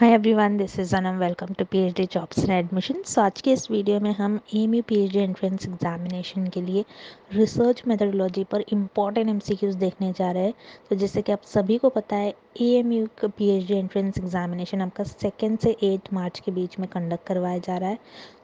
Hi everyone this is Anam welcome to PhD jobs and admission so आज के इस video में हम M U P entrance examination के लिए रिसर्च मेथडोलॉजी पर सी क्यूज देखने जा रहे हैं तो जैसे कि आप सभी को पता है ए एम यू का पी एंट्रेंस एग्जामिनेशन आपका सेकेंड से एट मार्च के बीच में कंडक्ट करवाया जा रहा है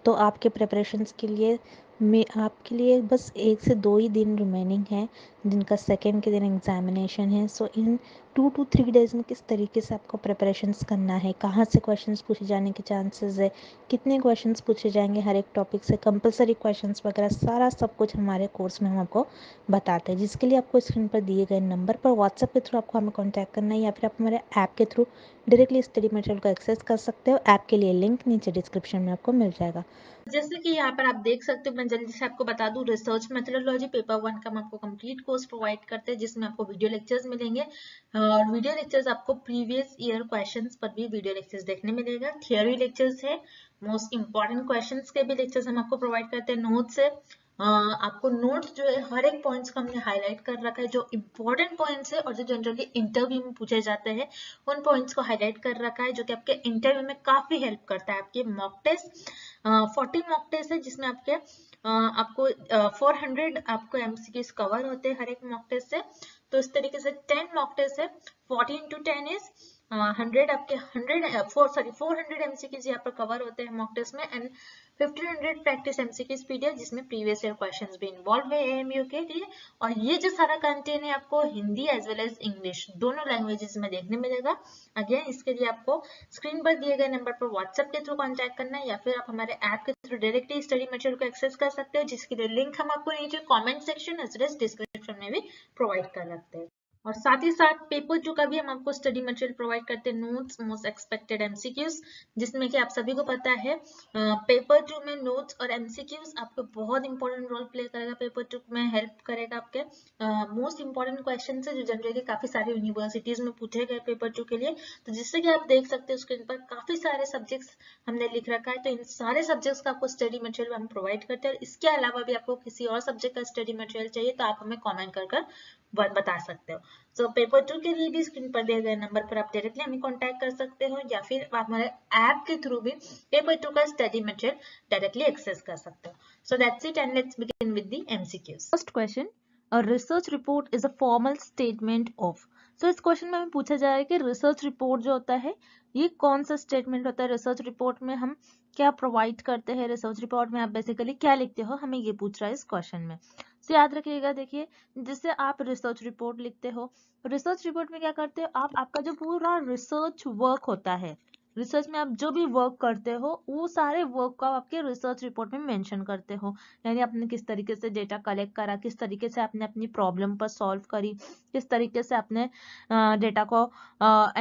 तो आपके प्रेपरेशंस के लिए मैं आपके लिए बस एक से दो ही दिन रिमेनिंग है जिनका सेकेंड के दिन एग्जामिनेशन है so in two two three days में किस तरीके से आपको प्रिपरेशंस करना है कहाँ से क्वेश्चंस पूछे जाने के चांसेस है कितने क्वेश्चंस पूछे जाएंगे हर एक टॉपिक से कंपलसरी क्वेश्चंस वगैरह सारा सब कुछ हमारे कोर्स में हम आपको बताते हैं जिसके लिए आपको स्क्रीन पर दिए गए नंबर पर व्हाट्सएप के थ्रू आपको हमें कॉन्टैक्ट करना है या फिर आप हमारे ऐप के थ्रू डायरेक्टली स्टडी मटेरियल को एक्सेस कर सकते हो ऐप के लिए लिंक नीचे डिस्क्रिप्शन में आपको मिल जाएगा जैसे कि यहाँ पर आप देख सकते हो मैं जल्दी से आपको बता दूं रिसर्च मेथोडोलॉजी पेपर वन का हम आपको कंप्लीट कोर्स प्रोवाइड करते हैं जिसमें आपको वीडियो लेक्चर्स मिलेंगे और वीडियो लेक्चर्स आपको प्रीवियस ईयर क्वेश्चंस पर भी वीडियो लेक्चर्स देखने मिलेगा थियोरी लेक्चर्स है मोस्ट इंपॉर्टेंट क्वेश्चन के भी लेक्चर्स हम आपको प्रोवाइड करते हैं नोट्स है आपको नोट्स जो है हर एक पॉइंट्स को हमने हाईलाइट कर रखा है जो इंपॉर्टेंट पॉइंट्स है और जो जनरली इंटरव्यू में पूछे जाते हैं उन पॉइंट्स को हाईलाइट कर रखा है जो कि आपके इंटरव्यू में काफी हेल्प करता है आपके mock test forty mock test है जिसमें आपके आपको फोर हंड्रेड आपको एमसीक्यूज कवर होते हैं हर एक मॉक टेस्ट से तो इस तरीके से टेन मॉक टेस्ट है forty into ten is hundred आपके hundred four sorry four hundred MCQs यहाँ पर कवर होते हैं मॉक टेस्ट में एंड 1500 प्रैक्टिस एमसीक्यूज पीडीएफ जिसमें प्रीवियस ईयर क्वेश्चंस भी इन्वॉल्व है एएमयू के लिए और ये जो सारा कंटेंट है आपको Hindi as well as English दोनों लैंग्वेजेस में देखने मिलेगा अगेन इसके लिए आपको स्क्रीन पर दिए गए नंबर पर व्हाट्सएप के थ्रू कॉन्टैक्ट करना है या फिर आप हमारे ऐप के थ्रू डायरेक्टली स्टडी मटेरियल को एक्सेस कर सकते हो जिसके लिए लिंक हम आपको नीचे comment section as well as description में भी प्रोवाइड कर सकते हैं और साथ ही साथ पेपर जो का भी हम आपको स्टडी मटेरियल प्रोवाइड करते हैं नोट्स मोस्ट एक्सपेक्टेड एमसीक्यूज जिसमें कि आप सभी को पता है पेपर टू में नोट्स और एमसीक्यूज आपको बहुत इंपॉर्टेंट रोल प्ले करेगा पेपर टू में हेल्प करेगा आपके मोस्ट इंपॉर्टेंट क्वेश्चन है जो जनरली काफी सारे यूनिवर्सिटीज में पूछे गए पेपर टू के लिए तो जिससे कि आप देख सकते हो स्क्रीन पर काफी सारे सब्जेक्ट्स हमने लिख रखा है तो इन सारे सब्जेक्ट्स का आपको स्टडी मटेरियल हम प्रोवाइड करते हैं और इसके अलावा भी आपको किसी और सब्जेक्ट का स्टडी मटेरियल चाहिए तो आप हमें कॉमेंट कर बता सकते हो सो पेपर टू के लिए भी स्क्रीन पर दिए गए नंबर पर आप डायरेक्टली हमें कॉन्टेक्ट कर सकते हो या फिर आप हमारे ऐप के थ्रू भी पेपर टू का स्टडी मटेरियल डायरेक्टली एक्सेस कर सकते हो so that's it and let's begin with the MCQs first question a research report is a formal statement of so तो so, इस क्वेश्चन में हमें पूछा है कि रिसर्च रिपोर्ट जो होता है ये कौन सा स्टेटमेंट होता है रिसर्च रिपोर्ट में हम क्या प्रोवाइड करते हैं रिसर्च रिपोर्ट में आप बेसिकली क्या लिखते हो हमें ये पूछ रहा है इस क्वेश्चन में तो याद रखिएगा देखिए जिससे आप रिसर्च रिपोर्ट लिखते हो रिसर्च रिपोर्ट में क्या करते हो आप आपका जो पूरा रिसर्च वर्क होता है रिसर्च में आप जो भी वर्क करते हो वो सारे वर्क को आपके रिसर्च रिपोर्ट में मेंशन करते हो यानी आपने किस तरीके से डेटा कलेक्ट करा किस तरीके से आपने अपनी प्रॉब्लम पर सॉल्व करी किस तरीके से आपने डेटा को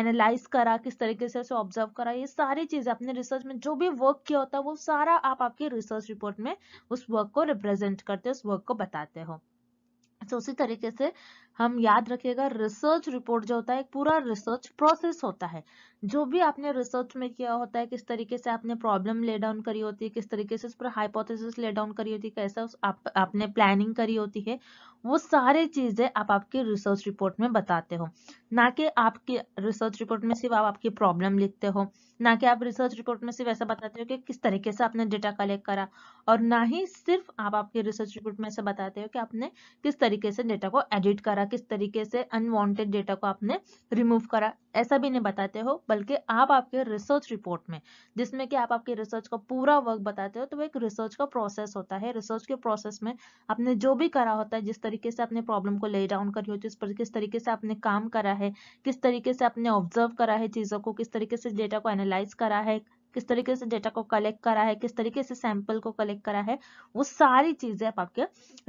एनालाइज करा किस तरीके से उसे ऑब्जर्व करा ये सारी चीज़ आपने रिसर्च में जो भी वर्क किया होता है वो सारा आप आपके रिसर्च रिपोर्ट में उस वर्क को रिप्रेजेंट करते हो उस वर्क को बताते हो तो उसी तरीके से हम याद रखिएगा रिसर्च रिपोर्ट जो होता है एक पूरा रिसर्च प्रोसेस होता है जो भी आपने रिसर्च में किया होता है किस तरीके से आपने प्रॉब्लम ले डाउन करी होती है किस तरीके से उस पर हाइपोथेसिस ले डाउन करी होती है कैसा उस आप, आपने प्लानिंग करी होती है वो सारी चीज़ें आप आपके रिसर्च रिपोर्ट में बताते हो ना कि आपके रिसर्च रिपोर्ट में सिर्फ आप आपकी प्रॉब्लम लिखते हो ना कि आप रिसर्च रिपोर्ट में सिर्फ ऐसा बताते हो कि किस तरीके से आपने डेटा कलेक्ट करा और ना ही सिर्फ आप आपके रिसर्च रिपोर्ट में ऐसा बताते हो कि आपने किस तरीके से डेटा को एडिट करा करा किस तरीके से अनवांटेड डेटा को आपने रिमूव करा ऐसा भी नहीं बताते हो बल्कि आप आपके रिसर्च रिपोर्ट में जिसमें कि आप आपके रिसर्च का पूरा वर्क बताते हो तो वो एक रिसर्च का प्रोसेस होता है रिसर्च के प्रोसेस में आपने जो भी करा होता है जिस तरीके से आपने प्रॉब्लम को ले डाउन करी होती है पर किस तरीके से आपने काम करा है किस तरीके से आपने ऑब्जर्व करा है चीज़ों को किस तरीके से डेटा को एनालाइज करा है किस तरीके से डेटा को कलेक्ट करा है किस तरीके से सैंपल को कलेक्ट करा है वो सारी चीजें आप आपके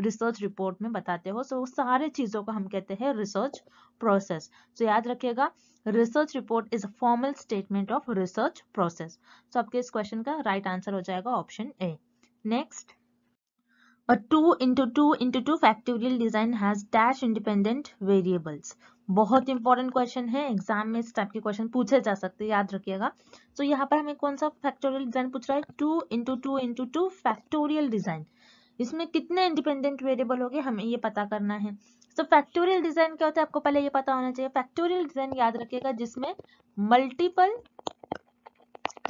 रिसर्च रिपोर्ट में बताते हो सो सारे चीजों को हम कहते हैं रिसर्च प्रोसेस तो याद रखिएगा research report is a formal statement of research process so आपके इस क्वेश्चन का राइट right आंसर हो जाएगा option A next two into two into two factorial design has dash independent variables बहुत इंपॉर्टेंट क्वेश्चन है एग्जाम में इस type के क्वेश्चन पूछे जा सकते हैं याद रखिएगा तो so, यहाँ पर हमें कौन सा फैक्टोरियल डिजाइन पूछ रहा है two into two into two factorial design इसमें कितने इंडिपेंडेंट वेरिएबल हो गए हमें ये पता करना है तो फैक्टोरियल डिजाइन क्या होता है आपको पहले ये पता होना चाहिए फैक्टोरियल डिजाइन याद रखिएगा जिसमें मल्टीपल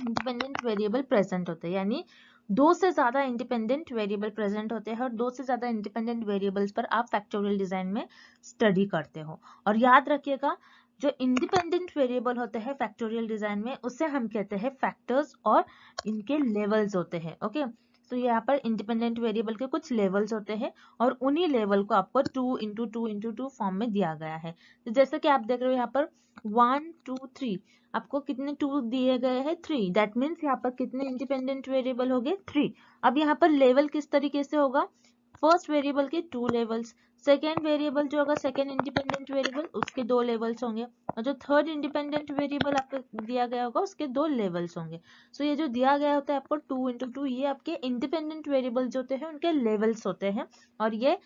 इंडिपेंडेंट वेरिएबल प्रेजेंट होते हैं यानी दो से ज़्यादा इंडिपेंडेंट वेरिएबल प्रेजेंट होते हैं और दो से ज़्यादा इंडिपेंडेंट वेरिएबल्स पर आप फैक्टोरियल डिज़ाइन में स्टडी करते हो और याद रखिएगा जो इंडिपेंडेंट वेरिएबल होते हैं फैक्टोरियल डिज़ाइन में उसे हम कहते हैं फैक्टर्स और इनके लेवल्स होते हैं ओके okay? तो यहाँ पर इंडिपेंडेंट वेरिएबल के कुछ लेवल्स होते हैं और उन्हीं लेवल को आपको two into two into two form में दिया गया है तो जैसे कि आप देख रहे हो यहाँ पर वन टू थ्री आपको कितने टू दिए गए हैं थ्री दैट मीन्स यहाँ पर कितने इंडिपेंडेंट वेरिएबल हो गए थ्री अब यहाँ पर लेवल किस तरीके से होगा फर्स्ट वेरिएबल के टू लेवल्स सेकेंड वेरिएबल जो होगा सेकेंड इंडिपेंडेंट वेरिएबल उसके दो लेवल्स होंगे और जो थर्ड इंडिपेंडेंट वेरिएबल आपको दिया गया होगा उसके दो लेवल्स होंगे सो so, ये जो दिया गया होता है आपको टू इंटू टू ये आपके इंडिपेंडेंट वेरिएबल जो होते हैं उनके लेवल्स होते हैं और ये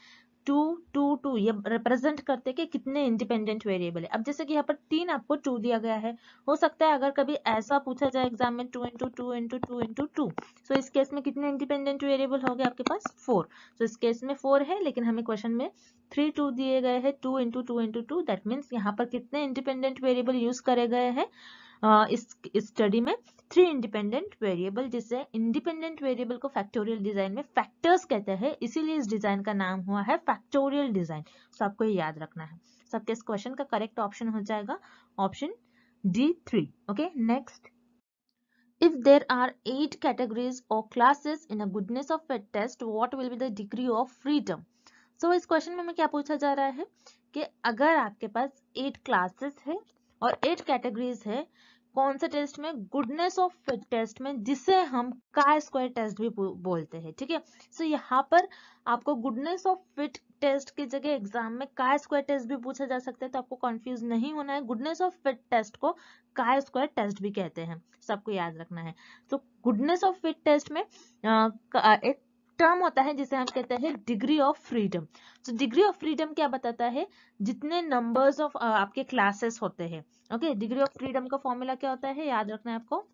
टू टू टू ये रिप्रेजेंट करते हैं कि कितने इंडिपेंडेंट वेरिएबल है अब जैसे कि यहाँ पर तीन आपको टू दिया गया है हो सकता है अगर कभी ऐसा पूछा जाए एग्जाम में two into two into two into two so इस केस में कितने इंडिपेंडेंट वेरिएबल हो गए आपके पास फोर सो so इस केस में फोर है लेकिन हमें क्वेश्चन में थ्री टू दिए गए हैं two into two into two that means यहाँ पर कितने इंडिपेंडेंट वेरिएबल यूज करे गए हैं इस स्टडी में थ्री इंडिपेंडेंट वेरिएबल जिसे इंडिपेंडेंट वेरिएबल को फैक्टोरियल डिजाइन में फैक्टर्स कहते हैं इसीलिए इस डिजाइन का नाम हुआ है फैक्टोरियल डिजाइन सो आपको ये याद रखना है सबके इस क्वेश्चन का करेक्ट ऑप्शन हो जाएगा option D three okay next if there are eight categories or classes in a goodness of fit test what will be the degree of freedom so इस क्वेश्चन में हमें क्या पूछा जा रहा है कि अगर आपके पास एट क्लासेस है और एट कैटेगरीज है कौन से टेस्ट में गुडनेस ऑफ फिट टेस्ट में जिसे हम का स्क्वायर टेस्ट भी बोलते हैं ठीक है सो so, यहाँ पर आपको गुडनेस ऑफ फिट टेस्ट की जगह एग्जाम में का स्क्वायर टेस्ट भी पूछा जा सकता है तो आपको कंफ्यूज नहीं होना है गुडनेस ऑफ फिट टेस्ट को का स्क्वायर टेस्ट भी कहते हैं सबको याद रखना है तो गुडनेस ऑफ फिट टेस्ट में आ, एक टर्म होता है जिसे हम कहते हैं डिग्री ऑफ फ्रीडम तो डिग्री ऑफ फ्रीडम क्या बताता है जितने नंबर्स ऑफ आपके क्लासेस होते हैं ओके डिग्री ऑफ फ्रीडम का फॉर्मूला क्या होता है याद रखना है आपको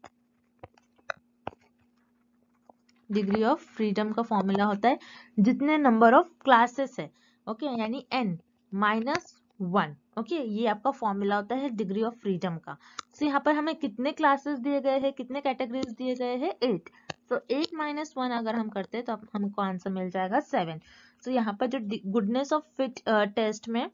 डिग्री ऑफ फ्रीडम का फॉर्मूला होता है जितने नंबर ऑफ क्लासेस है ओके okay, यानी एन माइनस वन ओके ये आपका फॉर्मूला होता है डिग्री ऑफ फ्रीडम का सो so, यहाँ पर हमें कितने क्लासेस दिए गए हैं कितने कैटेगरीज दिए गए हैं eight so eight minus one अगर हम करते हैं तो हमको आंसर मिल जाएगा सेवन तो so, यहाँ पर जो गुडनेस ऑफ फिट टेस्ट में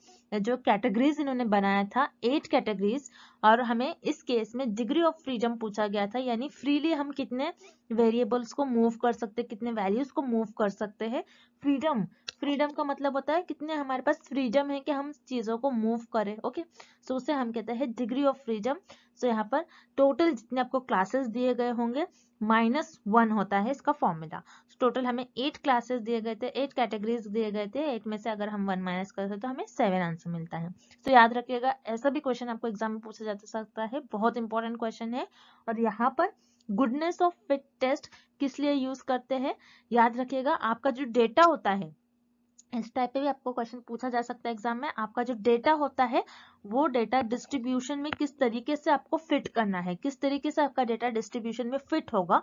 जो कैटेगरीज इन्होंने बनाया था एट कैटेगरीज और हमें इस केस में डिग्री ऑफ फ्रीडम पूछा गया था यानी फ्रीली हम कितने वेरिएबल्स को मूव कर सकते कितने वैल्यूज को मूव कर सकते हैं फ्रीडम फ्रीडम का मतलब होता है कितने हमारे पास फ्रीडम है कि हम चीज़ों को मूव करें ओके सो उसे हम कहते हैं डिग्री ऑफ फ्रीडम सो यहाँ पर टोटल जितने आपको क्लासेस दिए गए होंगे माइनस वन होता है इसका फॉर्मूला टोटल हमें एट क्लासेस दिए गए थे एट कैटेगरीज दिए गए थे एट में से अगर हम वन माइनस करते हैं तो हमें सेवन आंसर मिलता है तो याद रखिएगा ऐसा भी क्वेश्चन आपको एग्जाम में पूछा जा सकता है बहुत इंपॉर्टेंट क्वेश्चन है और यहाँ पर गुडनेस ऑफ फिट टेस्ट किस लिए यूज करते हैं याद रखिएगा आपका जो डेटा होता है इस टाइप पे भी आपको क्वेश्चन पूछा जा सकता है एग्जाम में आपका जो डेटा होता है वो डेटा डिस्ट्रीब्यूशन में किस तरीके से आपको फिट करना है किस तरीके से आपका डेटा डिस्ट्रीब्यूशन में फिट होगा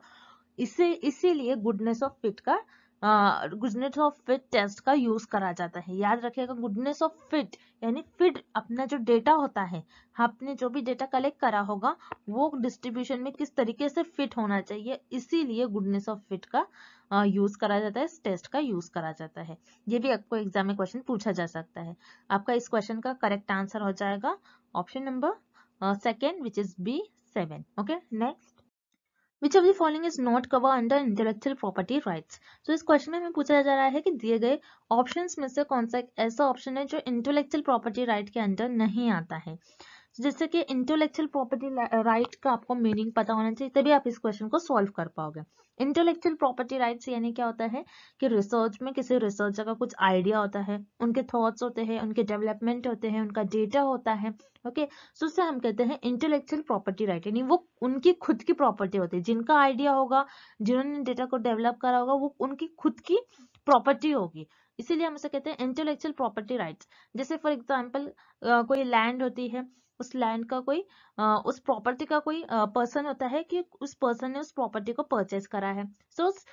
इसे इसीलिए गुडनेस ऑफ फिट का गुडनेस ऑफ फिट टेस्ट का यूज करा जाता है याद रखिएगा गुडनेस ऑफ फिट यानी फिट अपना जो डेटा होता है आपने जो भी डेटा कलेक्ट करा होगा वो डिस्ट्रीब्यूशन में किस तरीके से फिट होना चाहिए इसीलिए गुडनेस ऑफ फिट का यूज करा जाता है इस टेस्ट का यूज करा जाता है ये भी आपको एग्जाम में क्वेश्चन पूछा जा सकता है आपका इस क्वेश्चन का करेक्ट आंसर हो जाएगा option number second which is B seven okay next which of the following is not cover under intellectual property rights तो इस क्वेश्चन में हमें पूछा जा रहा है कि दिए गए ऑप्शन में से कौन सा ऐसा ऑप्शन है जो इंटेलेक्चुअल प्रॉपर्टी राइट के अंडर नहीं आता है जिससे कि इंटेलेक्चुअल प्रॉपर्टी राइट का आपको मीनिंग पता होना चाहिए तभी आप इस क्वेश्चन को सॉल्व कर पाओगे इंटेलेक्चुअल प्रॉपर्टी राइट्स यानी क्या होता है कि रिसर्च में किसी रिसर्चर का कुछ आइडिया होता है उनके थॉट्स होते हैं उनके डेवलपमेंट होते हैं उनका डेटा होता है ओके सो उससे हम कहते हैं इंटेलेक्चुअल प्रॉपर्टी राइट यानी वो उनकी खुद की प्रॉपर्टी होती है जिनका आइडिया होगा जिन्होंने डेटा को डेवलप करा होगा वो उनकी खुद की प्रॉपर्टी होगी इसीलिए हम उसे कहते हैं इंटेलेक्चुअल प्रॉपर्टी राइट्स जैसे फॉर एग्जाम्पल कोई लैंड होती है उस लैंड का कोई उस प्रॉपर्टी का कोई पर्सन होता है कि उस पर्सन ने उस प्रॉपर्टी को परचेज करा है सो so, उस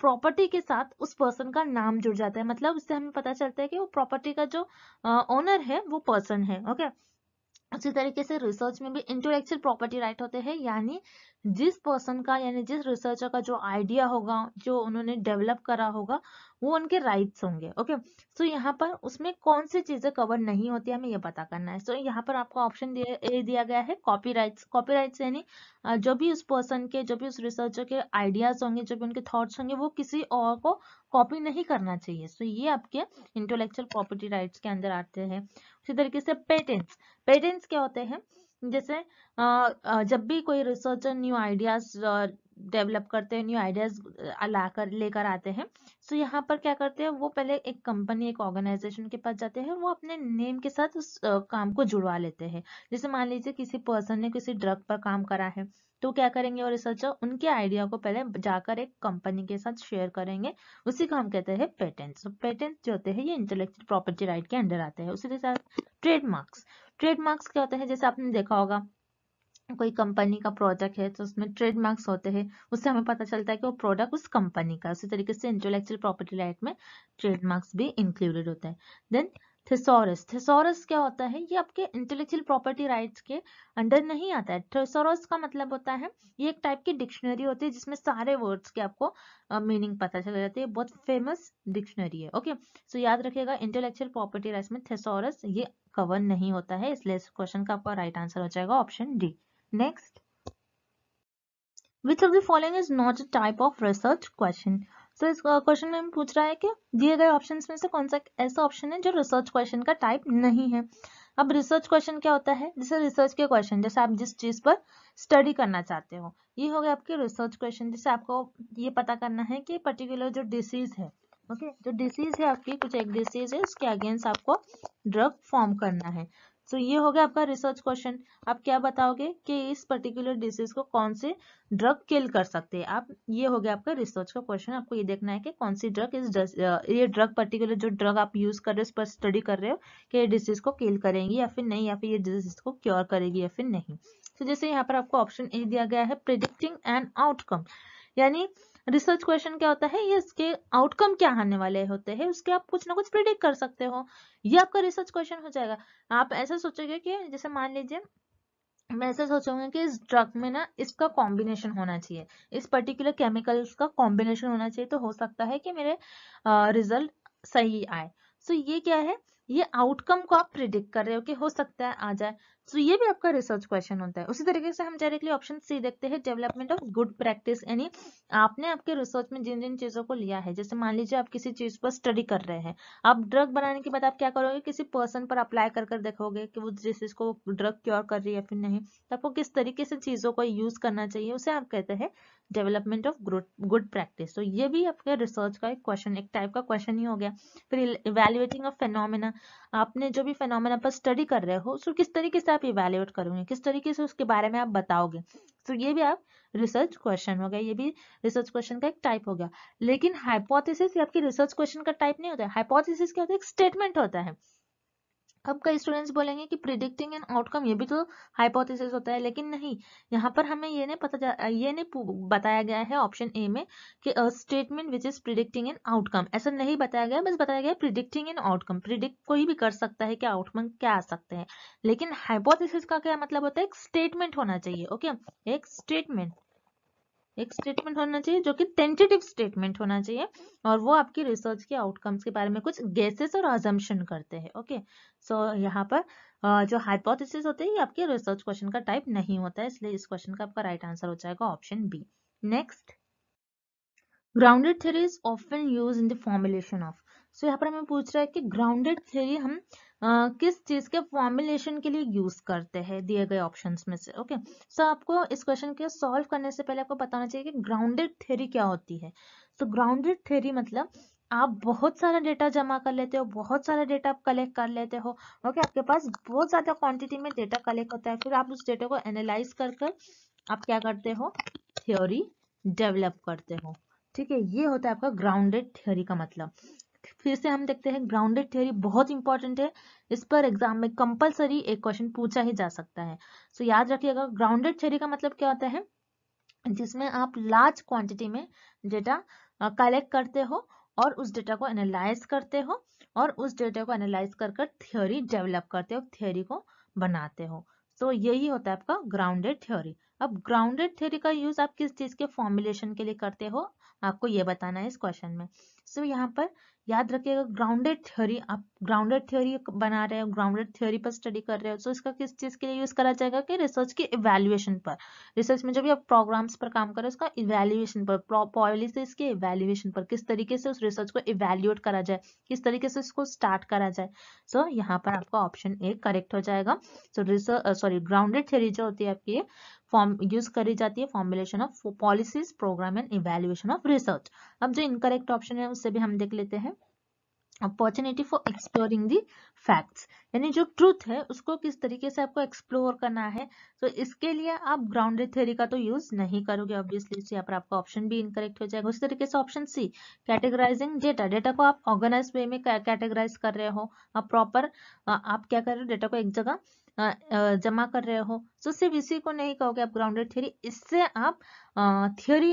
प्रॉपर्टी के साथ उस पर्सन का नाम जुड़ जाता है मतलब उससे हमें पता चलता है कि वो प्रॉपर्टी का जो ओनर है वो पर्सन है ओके okay? उसी तरीके से रिसर्च में भी इंटेलेक्चुअल प्रॉपर्टी राइट होते हैं यानी जिस पर्सन का यानी जिस रिसर्चर का जो आइडिया होगा जो उन्होंने डेवलप करा होगा वो उनके राइट्स होंगे ओके सो यहाँ पर उसमें कौन सी चीजें कवर नहीं होती हमें ये पता करना है सो so, यहाँ पर आपको ऑप्शन दिया गया है कॉपी कॉपी राइट्स यानी जो भी उस पर्सन के जो भी उस रिसर्चर के आइडियाज होंगे जो भी उनके थॉट्स होंगे वो किसी और को कॉपी नहीं करना चाहिए सो so, ये आपके इंटेलेक्चुअल प्रॉपर्टी राइट्स के अंदर आते हैं उसी तरीके से पेटेंट्स पेटेंट्स क्या होते हैं जैसे जब भी कोई रिसर्चर न्यू आइडियाज डेवलप करते हैं न्यू आइडियाज लाकर लेकर आते हैं सो तो so यहाँ पर क्या करते हैं वो पहले एक कंपनी एक ऑर्गेनाइजेशन के पास जाते हैं वो अपने नेम के साथ उस काम को जुड़वा लेते हैं जैसे मान लीजिए किसी पर्सन ने किसी ड्रग पर काम करा है तो क्या करेंगे और रिसर्चर उनके आइडिया को पहले जाकर एक कंपनी के साथ शेयर करेंगे उसी को हम कहते हैं पेटेंट्स पेटेंट्स तो जो होते हैं ये इंटेलेक्चुअल प्रॉपर्टी राइट के अंडर आते हैं उसी के साथ ट्रेडमार्क्स ट्रेडमार्क्स क्या होते हैं जैसे आपने देखा होगा कोई कंपनी का प्रोडक्ट है तो उसमें ट्रेडमार्क्स होते हैं उससे हमें पता चलता है कि वो प्रोडक्ट उस कंपनी का उसी तरीके से इंटेलेक्चुअल प्रॉपर्टी राइट में ट्रेडमार्क्स भी इंक्लूडेड होता है देन थेसोरस थेसोरस क्या होता है ये आपके इंटेलेक्चुअल प्रॉपर्टी राइट्स के अंडर नहीं आता है थेसोरस का मतलब होता है ये एक टाइप की डिक्शनरी होती है जिसमें सारे वर्ड्स के आपको मीनिंग uh, पता चल जाते हैं बहुत फेमस डिक्शनरी है ओके सो so, याद रखिएगा इंटेलेक्चुअल प्रॉपर्टी राइट्स में थेसोरस ये कवर नहीं होता है इसलिए इस क्वेश्चन का आपका राइट आंसर हो जाएगा option D next which of the following is not a type of research question so इस क्वेश्चन में पूछ रहा है कि दिए गए ऑप्शन में से कौन सा ऐसा ऑप्शन है जो रिसर्च क्वेश्चन का टाइप नहीं है अब रिसर्च क्वेश्चन क्या होता है जैसे रिसर्च के क्वेश्चन जैसे आप जिस चीज़ पर स्टडी करना चाहते हो ये हो गया आपके रिसर्च क्वेश्चन जैसे आपको ये पता करना है कि पर्टिकुलर जो डिसीज़ है ओके okay? जो डिसीज़ है आपकी कुछ एक डिसीज़ है उसके अगेंस्ट आपको ड्रग फॉर्म करना है सो तो ये हो गया आपका रिसर्च क्वेश्चन आप क्या बताओगे कि इस पर्टिकुलर डिजीज को कौन से ड्रग किल कर सकते हैं आप ये हो गया आपका रिसर्च का क्वेश्चन आपको ये देखना है कि कौन सी ड्रग इस ये ड्रग पर्टिकुलर जो ड्रग आप यूज कर रहे हो उस पर स्टडी कर रहे हो कि ये डिजीज को किल करेंगी या फिर नहीं या फिर ये डिजीज को क्योर करेगी या फिर नहीं तो so, जैसे यहाँ पर आपको ऑप्शन ए दिया गया है प्रिडिक्टिंग एंड आउटकम यानी रिसर्च क्वेश्चन क्या होता है ये इसके आउटकम क्या आने वाले होते हैं उसके आप कुछ ना कुछ प्रिडिक्ट कर सकते हो ये आपका रिसर्च क्वेश्चन हो जाएगा आप ऐसा सोचोगे कि जैसे मान लीजिए मैं ऐसा सोचूंगा कि इस ड्रग में ना इसका कॉम्बिनेशन होना चाहिए इस पर्टिकुलर केमिकल्स का कॉम्बिनेशन होना चाहिए तो हो सकता है कि मेरे रिजल्ट सही आए सो so, ये क्या है ये आउटकम को आप प्रिडिक्ट कर रहे हो कि हो सकता है आ जाए सो तो so, ये भी आपका रिसर्च क्वेश्चन होता है उसी तरीके से हम डायरेक्टली ऑप्शन सी देखते हैं डेवलपमेंट ऑफ गुड प्रैक्टिस यानी आपने आपके रिसर्च में जिन जिन चीज़ों को लिया है जैसे मान लीजिए आप किसी चीज़ पर स्टडी कर रहे हैं आप ड्रग बनाने के बाद आप क्या करोगे किसी पर्सन पर अप्लाई कर कर देखोगे कि वो जिस चीज़ को ड्रग क्योर कर रही है फिर नहीं तो आपको किस तरीके से चीज़ों को यूज़ करना चाहिए उसे आप कहते हैं डेवलपमेंट ऑफ गुड प्रैक्टिस तो ये भी आपके रिसर्च का एक क्वेश्चन एक टाइप का क्वेश्चन ही हो गया फिर इवेल्युएटिंग ऑफ फेनोमिना आपने जो भी फेनोमिना पर स्टडी कर रहे हो उसको किस तरीके से आप इवेल्युएट करोगे किस तरीके से उसके बारे में आप बताओगे तो ये भी आप रिसर्च क्वेश्चन हो गया ये भी रिसर्च क्वेश्चन का एक टाइप हो गया लेकिन हाइपोथेसिस आपकी रिसर्च क्वेश्चन का टाइप नहीं होता है हाइपोथेसिस क्या होता है एक स्टेटमेंट होता है अब कई स्टूडेंट्स बोलेंगे कि प्रिडिक्टिंग एंड आउटकम ये भी तो हाइपोथेसिस होता है लेकिन नहीं यहाँ पर हमें ये नहीं पता जा ये नहीं बताया गया है ऑप्शन ए में कि statement which is predicting and outcome ऐसा नहीं बताया गया बस बताया गया प्रिडिक्टिंग एंड आउटकम प्रिडिक्ट कोई भी कर सकता है कि आउटकम क्या आ सकते हैं लेकिन हाइपोथिस का क्या मतलब होता है एक स्टेटमेंट होना चाहिए ओके एक स्टेटमेंट एक स्टेटमेंट होना चाहिए जो कि टेंटेटिव स्टेटमेंट होना चाहिए और वो आपकी रिसर्च के आउटकम्स के बारे में कुछ गेसेस और अजम्पन करते हैं ओके सो यहाँ पर जो हाइपोथेसिस होते हैं ये आपके रिसर्च क्वेश्चन का टाइप नहीं होता है इसलिए इस क्वेश्चन का आपका राइट आंसर हो जाएगा option B next grounded theory is often use in the formulation of so यहाँ पर हमें पूछ रहा है कि ग्राउंडेड थ्योरी हम आ, किस चीज के फॉर्मुलेशन के लिए यूज करते हैं दिए गए ऑप्शंस में से ओके सो so, आपको इस क्वेश्चन के सॉल्व करने से पहले आपको बताना चाहिए कि ग्राउंडेड थ्योरी क्या होती है सो ग्राउंडेड थ्योरी मतलब आप बहुत सारा डेटा जमा कर लेते हो बहुत सारा डेटा आप कलेक्ट कर लेते हो ओके okay? आपके पास बहुत ज़्यादा क्वांटिटी में डेटा कलेक्ट होता है फिर आप उस डेटा को एनालाइज कर कर आप क्या करते हो थ्योरी डेवलप करते हो ठीक है ये होता है आपका ग्राउंडेड थ्योरी का मतलब फिर से हम देखते हैं ग्राउंडेड थ्योरी बहुत इंपॉर्टेंट है इस पर एग्जाम में कंपलसरी एक क्वेश्चन पूछा ही जा सकता है सो so, याद रखिएगा ग्राउंडेड थ्योरी का मतलब क्या होता है जिसमें आप लार्ज क्वांटिटी में डेटा कलेक्ट करते हो और उस डेटा को एनालाइज करते हो और उस डेटा को एनालाइज कर कर थ्योरी डेवलप करते हो थ्योरी को बनाते हो तो यही होता है आपका ग्राउंडेड थ्योरी अब ग्राउंडेड थ्योरी का यूज आप किस चीज के फॉर्मुलेशन के लिए करते हो आपको ये बताना है इस क्वेश्चन में सो so, यहाँ पर याद रखिएगा ग्राउंडेड थ्योरी आप ग्राउंडेड थ्योरी बना रहे हो ग्राउंडेड थ्योरी पर स्टडी कर रहे हो तो so, इसका किस चीज़ के लिए यूज़ करा जाएगा कि रिसर्च के इवेल्युएशन पर रिसर्च में जब भी आप प्रोग्राम्स पर काम करें उसका इवेल्युएशन पर पॉलिसीज के इवेल्युएशन पर किस तरीके से उस रिसर्च को इवेल्युएट करा जाए किस तरीके से उसको स्टार्ट करा जाए सो so, यहाँ पर आपका ऑप्शन ए करेक्ट हो जाएगा so research sorry grounded theory जो होती है आपकी फॉर्म यूज करी जाती है formulation of policies program and evaluation of research अब जो इनकरेक्ट ऑप्शन है उससे भी हम देख लेते हैं opportunity for exploring the facts यानी जो ट्रूथ है उसको किस तरीके से आपको एक्सप्लोर करना है तो इसके लिए आप ग्राउंडेड थ्योरी का तो यूज नहीं करोगे ऑब्वियसली इससे पर आपका ऑप्शन भी इनकरेक्ट हो जाएगा उसी तरीके से option C categorising data data को आप ऑर्गेनाइज वे में कैटेगराइज कर रहे हो आप प्रॉपर आप क्या कर रहे हो डेटा को एक जगह जमा कर रहे हो तो सिर्फ इसी को नहीं कहोगे आप ग्राउंडेड थ्योरी इससे आप थ्योरी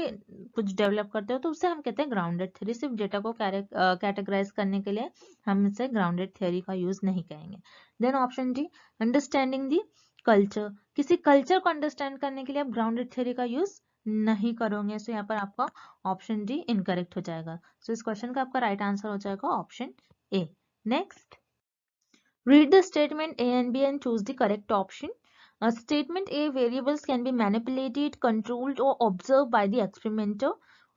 कुछ डेवलप करते हो तो उसे हम कहते हैं ग्राउंडेड थ्योरी सिर्फ डेटा को कैटेगराइज करने के लिए हम इसे ग्राउंडेड थ्योरी का यूज नहीं कहेंगे then option D understanding the culture किसी कल्चर को अंडरस्टैंड करने के लिए आप ग्राउंडेड थ्योरी का यूज नहीं करोगे सो तो यहाँ पर आपका ऑप्शन डी इनकरेक्ट हो जाएगा सो so इस क्वेश्चन का आपका राइट right आंसर हो जाएगा option A next Read the statement A and B and choose the correct option. a Uh, statement A variables can be manipulated, controlled or observed by the experimenter.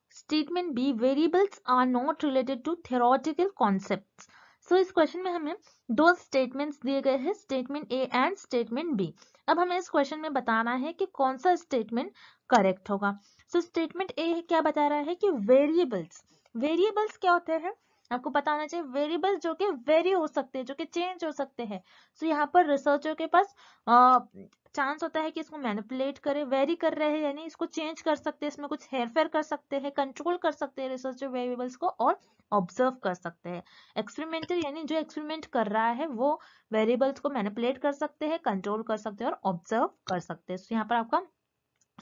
Statement B variables are not related to theoretical concepts. So so, इस question में हमें दो statements दिए गए हैं statement A and statement B अब हमें इस क्वेश्चन में बताना है कि कौन सा स्टेटमेंट करेक्ट होगा सो स्टेटमेंट ए क्या बता रहा है कि वेरिएबल्स वेरिएबल्स क्या होते हैं आपको पता होना चाहिए वेरिएबल जो कि वेरी हो सकते हैं जो कि चेंज हो सकते हैं सो so, यहाँ पर रिसर्चर के पास चांस होता है कि इसको मैनिपुलेट करे वेरी कर रहे हैं यानी इसको चेंज कर सकते हैं इसमें कुछ हेरफेर कर सकते हैं कंट्रोल कर सकते हैं रिसर्चर वेरिएबल्स को और ऑब्जर्व कर सकते हैं एक्सपेरिमेंटर यानी जो एक्सपेरिमेंट कर रहा है वो वेरिएबल्स को मैनिपुलेट कर सकते हैं कंट्रोल कर सकते हैं और ऑब्जर्व कर सकते हैं so, यहाँ पर आपका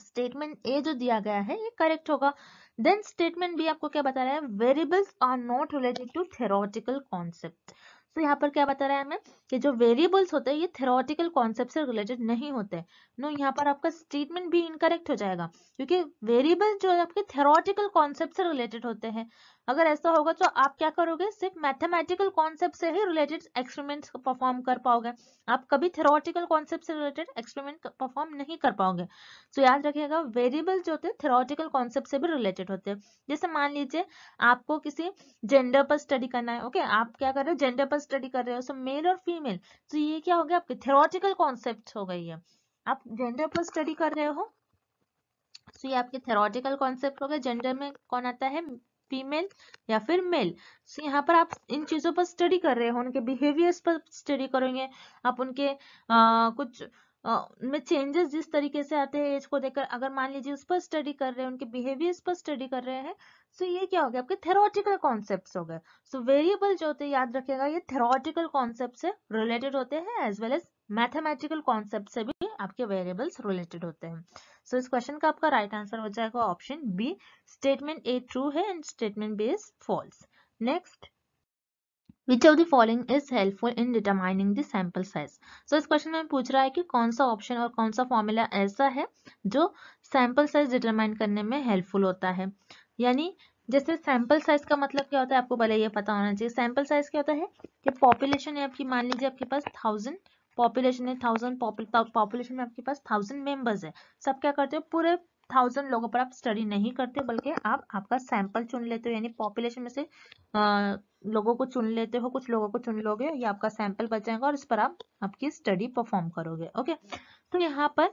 स्टेटमेंट ए जो दिया गया है ये करेक्ट होगा देन स्टेटमेंट भी आपको क्या बता रहा है variables are not related to theoretical concept तो यहाँ पर क्या बता रहा है हमें कि जो वेरिएबल्स होते हैं ये थेरोटिकल कॉन्सेप्ट से रिलेटेड नहीं होते नो यहाँ पर आपका स्टेटमेंट भी इनकरेक्ट हो जाएगा क्योंकि वेरिएबल्स जो है आपके थेरोटिकल कॉन्सेप्ट से रिलेटेड होते हैं अगर ऐसा होगा तो आप क्या करोगे सिर्फ मैथमेटिकल कॉन्सेप्ट से ही रिलेटेड एक्सपेरिमेंट परफॉर्म कर पाओगे आप कभी थेरोटिकल कॉन्सेप्ट से रिलेटेड एक्सपेरिमेंट परफॉर्म नहीं कर पाओगे सो so, याद रखिएगा वेरिएबल जो होते हैं थेरोटिकल कॉन्सेप्ट से भी रिलेटेड होते हैं जैसे मान लीजिए आपको किसी जेंडर पर स्टडी करना है ओके okay? आप क्या कर रहे हो जेंडर पर स्टडी कर रहे हो सो मेल और फीमेल फीमेल तो ये क्या हो गया आपके थेरोटिकल कॉन्सेप्ट हो गई है आप जेंडर पर स्टडी कर रहे हो तो ये आपके थेरोटिकल कॉन्सेप्ट हो गए जेंडर में कौन आता है फीमेल या फिर मेल तो यहाँ पर आप इन चीज़ों पर स्टडी कर रहे हो उनके बिहेवियर्स पर स्टडी करेंगे आप उनके आ, कुछ में चेंजेस जिस तरीके से आते हैं एज को देखकर अगर मान लीजिए उस पर स्टडी कर रहे हैं उनके बिहेवियर्स पर स्टडी कर रहे हैं सो तो ये क्या हो गया आपके थेरोटिकल कॉन्सेप्ट हो गए सो वेरिएबल जो होते हैं याद रखेगा ये थेरोटिकल कॉन्सेप्ट से रिलेटेड होते हैं as well as mathematical concept से भी आपके वेरिएबल्स रिलेटेड होते हैं सो so, इस क्वेश्चन का आपका राइट right आंसर हो जाएगा option B statement A true है and statement B is false next Which of the following is helpful in determining the sample size? So इस question में पूछ रहा है कि कौन सा ऑप्शन और कौन सा फॉर्मूला ऐसा है जो सैंपल साइज डिटरमाइन करने में हेल्पफुल होता है यानी जैसे सैंपल साइज का मतलब क्या होता है आपको पहले ये पता होना चाहिए सैंपल साइज क्या होता है कि पॉपुलेशन है आपकी मान लीजिए आपके पास थाउजेंड पॉपुलेशन है थाउजेंड पॉपुलेशन में आपके पास थाउजेंड मेंबर्स है सब क्या करते हो पूरे थाउजेंड लोगों पर आप स्टडी नहीं करते बल्कि आप आपका सैंपल चुन लेते हो यानी पॉपुलेशन में से लोगों को चुन लेते हो कुछ लोगों को चुन लोगे ये आपका सैंपल बचेगा और इस पर आप आपकी स्टडी परफॉर्म करोगे ओके तो यहाँ पर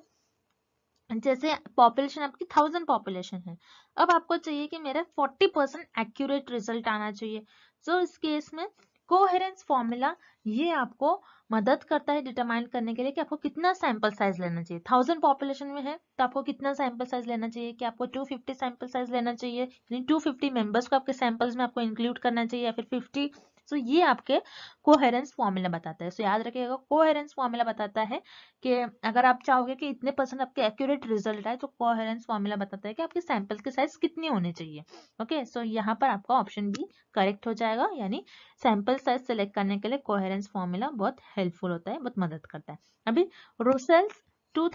जैसे पॉपुलेशन आपकी थाउजेंड पॉपुलेशन है अब आपको चाहिए कि मेरा फोर्टी परसेंट एक्यूरेट रिजल्ट आना चाहिए सो so, इस केस में कोहेरेंस फॉर्मूला ये आपको मदद करता है डिटरमाइन करने के लिए कि आपको कितना सैंपल साइज लेना चाहिए थाउजेंड पॉपुलेशन में है तो आपको कितना सैंपल साइज लेना चाहिए कि आपको टू फिफ्टी सैंपल साइज लेना चाहिए यानी टू फिफ्टी मेंबर्स को आपके सैंपल्स में आपको इंक्लूड करना चाहिए या फिर फिफ्टी सो तो ये आपके कोहेरेंस फॉर्मूला बताता है सो याद रखिएगा कोहेरेंस फॉर्मूला बताता है कि अगर आप चाहोगे कि इतने परसेंट आपके एक्यूरेट रिजल्ट आए तो कोहेरेंस फॉर्मूला बताता है कि आपके सैंपल की साइज कितनी होनी चाहिए ओके सो so, यहाँ पर आपका ऑप्शन भी करेक्ट हो जाएगा यानी सैंपल साइज सेलेक्ट करने के लिए कोहेरेंस फॉर्मूला बहुत हेल्पफुल होता है बहुत मदद करता है अभी रोसेल्स टू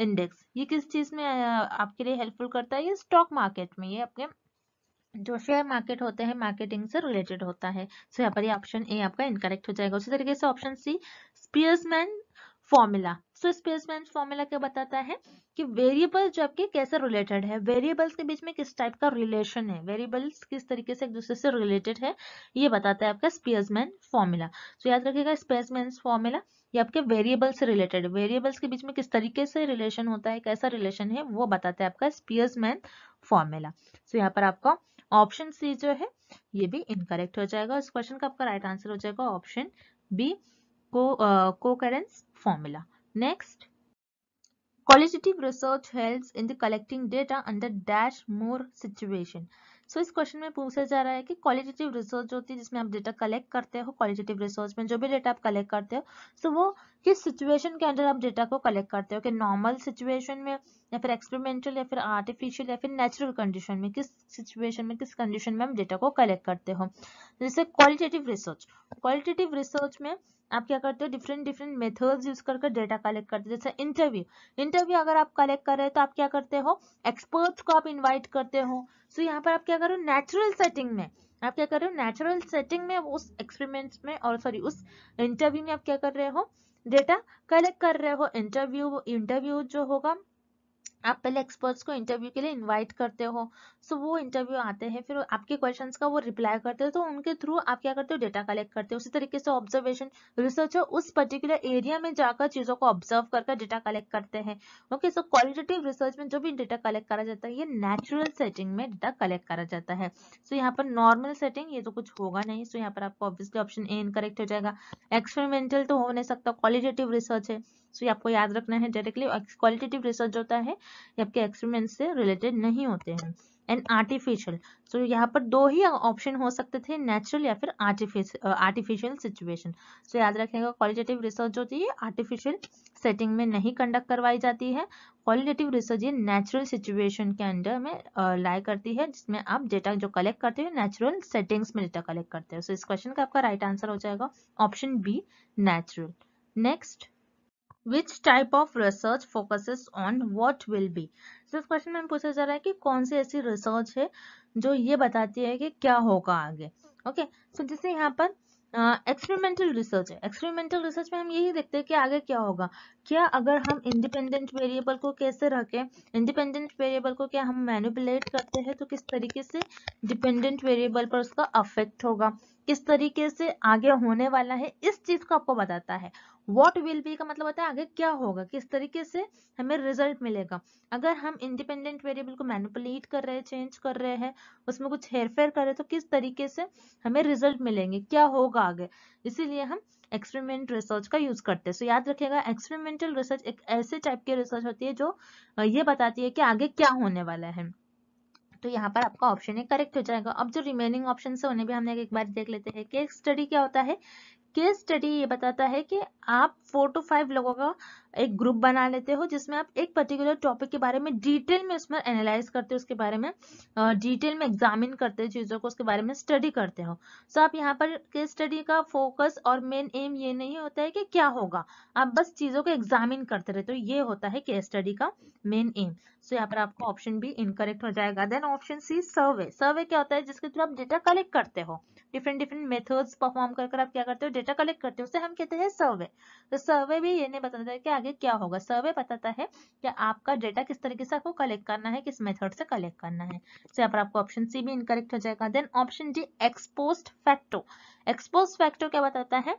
इंडेक्स ये किस चीज में आपके लिए हेल्पफुल करता है ये स्टॉक मार्केट में ये अपने जो शेयर मार्केट होते हैं मार्केटिंग से रिलेटेड होता है सो यहाँ पर ऑप्शन ए आपका इनकरेक्ट हो जाएगा उसी तरीके से option C Spearman formula so Spearman formula क्या बताता है कि वेरिएबल जो आपके कैसे रिलेटेड है वेरिएबल्स के बीच में किस टाइप का रिलेशन है वेरिएबल्स किस तरीके से एक दूसरे से रिलेटेड है ये बताता है आपका स्पेसमैन फॉर्मूला सो याद रखिएगा स्पेसमैन फॉर्मूला ये आपके वेरिएबल से रिलेटेड वेरिएबल्स के बीच में किस तरीके से रिलेशन होता है कैसा रिलेशन है वो बताता है आपका स्पेसमैन फॉर्मूला सो यहाँ पर आपका ऑप्शन सी जो है ये भी इनकरेक्ट हो जाएगा इस क्वेश्चन का आपका राइट आंसर हो जाएगा ऑप्शन बी को Cochran's formula next qualitative research helps in the collecting data under dash more situation so इस क्वेश्चन में पूछा जा रहा है कि क्वालिटेटिव रिसर्च जो होती है जिसमें आप डेटा कलेक्ट करते हो क्वालिटेटिव रिसर्च में जो भी डेटा आप कलेक्ट करते हो सो so वो किस सिचुएशन के अंदर आप डेटा को कलेक्ट करते हो कि नॉर्मल सिचुएशन में या फिर एक्सपेरिमेंटल या फिर आर्टिफिशियल या फिर नेचुरल कंडीशन में किस सिचुएशन में किस कंडीशन में हम डेटा को कलेक्ट करते हो तो जैसे क्वालिटेटिव रिसर्च क्वालिटेटिव रिसर्च में आप क्या करते हो डिफरेंट डिफरेंट मेथड्स यूज करके डेटा कलेक्ट करते हो जैसे इंटरव्यू इंटरव्यू अगर आप कलेक्ट कर रहे हो तो आप क्या करते हो एक्सपर्ट्स को आप इन्वाइट करते हो सो so, यहाँ पर आप क्या करो नेचुरल सेटिंग में आप क्या कर रहे हो नेचुरल सेटिंग में उस एक्सपेरिमेंट्स में और सॉरी उस इंटरव्यू में आप क्या कर रहे हो डेटा कलेक्ट कर रहे हो इंटरव्यू इंटरव्यू जो होगा आप पहले एक्सपर्ट्स को इंटरव्यू के लिए इनवाइट करते हो सो वो इंटरव्यू आते हैं फिर आपके क्वेश्चंस का वो रिप्लाई करते हैं तो उनके थ्रू आप क्या करते हो डेटा कलेक्ट करते हो उसी तरीके से ऑब्जर्वेशन रिसर्चर उस पर्टिकुलर एरिया में जाकर चीज़ों को ऑब्जर्व कर डेटा कलेक्ट करते हैं ओके सो क्वालिटेटिव रिसर्च में जो भी डेटा कलेक्ट करा जाता है ये नेचुरल सेटिंग में डेटा कलेक्ट करा जाता है सो so, यहाँ पर नॉर्मल सेटिंग ये तो कुछ होगा नहीं सो so, यहाँ पर आपको ऑब्वियसली ऑप्शन ए इनकरेक्ट हो जाएगा एक्सपेरिमेंटल तो हो नहीं सकता क्वालिटेटिव रिसर्च है सो ये आपको याद रखना है डायरेक्टली क्वालिटेटिव रिसर्च होता है ये आपके एक्सपेरिमेंट से रिलेटेड नहीं होते हैं एंड आर्टिफिशियल सो यहाँ पर दो ही ऑप्शन हो सकते थे नेचुरल या फिर आर्टिफिशियल सिचुएशन सो याद रखेगा क्वालिटेटिव रिसर्च होती है आर्टिफिशियल सेटिंग में नहीं कंडक्ट करवाई जाती है क्वालिटेटिव रिसर्च ये नेचुरल सिचुएशन के अंडर में लाई करती है जिसमें आप डेटा जो कलेक्ट करते हो नेचुरल सेटिंग्स में डेटा कलेक्ट करते हो सो so, इस क्वेश्चन का आपका राइट right आंसर हो जाएगा option B natural next which type of research focuses on what will be इस क्वेश्चन में पूछा जा रहा है कि कौन सी ऐसी रिसर्च है जो ये बताती है कि क्या होगा आगे ओके okay? so, जैसे यहाँ पर एक्सपेरिमेंटल रिसर्च है एक्सपेरिमेंटल रिसर्च में हम यही देखते हैं कि आगे क्या होगा क्या अगर हम इंडिपेंडेंट वेरिएबल को कैसे रखें इंडिपेंडेंट वेरिएबल को क्या हम मैनिपुलेट करते हैं तो किस तरीके से डिपेंडेंट वेरिएबल पर उसका अफेक्ट होगा किस तरीके से आगे होने वाला है इस चीज़ को आपको बताता है वॉट विल बी का मतलब होता है आगे क्या होगा किस तरीके से हमें रिजल्ट मिलेगा अगर हम इंडिपेंडेंट वेरिएबल को मैनिपुलेट कर रहे हैं चेंज कर रहे हैं उसमें कुछ हेरफेर कर रहे हैं तो किस तरीके से हमें रिजल्ट मिलेंगे क्या होगा आगे इसीलिए हम एक्सपेरिमेंट रिसर्च का यूज करते हैं सो so, याद रखेगा एक्सपेरिमेंटल रिसर्च एक ऐसे टाइप की रिसर्च होती है जो ये बताती है कि आगे क्या होने वाला है तो यहाँ पर आपका ऑप्शन है करेक्ट हो जाएगा अब जो रिमेनिंग ऑप्शन है उन्हें भी हमने एक बार देख लेते हैं केस स्टडी क्या होता है केस स्टडी ये बताता है कि आप फोर टू फाइव लोगों का एक ग्रुप बना लेते हो जिसमें आप एक पर्टिकुलर टॉपिक के बारे में डिटेल में उसमें एनालाइज करते हो उसके बारे में डिटेल में एग्जामिन करते हो चीज़ों को उसके बारे में स्टडी करते हो सो आप यहाँ पर केस स्टडी का फोकस और मेन एम ये नहीं होता है कि क्या होगा आप बस चीज़ों को एग्जामिन करते रहते हो ये होता है केस स्टडी का मेन एम सो यहाँ पर आपका ऑप्शन बी इनकरेक्ट हो जाएगा देन ऑप्शन सी सर्वे सर्वे क्या होता है जिसके थ्रू आप डेटा कलेक्ट करते हो डिफरेंट डिफरेंट मेथड्स परफॉर्म कर आप क्या करते हो डेटा कलेक्ट करते हो उसे हम कहते हैं सर्वे तो सर्वे भी ये नहीं बताता है कि आगे क्या होगा सर्वे बताता है कि आपका डेटा किस तरीके से आपको कलेक्ट करना है किस मेथड से कलेक्ट करना है तो यहाँ पर आपको ऑप्शन सी भी इनकरेक्ट हो जाएगा then option D ex post facto ex post facto क्या बताता है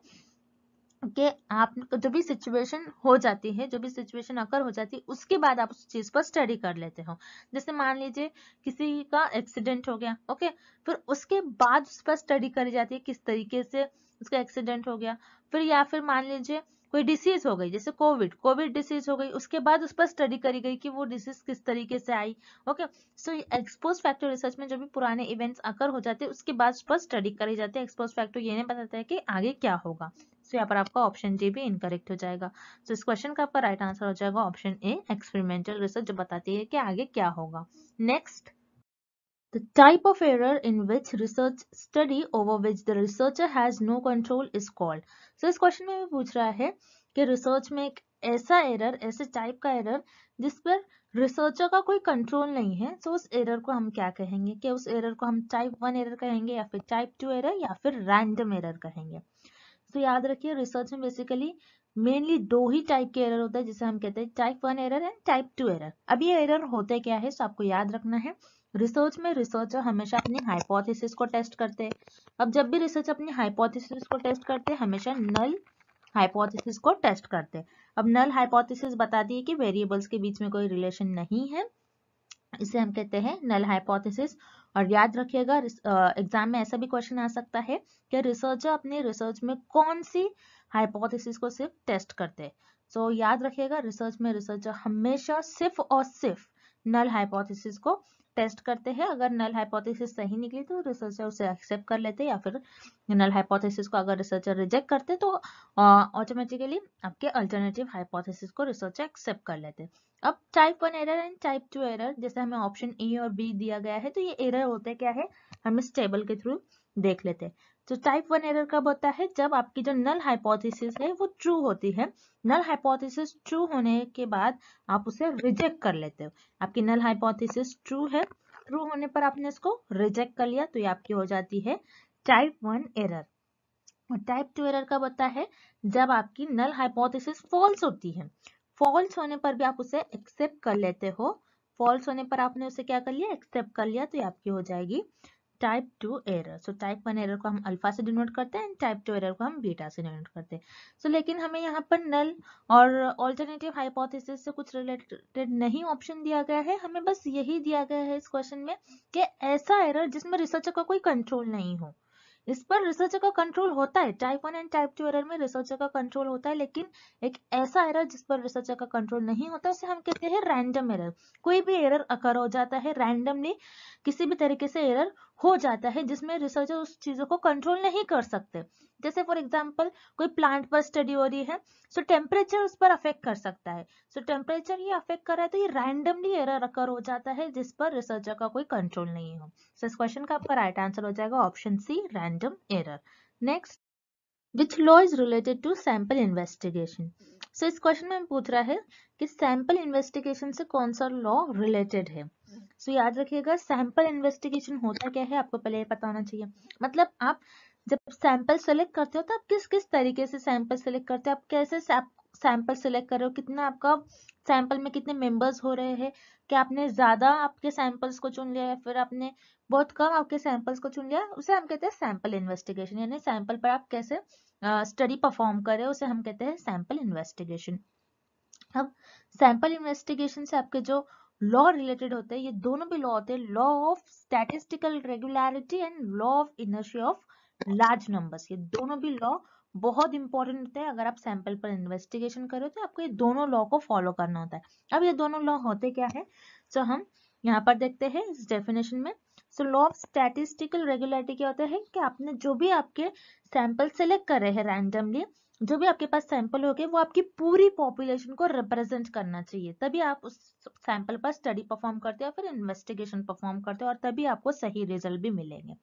कि आप जो भी सिचुएशन हो जाती है जो भी सिचुएशन अकर हो जाती है उसके बाद आप उस चीज़ पर स्टडी कर लेते हो जैसे मान लीजिए किसी का एक्सीडेंट हो गया ओके फिर उसके बाद उस पर स्टडी करी जाती है किस तरीके से उसका एक्सीडेंट हो गया फिर या फिर मान लीजिए कोई डिसीज हो गई जैसे कोविड कोविड डिसीज हो गई उसके बाद उस पर स्टडी करी गई कि वो डिसीज किस तरीके से आई okay so ex post facto research में जो भी पुराने इवेंट्स अकर हो जाते हैं उसके बाद उस पर स्टडी करी जाती है एक्सपोज फैक्टर ये नहीं बताता है कि आगे क्या होगा सो so, यहाँ पर आपका ऑप्शन जे भी इनकरेक्ट हो जाएगा सो so, इस क्वेश्चन का आपका राइट आंसर हो जाएगा ऑप्शन ए एक्सपेरिमेंटल रिसर्च जो बताती है कि आगे क्या होगा next The type of error in which research study over which the researcher has no control is called. So इस क्वेश्चन में भी पूछ रहा है कि रिसर्च में एक ऐसा एरर ऐसे टाइप का एरर जिस पर रिसर्चर का कोई कंट्रोल नहीं है सो तो so उस एरर को हम क्या कहेंगे कि उस एरर को हम टाइप वन एरर कहेंगे या फिर टाइप टू एरर या फिर रैंडम एरर कहेंगे तो याद रखिए रिसर्च में बेसिकली मेनली दो ही टाइप के एरर होता है जिसे हम कहते हैं type one error and type two error अब ये एरर होते क्या है सो तो आपको याद रखना है रिसर्च में रिसर्चर हमेशा अपनी हाइपोथेसिस को टेस्ट करते हैं अब जब भी रिसर्च अपनी हाइपोथेसिस को टेस्ट करते हैं हमेशा नल हाइपोथेसिस को टेस्ट करते हैं अब नल हाइपोथेसिस बताती है कि वेरिएबल्स के बीच में कोई रिलेशन नहीं है इसे हम कहते हैं नल हाइपोथेसिस और याद रखिएगा एग्जाम में ऐसा भी क्वेश्चन आ सकता है कि रिसर्चर अपने रिसर्च में कौन सी हाइपोथेसिस को सिर्फ टेस्ट करते हैं सो so, याद रखिएगा रिसर्च में रिसर्चर हमेशा सिर्फ और सिर्फ नल हाइपोथेसिस को टेस्ट करते हैं अगर नल हाइपोथेसिस सही निकली तो रिसर्चर उसे एक्सेप्ट कर लेते हैं या फिर नल हाइपोथेसिस को अगर रिसर्चर रिजेक्ट करते तो ऑटोमेटिकली आपके अल्टरनेटिव हाइपोथेसिस को रिसर्चर एक्सेप्ट कर लेते अब type one error and type two error जैसे हमें ऑप्शन ए और बी दिया गया है तो ये एरर होते क्या है हम इस टेबल के थ्रू देख लेते हैं तो टाइप वन एरर कब होता है जब आपकी जो नल हाइपोथेसिस है वो ट्रू होती है नल हाइपोथेसिस ट्रू होने के बाद आप उसे रिजेक्ट कर लेते हो आपकी नल हाइपोथेसिस ट्रू है ट्रू होने पर आपने इसको रिजेक्ट कर लिया तो ये आपकी हो जाती है टाइप वन एरर और टाइप टू एरर कब होता है जब आपकी नल हाइपोथेसिस फॉल्स होती है फॉल्स होने पर भी आप उसे एक्सेप्ट कर लेते हो फॉल्स होने पर आपने उसे क्या कर लिया एक्सेप्ट कर लिया तो ये आपकी हो जाएगी type two error so type one error को हम अल्फा से डिनोट करते हैं एंड टाइप टू एरर को हम बीटा से डिनोट करते हैं सो so, लेकिन हमें यहाँ पर नल और ऑल्टरनेटिव हाइपोथेसिस से कुछ रिलेटेड नहीं ऑप्शन दिया गया है हमें बस यही दिया गया है इस क्वेश्चन में कि ऐसा एरर जिसमें रिसर्चर का को कोई कंट्रोल नहीं हो इस पर रिसर्चर का कंट्रोल होता है type one and type two error में रिसर्चर का कंट्रोल होता है लेकिन एक ऐसा एरर जिस पर रिसर्चर का कंट्रोल नहीं होता उसे हम कहते हैं रैंडम एरर कोई भी एरर अकर हो जाता है रैंडमली किसी भी तरीके से एरर हो जाता है जिसमें रिसर्चर उस चीज़ों को कंट्रोल नहीं कर सकते जैसे फॉर एग्जाम्पल कोई प्लांट पर स्टडी हो रही है सो टेम्परेचर उस पर अफेक्ट कर सकता है सो टेम्परेचर ये अफेक्ट कर रहा है तो ये रैंडमली एरर अकर हो जाता है जिस पर रिसर्चर का कोई कंट्रोल नहीं हो सो so, इस क्वेश्चन का आपका राइट आंसर हो जाएगा option C random error next which law is related to sample investigation so इस क्वेश्चन में पूछ रहा है कि सैंपल इन्वेस्टिगेशन से कौन सा लॉ रिलेटेड है सो so, याद रखिएगा सैंपल इन्वेस्टिगेशन होता क्या है आपको पहले पता होना चाहिए मतलब आप जब सैंपल सेलेक्ट करते हो तो आप किस किस तरीके से सैंपल सेलेक्ट करते हो आप कैसे सैंपल सेलेक्ट कर रहे हो कितना आपका सैंपल में कितने मेंबर्स हो रहे हैं क्या आपने ज़्यादा आपके सैंपल्स को चुन लिया या फिर आपने बहुत कम आपके सैंपल्स को चुन लिया उसे हम कहते हैं सैंपल इन्वेस्टिगेशन यानी सैंपल पर आप कैसे स्टडी परफॉर्म कर रहे हो उसे हम कहते हैं सैंपल इन्वेस्टिगेशन अब सैंपल इन्वेस्टिगेशन से आपके जो लॉ रिलेटेड होते हैं ये दोनों भी लॉ होते हैं law of statistical regularity and law of inertia of large numbers ये दोनों भी लॉ बहुत इंपॉर्टेंट होते हैं अगर आप सैंपल पर इन्वेस्टिगेशन करो तो आपको ये दोनों लॉ को फॉलो करना होता है अब ये दोनों लॉ होते क्या है सो तो so, हम यहाँ पर देखते हैं इस डेफिनेशन में so law of statistical regularity क्या होता है कि आपने जो भी आपके सैंपल सेलेक्ट कर रहे हैं रैंडमली जो भी आपके पास सैंपल होगे वो आपकी पूरी पॉपुलेशन को रिप्रेजेंट करना चाहिए तभी आप उस सैंपल पर स्टडी परफॉर्म करते हो फिर इन्वेस्टिगेशन परफॉर्म करते हो और तभी आपको सही रिजल्ट भी मिलेंगे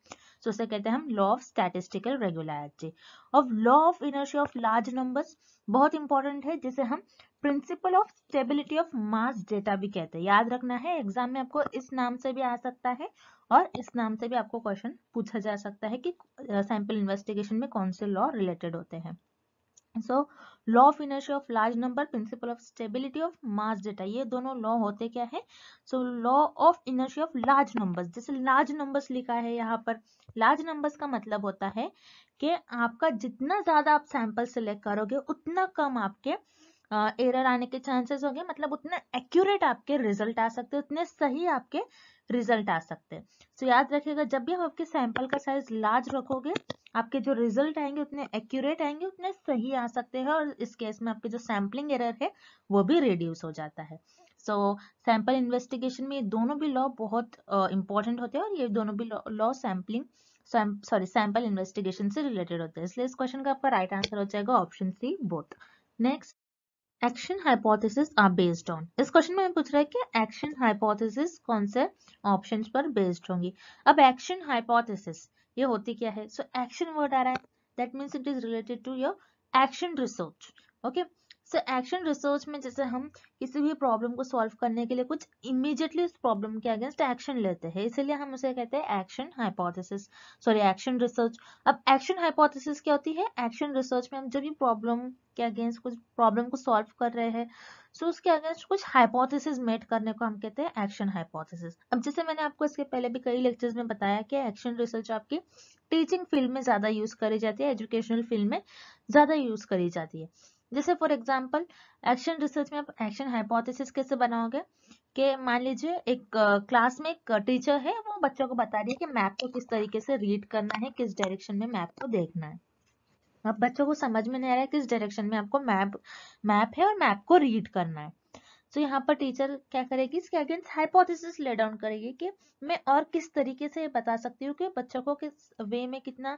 सो उसे कहते हैं हम लॉ ऑफ स्टैटिस्टिकल रेगुलरिटी और law of inertia of large numbers बहुत इंपॉर्टेंट है जिसे हम principle of stability of mass data भी कहते हैं याद रखना है एग्जाम में आपको इस नाम से भी आ सकता है और इस नाम से भी आपको क्वेश्चन पूछा जा सकता है कि सैंपल इन्वेस्टिगेशन में कौन से लॉ रिलेटेड होते हैं so law of inertia of large number principle of stability of mass data ये दोनों लॉ होते क्या है so law of inertia of large numbers जैसे लार्ज नंबर्स लिखा है यहाँ पर लार्ज नंबर्स का मतलब होता है कि आपका जितना ज्यादा आप सैंपल सिलेक्ट करोगे उतना कम आपके एरर आने के चांसेस होंगे मतलब उतना एक्यूरेट आपके रिजल्ट आ सकते हैं उतने सही आपके रिजल्ट आ सकते हैं सो याद रखिएगा जब भी हम आपके सैंपल का साइज लार्ज रखोगे आपके जो रिजल्ट आएंगे उतने एक्यूरेट आएंगे उतने सही आ सकते हैं और इस केस में आपके जो सैम्पलिंग एरर है वो भी रिड्यूस हो जाता है सो सैंपल इन्वेस्टिगेशन में ये दोनों भी लॉ बहुत इंपॉर्टेंट uh, होते हैं और ये दोनों भी law sampling sorry sample investigation से रिलेटेड होते हैं इसलिए इस क्वेश्चन का आपका राइट आंसर हो जाएगा option C both next action hypothesis are based on इस क्वेश्चन में पूछ रहा है कि एक्शन हाइपोथेसिस कौन से ऑप्शंस पर बेस्ड होंगी अब एक्शन हाइपोथेसिस ये होती क्या है सो एक्शन वर्ड आ रहा है that means it is related to your action research okay so action research में जैसे हम किसी भी प्रॉब्लम को सॉल्व करने के लिए कुछ इमीजिएटली उस प्रॉब्लम के अगेंस्ट एक्शन लेते हैं इसलिए हम उसे कहते हैं action hypothesis sorry action research अब एक्शन हाइपोथेसिस क्या होती है एक्शन रिसर्च में हम जब भी प्रॉब्लम के अगेंस्ट कुछ प्रॉब्लम को सॉल्व कर रहे हैं सो उसके अगेंस्ट कुछ हाइपोथेसिस मेट करने को हम कहते हैं एक्शन हाइपोथेसिस अब जैसे मैंने आपको इसके पहले भी कई लेक्चर्स में बताया कि एक्शन रिसर्च आपकी टीचिंग फील्ड में ज़्यादा यूज़ करी जाती है एजुकेशनल फील्ड में ज़्यादा यूज़ करी जाती है जैसे फॉर एग्जाम्पल एक्शन रिसर्च में आप एक्शन हाइपोथेसिस कैसे बनाओगे कि मान लीजिए एक क्लास uh, में एक टीचर uh, है वो बच्चों को बता रही है कि मैप को किस तरीके से रीड करना है किस डायरेक्शन में मैप को देखना है अब बच्चों को समझ में नहीं आ रहा है किस डायरेक्शन में आपको मैप मैप है और मैप को रीड करना है सो so, यहाँ पर टीचर क्या करेगी इसके अगेंस्ट हाइपोथेसिस ले डाउन करेगी कि मैं और किस तरीके से बता सकती हूँ कि बच्चों को किस वे में कितना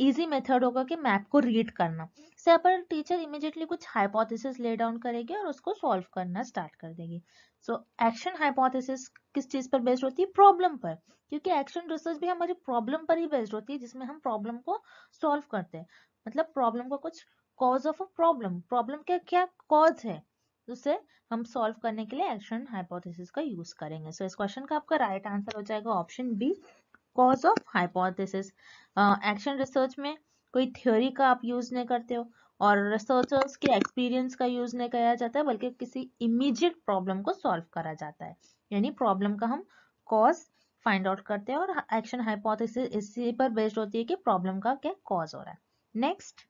इजी uh, मेथड होगा कि मैप को रीड करना सो यहाँ पर टीचर इमिजिएटली कुछ हाइपोथेसिस ले डाउन करेगी और उसको सॉल्व करना स्टार्ट कर देगी सो एक्शन हाइपोथेसिस किस चीज़ पर बेस्ड होती है प्रॉब्लम पर क्योंकि एक्शन रिसर्च भी हमारी प्रॉब्लम पर ही बेस्ड होती है जिसमें हम प्रॉब्लम को सॉल्व करते हैं मतलब प्रॉब्लम को कुछ cause of a problem problem का क्या कॉज है उसे हम सॉल्व करने के लिए एक्शन हाइपोथेसिस का यूज करेंगे सो so, इस क्वेश्चन का आपका राइट right आंसर हो जाएगा option B cause of hypothesis action research में कोई थ्योरी का आप यूज नहीं करते हो और रिसर्चर्स के एक्सपीरियंस का यूज नहीं किया जाता है बल्कि किसी इमीजिएट प्रॉब्लम को सॉल्व करा जाता है यानी प्रॉब्लम का हम कॉज फाइंड आउट करते हैं और एक्शन हाइपोथेसिस इसी पर बेस्ड होती है कि प्रॉब्लम का क्या कॉज हो रहा है next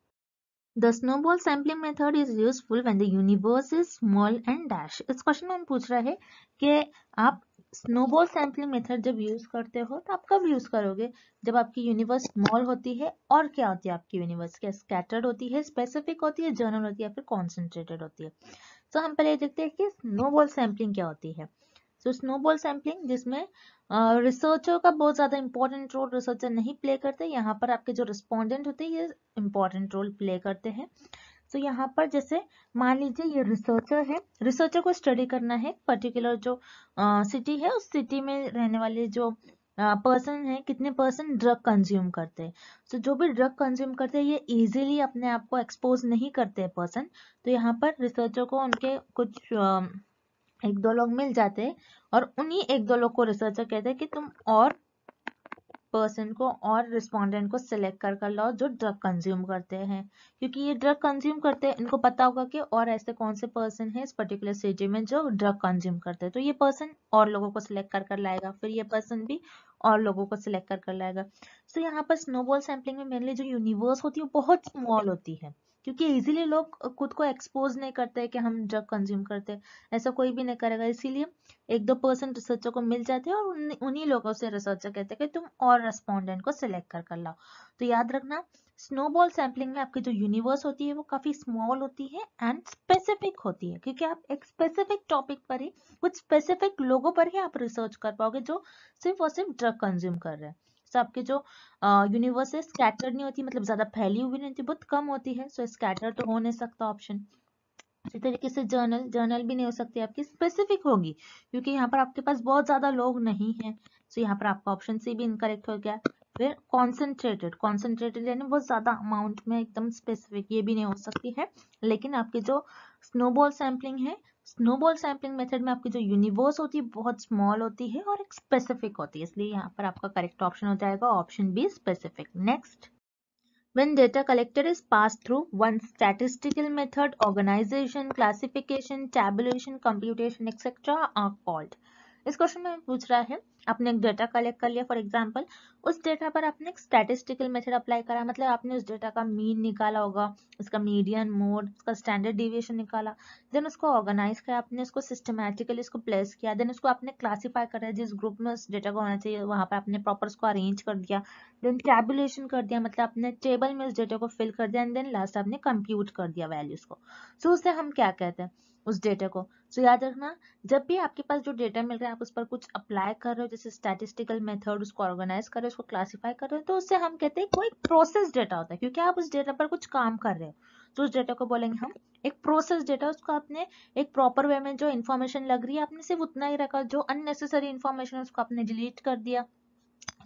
the snowball sampling method is useful when the universe is small and dash इस क्वेश्चन में पूछ रहा है कि आप स्नोबॉल सैम्पलिंग मेथड जब यूज करते हो तो आप कब यूज करोगे जब आपकी यूनिवर्स स्मॉल होती है और क्या होती है आपकी यूनिवर्स क्या स्कैटर्ड होती है स्पेसिफिक होती है जर्नल होती है या फिर कॉन्सेंट्रेटेड होती है तो so, हम पहले देखते हैं कि स्नोबॉल सैम्पलिंग क्या होती है सो स्नोबॉल सैम्पलिंग जिसमें रिसर्चर का बहुत ज़्यादा इंपॉर्टेंट रोल रिसर्चर नहीं प्ले करते यहाँ पर आपके जो रिस्पोंडेंट होते हैं ये इंपॉर्टेंट रोल प्ले करते हैं सो so, यहाँ पर जैसे मान लीजिए ये रिसर्चर है रिसर्चर को स्टडी करना है पर्टिकुलर जो सिटी है उस सिटी में रहने वाले जो पर्सन है कितने पर्सन ड्रग कंज्यूम करते हैं सो जो भी ड्रग कंज्यूम करते हैं ये इजीली अपने आप को एक्सपोज नहीं करते पर्सन तो यहाँ पर रिसर्चर को उनके कुछ एक दो लोग मिल जाते हैं और उन्हीं एक दो लोग को रिसर्चर कहते हैं कि तुम और पर्सन को और रिस्पोंडेंट को सिलेक्ट कर कर लाओ जो ड्रग कंज्यूम करते हैं क्योंकि ये ड्रग कंज्यूम करते हैं इनको पता होगा कि और ऐसे कौन से पर्सन हैं इस पर्टिकुलर सिटी में जो ड्रग कंज्यूम करते हैं तो ये पर्सन और लोगों को सिलेक्ट कर कर लाएगा फिर ये पर्सन भी और लोगों को सिलेक्ट कर कर लाएगा सो so, यहाँ पर स्नोबॉल सैम्पलिंग में मेनली जो यूनिवर्स होती है वो बहुत स्मॉल होती है क्योंकि इजीली लोग खुद को एक्सपोज नहीं करते कि हम ड्रग कंज्यूम करते ऐसा कोई भी नहीं करेगा इसीलिए एक दो पर्सन रिसर्चर को मिल जाते हैं और उन्हीं लोगों से रिसर्चर कहते हैं कि तुम और रेस्पोंडेंट को सिलेक्ट कर कर लाओ तो याद रखना स्नोबॉल सैम्पलिंग में आपकी जो यूनिवर्स होती है वो काफ़ी स्मॉल होती है एंड स्पेसिफिक होती है क्योंकि आप एक स्पेसिफिक टॉपिक पर ही कुछ स्पेसिफिक लोगों पर ही आप रिसर्च कर पाओगे जो सिर्फ और सिर्फ ड्रग कंज्यूम कर रहे हैं से तो आपके जो यूनिवर्स है स्कैटर नहीं होती मतलब ज़्यादा फैली हुई नहीं होती बहुत कम होती है सो स्कैटर तो हो नहीं सकता ऑप्शन इसी तरीके से जर्नल जर्नल भी नहीं हो सकती आपकी स्पेसिफिक होगी क्योंकि यहाँ पर आपके पास बहुत ज़्यादा लोग नहीं है सो यहाँ पर आपका ऑप्शन सी भी इनकरेक्ट हो गया फिर कॉन्सेंट्रेटेड कॉन्सेंट्रेटेड यानी बहुत ज़्यादा अमाउंट में एकदम स्पेसिफिक ये भी नहीं हो सकती है लेकिन आपके जो स्नोबॉल सैम्पलिंग है स्नोबॉल सैम्पलिंग मेथड में आपकी जो यूनिवर्स होती है बहुत स्मॉल होती है और एक स्पेसिफिक होती है इसलिए यहाँ पर आपका करेक्ट ऑप्शन हो जाएगा option B specific next when data collector is pass through one statistical method organisation classification tabulation computation etcetera are called इस क्वेश्चन में पूछ रहा है आपने एक डेटा कलेक्ट कर लिया फॉर एग्जाम्पल उस डेटा पर आपने एक स्टैटिस्टिकल मेथड अप्लाई करा मतलब आपने उस डेटा का मीन निकाला होगा उसका मीडियन मोड उसका स्टैंडर्ड डिविएशन निकाला देन उसको ऑर्गेनाइज किया आपने उसको सिस्टमैटिकली उसको प्लेस किया देन उसको आपने क्लासीफाई करा जिस ग्रुप में उस डेटा को होना चाहिए वहाँ पर आपने प्रॉपर उसको अरेंज कर दिया देन टेबुलेशन कर दिया मतलब आपने टेबल में उस डेटा को फिल कर दिया एंड देन लास्ट आपने कंप्यूट कर दिया वैल्यूज को सो so, उससे हम क्या कहते हैं उस डेटा को सो so, याद रखना जब भी आपके पास जो डेटा मिल रहा है आप उस पर कुछ अप्लाई कर रहे हो जैसे स्टैटिस्टिकल मेथड उसको ऑर्गेनाइज कर रहे हो उसको क्लासीफाई कर रहे हो तो उससे हम कहते हैं कोई प्रोसेस डेटा होता है क्योंकि आप उस डेटा पर कुछ काम कर रहे हो तो उस डेटा को बोलेंगे हम एक प्रोसेस डेटा उसको आपने एक प्रॉपर वे में जो इन्फॉर्मेशन लग रही है आपने सिर्फ उतना ही रखा जो अननेसेसरी इन्फॉर्मेशन उसको आपने डिलीट कर दिया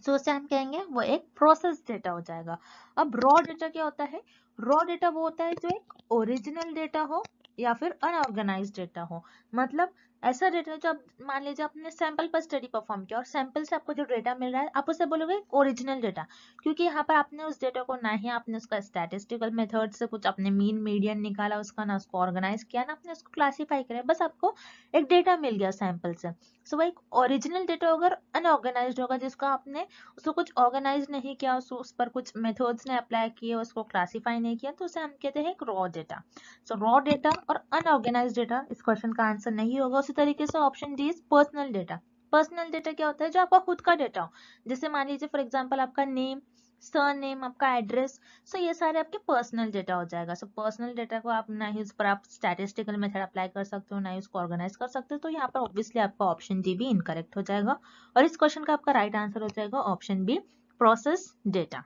सो so, हम कहेंगे वो एक प्रोसेस डेटा हो जाएगा अब रॉ डेटा क्या होता है रॉ डेटा वो होता है जो एक ओरिजिनल डेटा हो या फिर अनऑर्गेनाइज डेटा हो मतलब ऐसा डेटा जो आप मान लीजिए आपने सैंपल पर स्टडी परफॉर्म किया और सैंपल से आपको जो डेटा मिल रहा है आप उसे बोलोगे ओरिजिनल डेटा क्योंकि यहाँ पर आपने उस डेटा को ना ही आपने उसका स्टैटिस्टिकल मेथड से कुछ अपने मीन मीडियन निकाला उसका ना उसको ऑर्गेनाइज किया ना आपने उसको क्लासीफाई किया बस आपको एक डेटा मिल गया सैंपल से सो वह एक ओरिजिनल डेटा होगा अनऑर्गेनाइज होगा जिसका आपने उसको कुछ ऑर्गेनाइज नहीं किया उस, उस पर कुछ मेथड्स ने अप्लाई किए उसको क्लासीफाई नहीं किया तो उसे हम कहते हैं एक raw data so raw data और अनऑर्गेनाइज डेटा इस क्वेश्चन का आंसर नहीं होगा उसी तरीके से option D is personal data personal data क्या होता है जो आपका खुद का डेटा हो जैसे मान लीजिए फॉर एग्जाम्पल आपका नेम सरनेम आपका एड्रेस सो ये सारे आपके पर्सनल डेटा हो जाएगा सो पर्सनल डेटा को आप ना ही उस पर आप स्टैटिस्टिकल मेथड अप्लाई कर सकते हो ना ही उसको ऑर्गेनाइज कर सकते हो तो यहाँ पर ऑब्वियसली आपका ऑप्शन जी भी इनकरेक्ट हो जाएगा और इस क्वेश्चन का आपका राइट आंसर हो जाएगा option B process data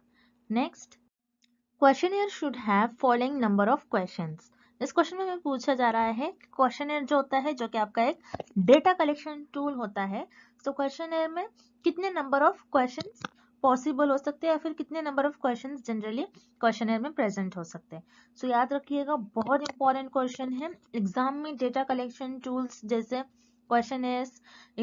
next question should have following number of question इस क्वेश्चन में पूछा जा रहा है क्वेश्चन जो होता है जो कि आपका एक डेटा कलेक्शन टूल होता है तो क्वेश्चन क्वेश्चन में कितने नंबर ऑफ क्वेश्चन पॉसिबल हो सकते हैं या फिर कितने number of questions generally question में प्रेजेंट हो सकते हैं सो so, याद रखिएगा बहुत इंपॉर्टेंट क्वेश्चन है एग्जाम में डेटा कलेक्शन टूल्स जैसे क्वेश्चन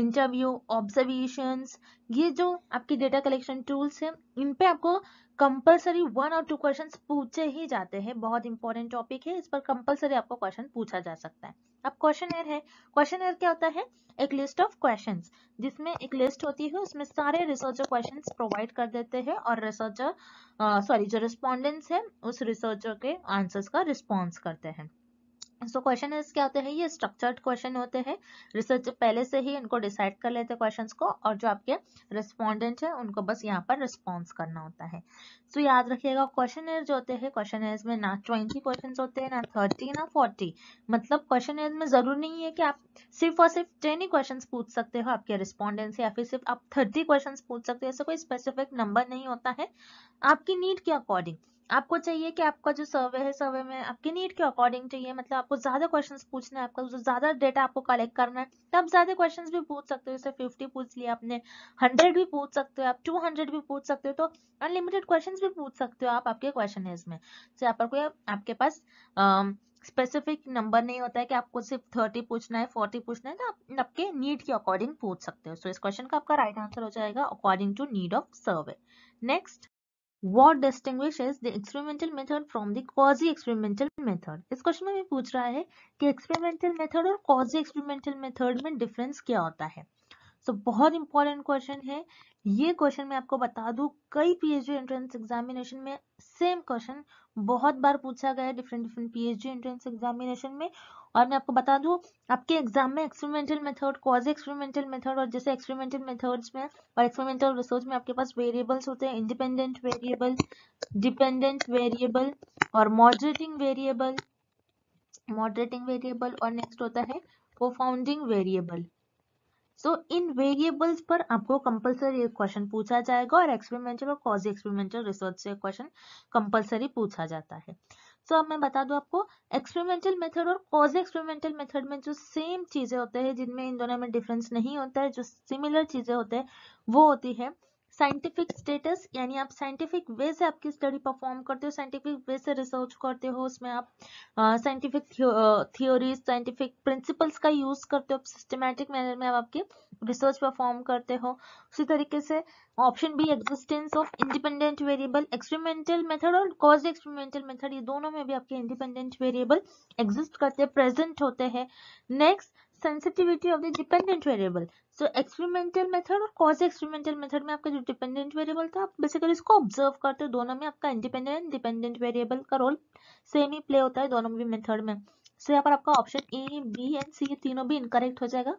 इंटरव्यू ऑब्जर्वेशंस ये जो आपके डेटा कलेक्शन टूल्स हैं इन पे आपको कंपलसरी वन और टू क्वेश्चन पूछे ही जाते हैं बहुत इंपॉर्टेंट टॉपिक है इस पर कंपलसरी आपको क्वेश्चन पूछा जा सकता है अब क्वेश्चन एयर है क्वेश्चन एयर क्या होता है एक लिस्ट ऑफ क्वेश्चन जिसमें एक लिस्ट होती है उसमें सारे रिसर्चर क्वेश्चन प्रोवाइड कर देते हैं और रिसर्चर सॉरी जो रिस्पॉन्डेंट्स है उस रिसर्चर के आंसर्स का रिस्पॉन्स करते हैं सो क्वेश्चन क्या होते हैं ये स्ट्रक्चर्ड क्वेश्चन होते हैं रिसर्च पहले से ही इनको डिसाइड कर लेते हैं क्वेश्चन को और जो आपके रिस्पॉन्डेंट है उनको बस यहाँ पर रिस्पॉन्स करना होता है सो so, याद रखिएगा क्वेश्चन जो होते हैं क्वेश्चन में ना ट्वेंटी क्वेश्चन होते हैं ना थर्टी ना फोर्टी मतलब क्वेश्चन में जरूरी नहीं है कि आप सिर्फ और सिर्फ टेन ही क्वेश्चन पूछ सकते हो आपके रिस्पॉन्डेंट से या फिर सिर्फ आप थर्टी क्वेश्चन पूछ सकते हो ऐसा कोई स्पेसिफिक नंबर नहीं होता है आपकी नीड के अकॉर्डिंग आपको चाहिए कि आपका जो सर्वे है सर्वे में आपकी नीड के अकॉर्डिंग चाहिए मतलब आपको ज्यादा क्वेश्चंस पूछना है आपका जो ज्यादा डेटा आपको कलेक्ट करना है तब तो ज्यादा क्वेश्चंस भी पूछ सकते हो जैसे 50 पूछ लिया आपने 100 भी पूछ सकते हो आप 200 भी पूछ सकते हो तो अनलिमिटेड क्वेश्चन भी पूछ सकते हो आप आपके क्वेश्चन है इसमें तो यहाँ पर कोई आपके पास स्पेसिफिक नंबर नहीं होता है कि आपको सिर्फ थर्टी पूछना है फोर्टी पूछना है तो आप आपके नीड के अकॉर्डिंग पूछ सकते हो सो तो इस क्वेश्चन का आपका राइट आंसर हो जाएगा according to need of survey next What distinguishes the experimental method from the quasi-experimental method? इस क्वेश्चन में भी पूछ रहा है कि experimental method और quasi-experimental method में difference क्या होता है so, बहुत important question है ये question मैं आपको बता दूं कई पीएचडी एंट्रेंस एग्जामिनेशन में सेम क्वेश्चन बहुत बार पूछा गया है different different PhD entrance examination में और मैं आपको बता दूं आपके एग्जाम में experimental method quasi experimental method और जैसे एक्सपेरिमेंटल मेथड्स में और एक्सपेरिमेंटल रिसर्च में आपके पास वेरिएबल्स होते हैं इंडिपेंडेंट वेरिएबल डिपेंडेंट वेरिएबल और मॉडरेटिंग वेरिएबल मॉडरेटिंग वेरिएबल और नेक्स्ट होता है कोफाउंडिंग वेरिएबल सो इन वेरिएबल्स पर आपको कंपलसरी क्वेश्चन पूछा जाएगा और एक्सपेरिमेंटल और कॉज एक्सपेरिमेंटल रिसर्च से क्वेश्चन कंपलसरी पूछा जाता है सो so, अब मैं बता दूं आपको एक्सपेरिमेंटल मेथड और कॉज एक्सपेरिमेंटल मेथड में जो सेम चीजें होते हैं जिनमें इन दोनों में डिफरेंस नहीं होता है जो सिमिलर चीजें होते हैं वो होती है साइंटिफिक स्टेटस यानी आप साइंटिफिक वे से आपकी स्टडी परफॉर्म करते हो साइंटिफिक वे से रिसर्च करते हो उसमें आप साइंटिफिक थियोरीज साइंटिफिक प्रिंसिपल्स का यूज करते हो सिस्टमैटिक मैनर में आप आपकी रिसर्च परफॉर्म करते हो उसी तरीके से option B existence of independent variable experimental method और कॉज एक्सपेरिमेंटल मेथड ये दोनों में भी आपके इंडिपेंडेंट वेरिएबल एग्जिस्ट करते प्रेजेंट होते हैं next sensitivity of the dependent variable so experimental method और कॉज एक्सपेरिमेंटल मेथड में आपका जो डिपेंडेंट वेरिएबल था आप बेसिकली इसको ऑब्जर्व करते हो दोनों में आपका इंडिपेंडेंट डिपेंडेंट वेरिएबल का रोल सेम ही प्ले होता है दोनों भी मेथड में सो यहाँ पर आपका option A B and C ये तीनों भी इनकरेक्ट हो जाएगा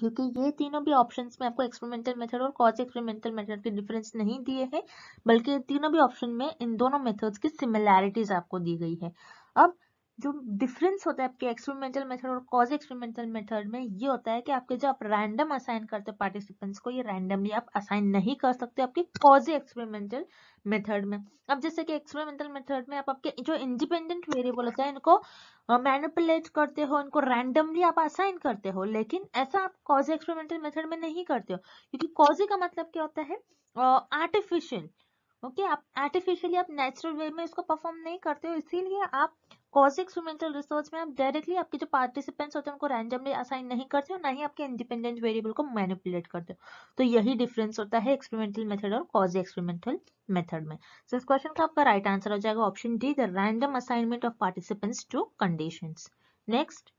क्योंकि ये तीनों भी ऑप्शंस में आपको एक्सपेरिमेंटल मेथड और कॉज एक्सपेरिमेंटल मेथड के डिफरेंस नहीं दिए हैं बल्कि तीनों भी ऑप्शन में इन दोनों मेथड्स की सिमिलैरिटीज आपको दी गई है अब जो डिफरेंस होता है आपके एक्सपेरिमेंटल मेथड और कॉज एक्सपेरिमेंटल मेथड में ये होता है कि आपके जो आप रैंडम असाइन करते हैं पार्टिसिपेंट्स को ये रैंडमली आप असाइन नहीं कर सकते आपके कॉज एक्सपेरिमेंटल मेथड में अब जैसे कि एक्सपेरिमेंटल मेथड में आप आपके जो इंडिपेंडेंट वेरिएबल होता है इनको मैनिपुलेट uh, करते हो इनको रैंडमली आप असाइन करते हो लेकिन ऐसा आप कॉज एक्सपेरिमेंटल मेथड में नहीं करते हो क्योंकि कॉज का मतलब क्या होता है आर्टिफिशियल uh, ओके okay, आप आर्टिफिशियली आप नेचुरल वे में इसको परफॉर्म नहीं करते हो इसीलिए आप कॉजिक सुमेंटल रिसर्च में आप डायरेक्टली आपके जो पार्टिसिपेंट्स होते हैं उनको रैंडमली असाइन नहीं करते हो ना ही आपके इंडिपेंडेंट वेरिएबल को मैनिपुलेट करते हो तो यही डिफरेंस होता है एक्सपेरिमेंटल मेथड और कॉज एक्सपेरिमेंटल मेथड में सो इस क्वेश्चन का आपका राइट आंसर हो जाएगा option D the random assignment of participants to condition next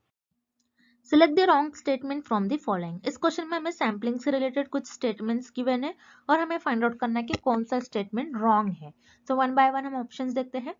select the wrong statement from the following इस क्वेश्चन में हमें सैम्पलिंग से रिलेटेड कुछ स्टेटमेंट्स गिवन है और हमें फाइंड आउट करना है कि कौन सा स्टेटमेंट रॉन्ग है सो वन बाय वन हम ऑप्शन देखते हैं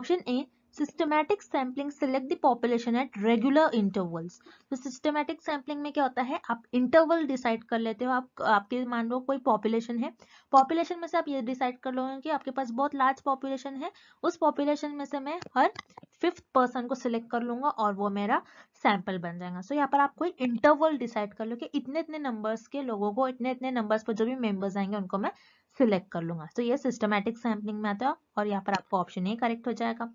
option A systematic sampling select the population at regular intervals तो सिस्टमैटिक सैम्पलिंग में क्या होता है आप इंटरवल डिसाइड कर लेते हो आप आपके मान लो कोई पॉपुलेशन है पॉपुलेशन में से आप ये डिसाइड कर लोगे कि आपके पास बहुत लार्ज पॉपुलेशन है उस पॉपुलेशन में से मैं हर फिफ्थ पर्सन को सिलेक्ट कर लूंगा और वो मेरा सैंपल बन जाएगा सो so, यहाँ पर आप कोई इंटरवल डिसाइड कर लो कि इतने इतने नंबर्स के लोगों को इतने इतने नंबर्स पर जो भी मेंबर्स आएंगे उनको मैं सिलेक्ट कर लूंगा तो so, ये सिस्टमैटिक सैम्पलिंग में आता है और यहाँ पर आपका ऑप्शन ए करेक्ट हो जाएगा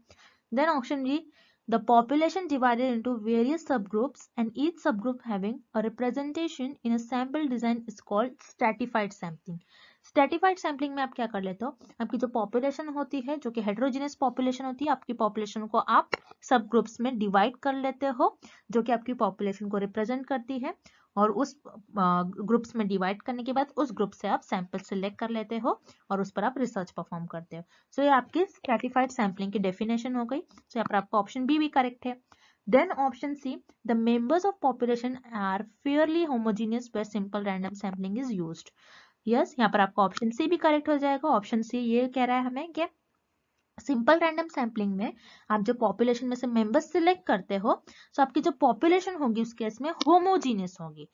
Then option D, the population divided into various subgroups and each subgroup having a representation in a sample design is called stratified sampling. Stratified sampling में आप क्या कर लेते हो आपकी जो पॉपुलेशन होती है जो कि हेड्रोजिनियस पॉपुलेशन होती है आपकी पॉपुलेशन को आप सब ग्रुप्स में डिवाइड कर लेते हो जो कि आपकी पॉपुलेशन को रिप्रेजेंट करती है और उस ग्रुप्स में डिवाइड करने के बाद उस ग्रुप से आप सैंपल सिलेक्ट कर लेते हो और उस पर आप रिसर्च परफॉर्म करते हो सो so, ये आपकी स्ट्रेटिफाइड सैम्पलिंग की डेफिनेशन हो गई सो so, यहाँ पर आपका ऑप्शन बी भी करेक्ट है then option C the members of population are fairly homogeneous where simple random sampling is use yes यहाँ पर आपका ऑप्शन सी भी करेक्ट हो जाएगा ऑप्शन सी ये कह रहा है हमें कि सिंपल रैंडम सैम्पलिंग में आप जो पॉपुलेशन में से मेंबर्स सिलेक्ट करते हो तो आपकी जो पॉपुलेशन होगी उस केस में होमोजीनियस होगी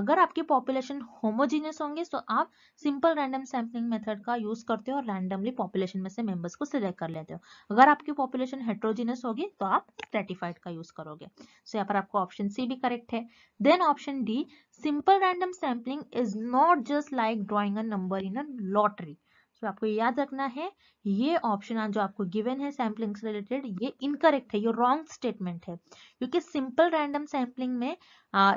अगर आपकी पॉपुलेशन होमोजीनियस होंगे तो आप सिंपल रैंडम सैम्पलिंग मेथड का यूज करते हो और रैंडमली पॉपुलेशन में से मेंबर्स को सिलेक्ट कर लेते हो अगर आपकी पॉपुलेशन हेट्रोजीनियस होगी तो आप स्ट्रेटिफाइड का यूज करोगे सो यहाँ पर आपको ऑप्शन सी भी करेक्ट है then option D simple random sampling is not just like drawing a number in a lottery तो आपको याद रखना है ये ऑप्शन जो आपको गिवन है सैम्पलिंग से रिलेटेड ये इनकरेक्ट है ये रॉन्ग स्टेटमेंट है क्योंकि सिंपल रैंडम सैम्पलिंग में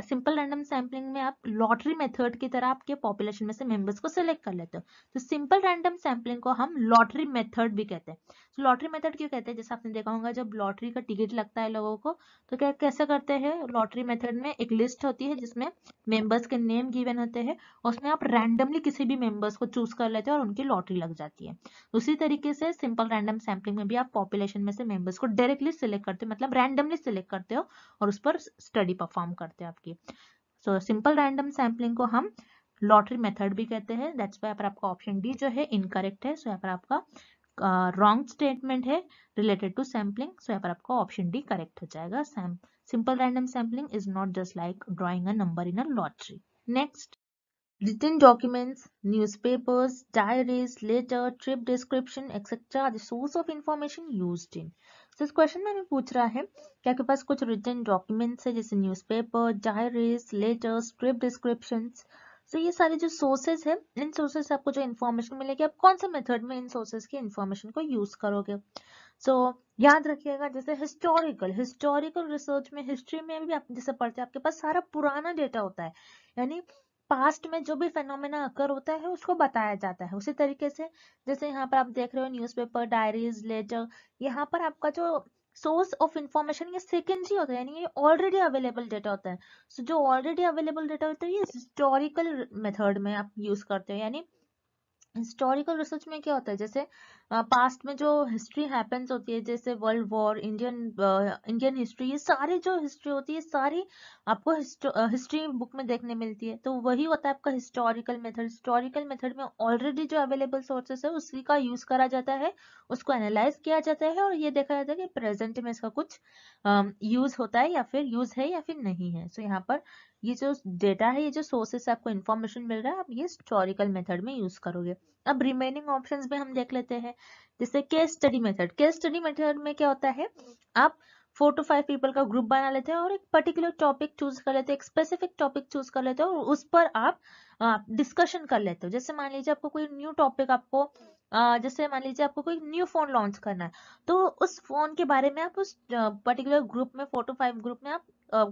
सिंपल रैंडम सैम्पलिंग में आप लॉटरी मेथड की तरह आपके पॉपुलेशन में से मेंबर्स को सिलेक्ट कर लेते हो तो सिंपल रैंडम सैम्पलिंग को हम लॉटरी मेथड भी कहते हैं तो लॉटरी मेथड क्यों कहते हैं जैसे आपने देखा होगा जब लॉटरी का टिकट लगता है लोगों को तो क्या कैसे करते हैं लॉटरी मेथड में एक लिस्ट होती है जिसमें मेंबर्स के नेम गिवेन होते हैं उसमें आप रैंडमली किसी भी मेंबर्स को चूज कर लेते हैं और उनकी लॉटरी एंट्री लग जाती है उसी तरीके से सिंपल रैंडम सैम्पलिंग में भी आप पॉपुलेशन में से मेंबर्स को डायरेक्टली सिलेक्ट करते हो मतलब रैंडमली सिलेक्ट करते हो और उस पर स्टडी परफॉर्म करते हो आपकी सो सिंपल रैंडम सैम्पलिंग को हम लॉटरी मेथड भी कहते हैं दैट्स वाई पर आपका ऑप्शन डी जो है इनकरेक्ट है सो यहाँ पर आपका रॉन्ग स्टेटमेंट है रिलेटेड टू सैम्पलिंग सो यहाँ पर आपका ऑप्शन डी करेक्ट हो जाएगा simple random sampling is not just like drawing a number in a lottery next Written documents, newspapers, diaries, letter, trip description, etc. the source of information used in. So, इस question में पूछ रहा है कि आपके पास कुछ रिटर्न डॉक्यूमेंट्स है जैसे newspaper, diaries, letters, trip description तो ये सारे जो सोर्सेज है इन सोर्सेज से आपको जो इन्फॉर्मेशन मिलेगी आप कौन से मेथड में इन सोर्सेज की इन्फॉर्मेशन को यूज करोगे सो so, याद रखिएगा जैसे हिस्टोरिकल हिस्टोरिकल रिसर्च में हिस्ट्री में भी आप जैसे पढ़ते हैं आपके पास सारा पुराना डेटा होता है यानी पास्ट में जो भी फेनोमेना अकर होता है उसको बताया जाता है उसी तरीके से जैसे यहाँ पर आप देख रहे हो न्यूज़पेपर डायरीज लेटर यहाँ पर आपका जो सोर्स ऑफ इंफॉर्मेशन ये सेकेंडरी होता है यानी ये ऑलरेडी अवेलेबल डेटा होता है सो so, जो ऑलरेडी अवेलेबल डेटा होता है ये हिस्टोरिकल मेथड में आप यूज करते हो यानी हिस्टोरिकल रिसर्च में क्या होता है जैसे पास्ट में जो हिस्ट्री हैपेंस होती है जैसे world war Indian Indian history ये सारी जो हिस्ट्री होती है सारी आपको हिस्ट्री बुक में देखने मिलती है तो वही होता है आपका हिस्टोरिकल मेथड हिस्टोरिकल मेथड में ऑलरेडी जो अवेलेबल सोर्सेस है उसी का यूज करा जाता है उसको एनालाइज किया जाता है और ये देखा जाता है कि प्रेजेंट में इसका कुछ यूज होता है या फिर यूज है या फिर नहीं है सो so, यहाँ पर ये जो डेटा है ये जो सोर्सेस आपको इन्फॉर्मेशन मिल रहा है आप ये हिस्टोरिकल मेथड में यूज करोगे अब रिमेनिंग ऑप्शंस में हम देख लेते हैं जैसे case study method case study method में क्या होता है आप फोर टू फाइव पीपल का ग्रुप बना लेते हैं और एक पर्टिकुलर टॉपिक चूज कर लेते हैं एक स्पेसिफिक टॉपिक चूज कर लेते हो और उस पर आप डिस्कशन कर लेते हो जैसे मान लीजिए आपको कोई न्यू टॉपिक आपको जैसे मान लीजिए आपको कोई न्यू फोन लॉन्च करना है तो उस फोन के बारे में आप उस पर्टिकुलर ग्रुप में फोटो फाइव ग्रुप में आप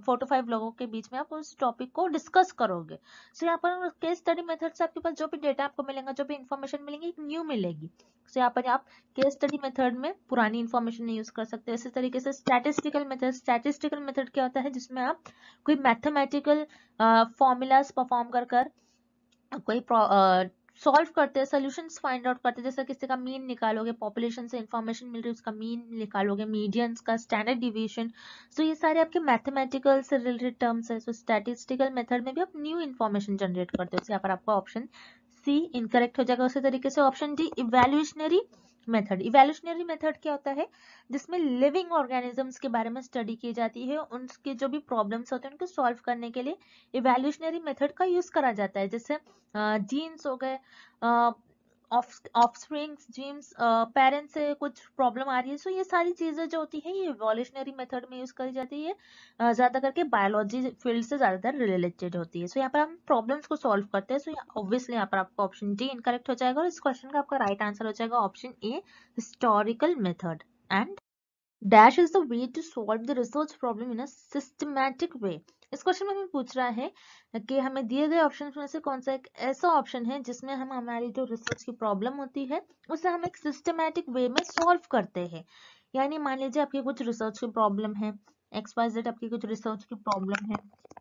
फोटो फाइव लोगों के बीच में आप उस टॉपिक को डिस्कस करोगे सो यहाँ पर केस स्टडी मेथड से आपके पास जो भी डेटा आपको मिलेगा जो भी इन्फॉर्मेशन मिलेगी न्यू मिलेगी सो यहाँ पर आप केस स्टडी मेथड में पुरानी इन्फॉर्मेशन यूज कर सकते हो इसी तरीके से स्टैटिस्टिकल मेथड स्टैटिस्टिकल मेथड क्या होता है जिसमें आप कोई मैथमेटिकल फॉर्मूलाज परफॉर्म कर कर कोई सॉल्व करते हैं सोल्यूशन फाइंड आउट करते हैं जैसे किसी का मीन निकालोगे पॉपुलेशन से इन्फॉर्मेशन मिल रही है उसका मीन निकालोगे मीडियंस का स्टैंडर्ड डिविएशन सो ये सारे आपके मैथमेटिकल से रिलेटेड टर्म्स है सो स्टैटिस्टिकल मेथड में भी आप न्यू इन्फॉर्मेशन जनरेट करते हो यहाँ पर आपका ऑप्शन सी इनकरेक्ट हो जाएगा उसी तरीके से option D evolutionary method evolutionary method क्या होता है जिसमें लिविंग ऑर्गेनिजम्स के बारे में स्टडी की जाती है उनके जो भी प्रॉब्लम्स होते हैं उनको सॉल्व करने के लिए इवेल्यूशनरी मेथड का यूज करा जाता है जैसे जीन्स हो गए ऑफस्प्रिंग्स जीम्स पेरेंट्स से कुछ प्रॉब्लम आ रही है सो ये सारी चीज़ें जो होती है ये इवोल्यूशनरी मेथड में यूज़ करी जाती है uh, ज़्यादा करके बायोलॉजी फील्ड से ज़्यादातर रिलेटेड होती है सो so, यहाँ पर हम प्रॉब्लम्स को सॉल्व करते हैं सो ऑब्वियसली यहाँ पर आपका ऑप्शन डी इनकरेक्ट हो जाएगा और इस क्वेश्चन का आपका राइट right आंसर हो जाएगा option A historical method and dash is the way to solve the research problem in a systematic way इस क्वेश्चन में हमें पूछ रहा है कि हमें दिए गए ऑप्शन में से कौन सा एक ऐसा ऑप्शन है जिसमें हम हमारी जो रिसर्च की प्रॉब्लम होती है उसे हम एक सिस्टमैटिक वे में सॉल्व करते हैं यानी मान लीजिए आपकी कुछ रिसर्च की प्रॉब्लम है एक्स वाई जेड आपकी कुछ रिसर्च की प्रॉब्लम है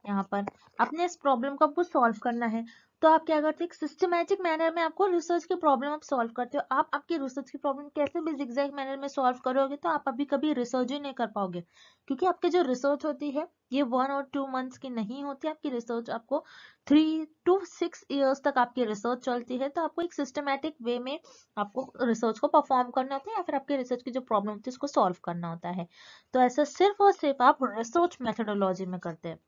यहाँ पर आपने इस प्रॉब्लम को आपको सॉल्व करना है तो आप क्या करते हो एक सिस्टमैटिक मैनर में आपको रिसर्च की प्रॉब्लम आप सॉल्व करते हो आप आपकी रिसर्च की प्रॉब्लम कैसे भी एग्जैक्ट मैनर में सॉल्व करोगे तो आप अभी कभी रिसर्च ही नहीं कर पाओगे क्योंकि आपकी जो रिसर्च होती है ये वन और टू मंथ्स की नहीं होती आपकी रिसर्च आपको थ्री टू सिक्स ईयर्स तक आपकी रिसर्च चलती है तो आपको एक सिस्टमैटिक वे में आपको रिसर्च को परफॉर्म करना होता है या फिर आपकी रिसर्च की जो प्रॉब्लम होती है उसको सॉल्व करना होता है तो ऐसा सिर्फ और सिर्फ आप रिसर्च मेथडोलॉजी में करते हैं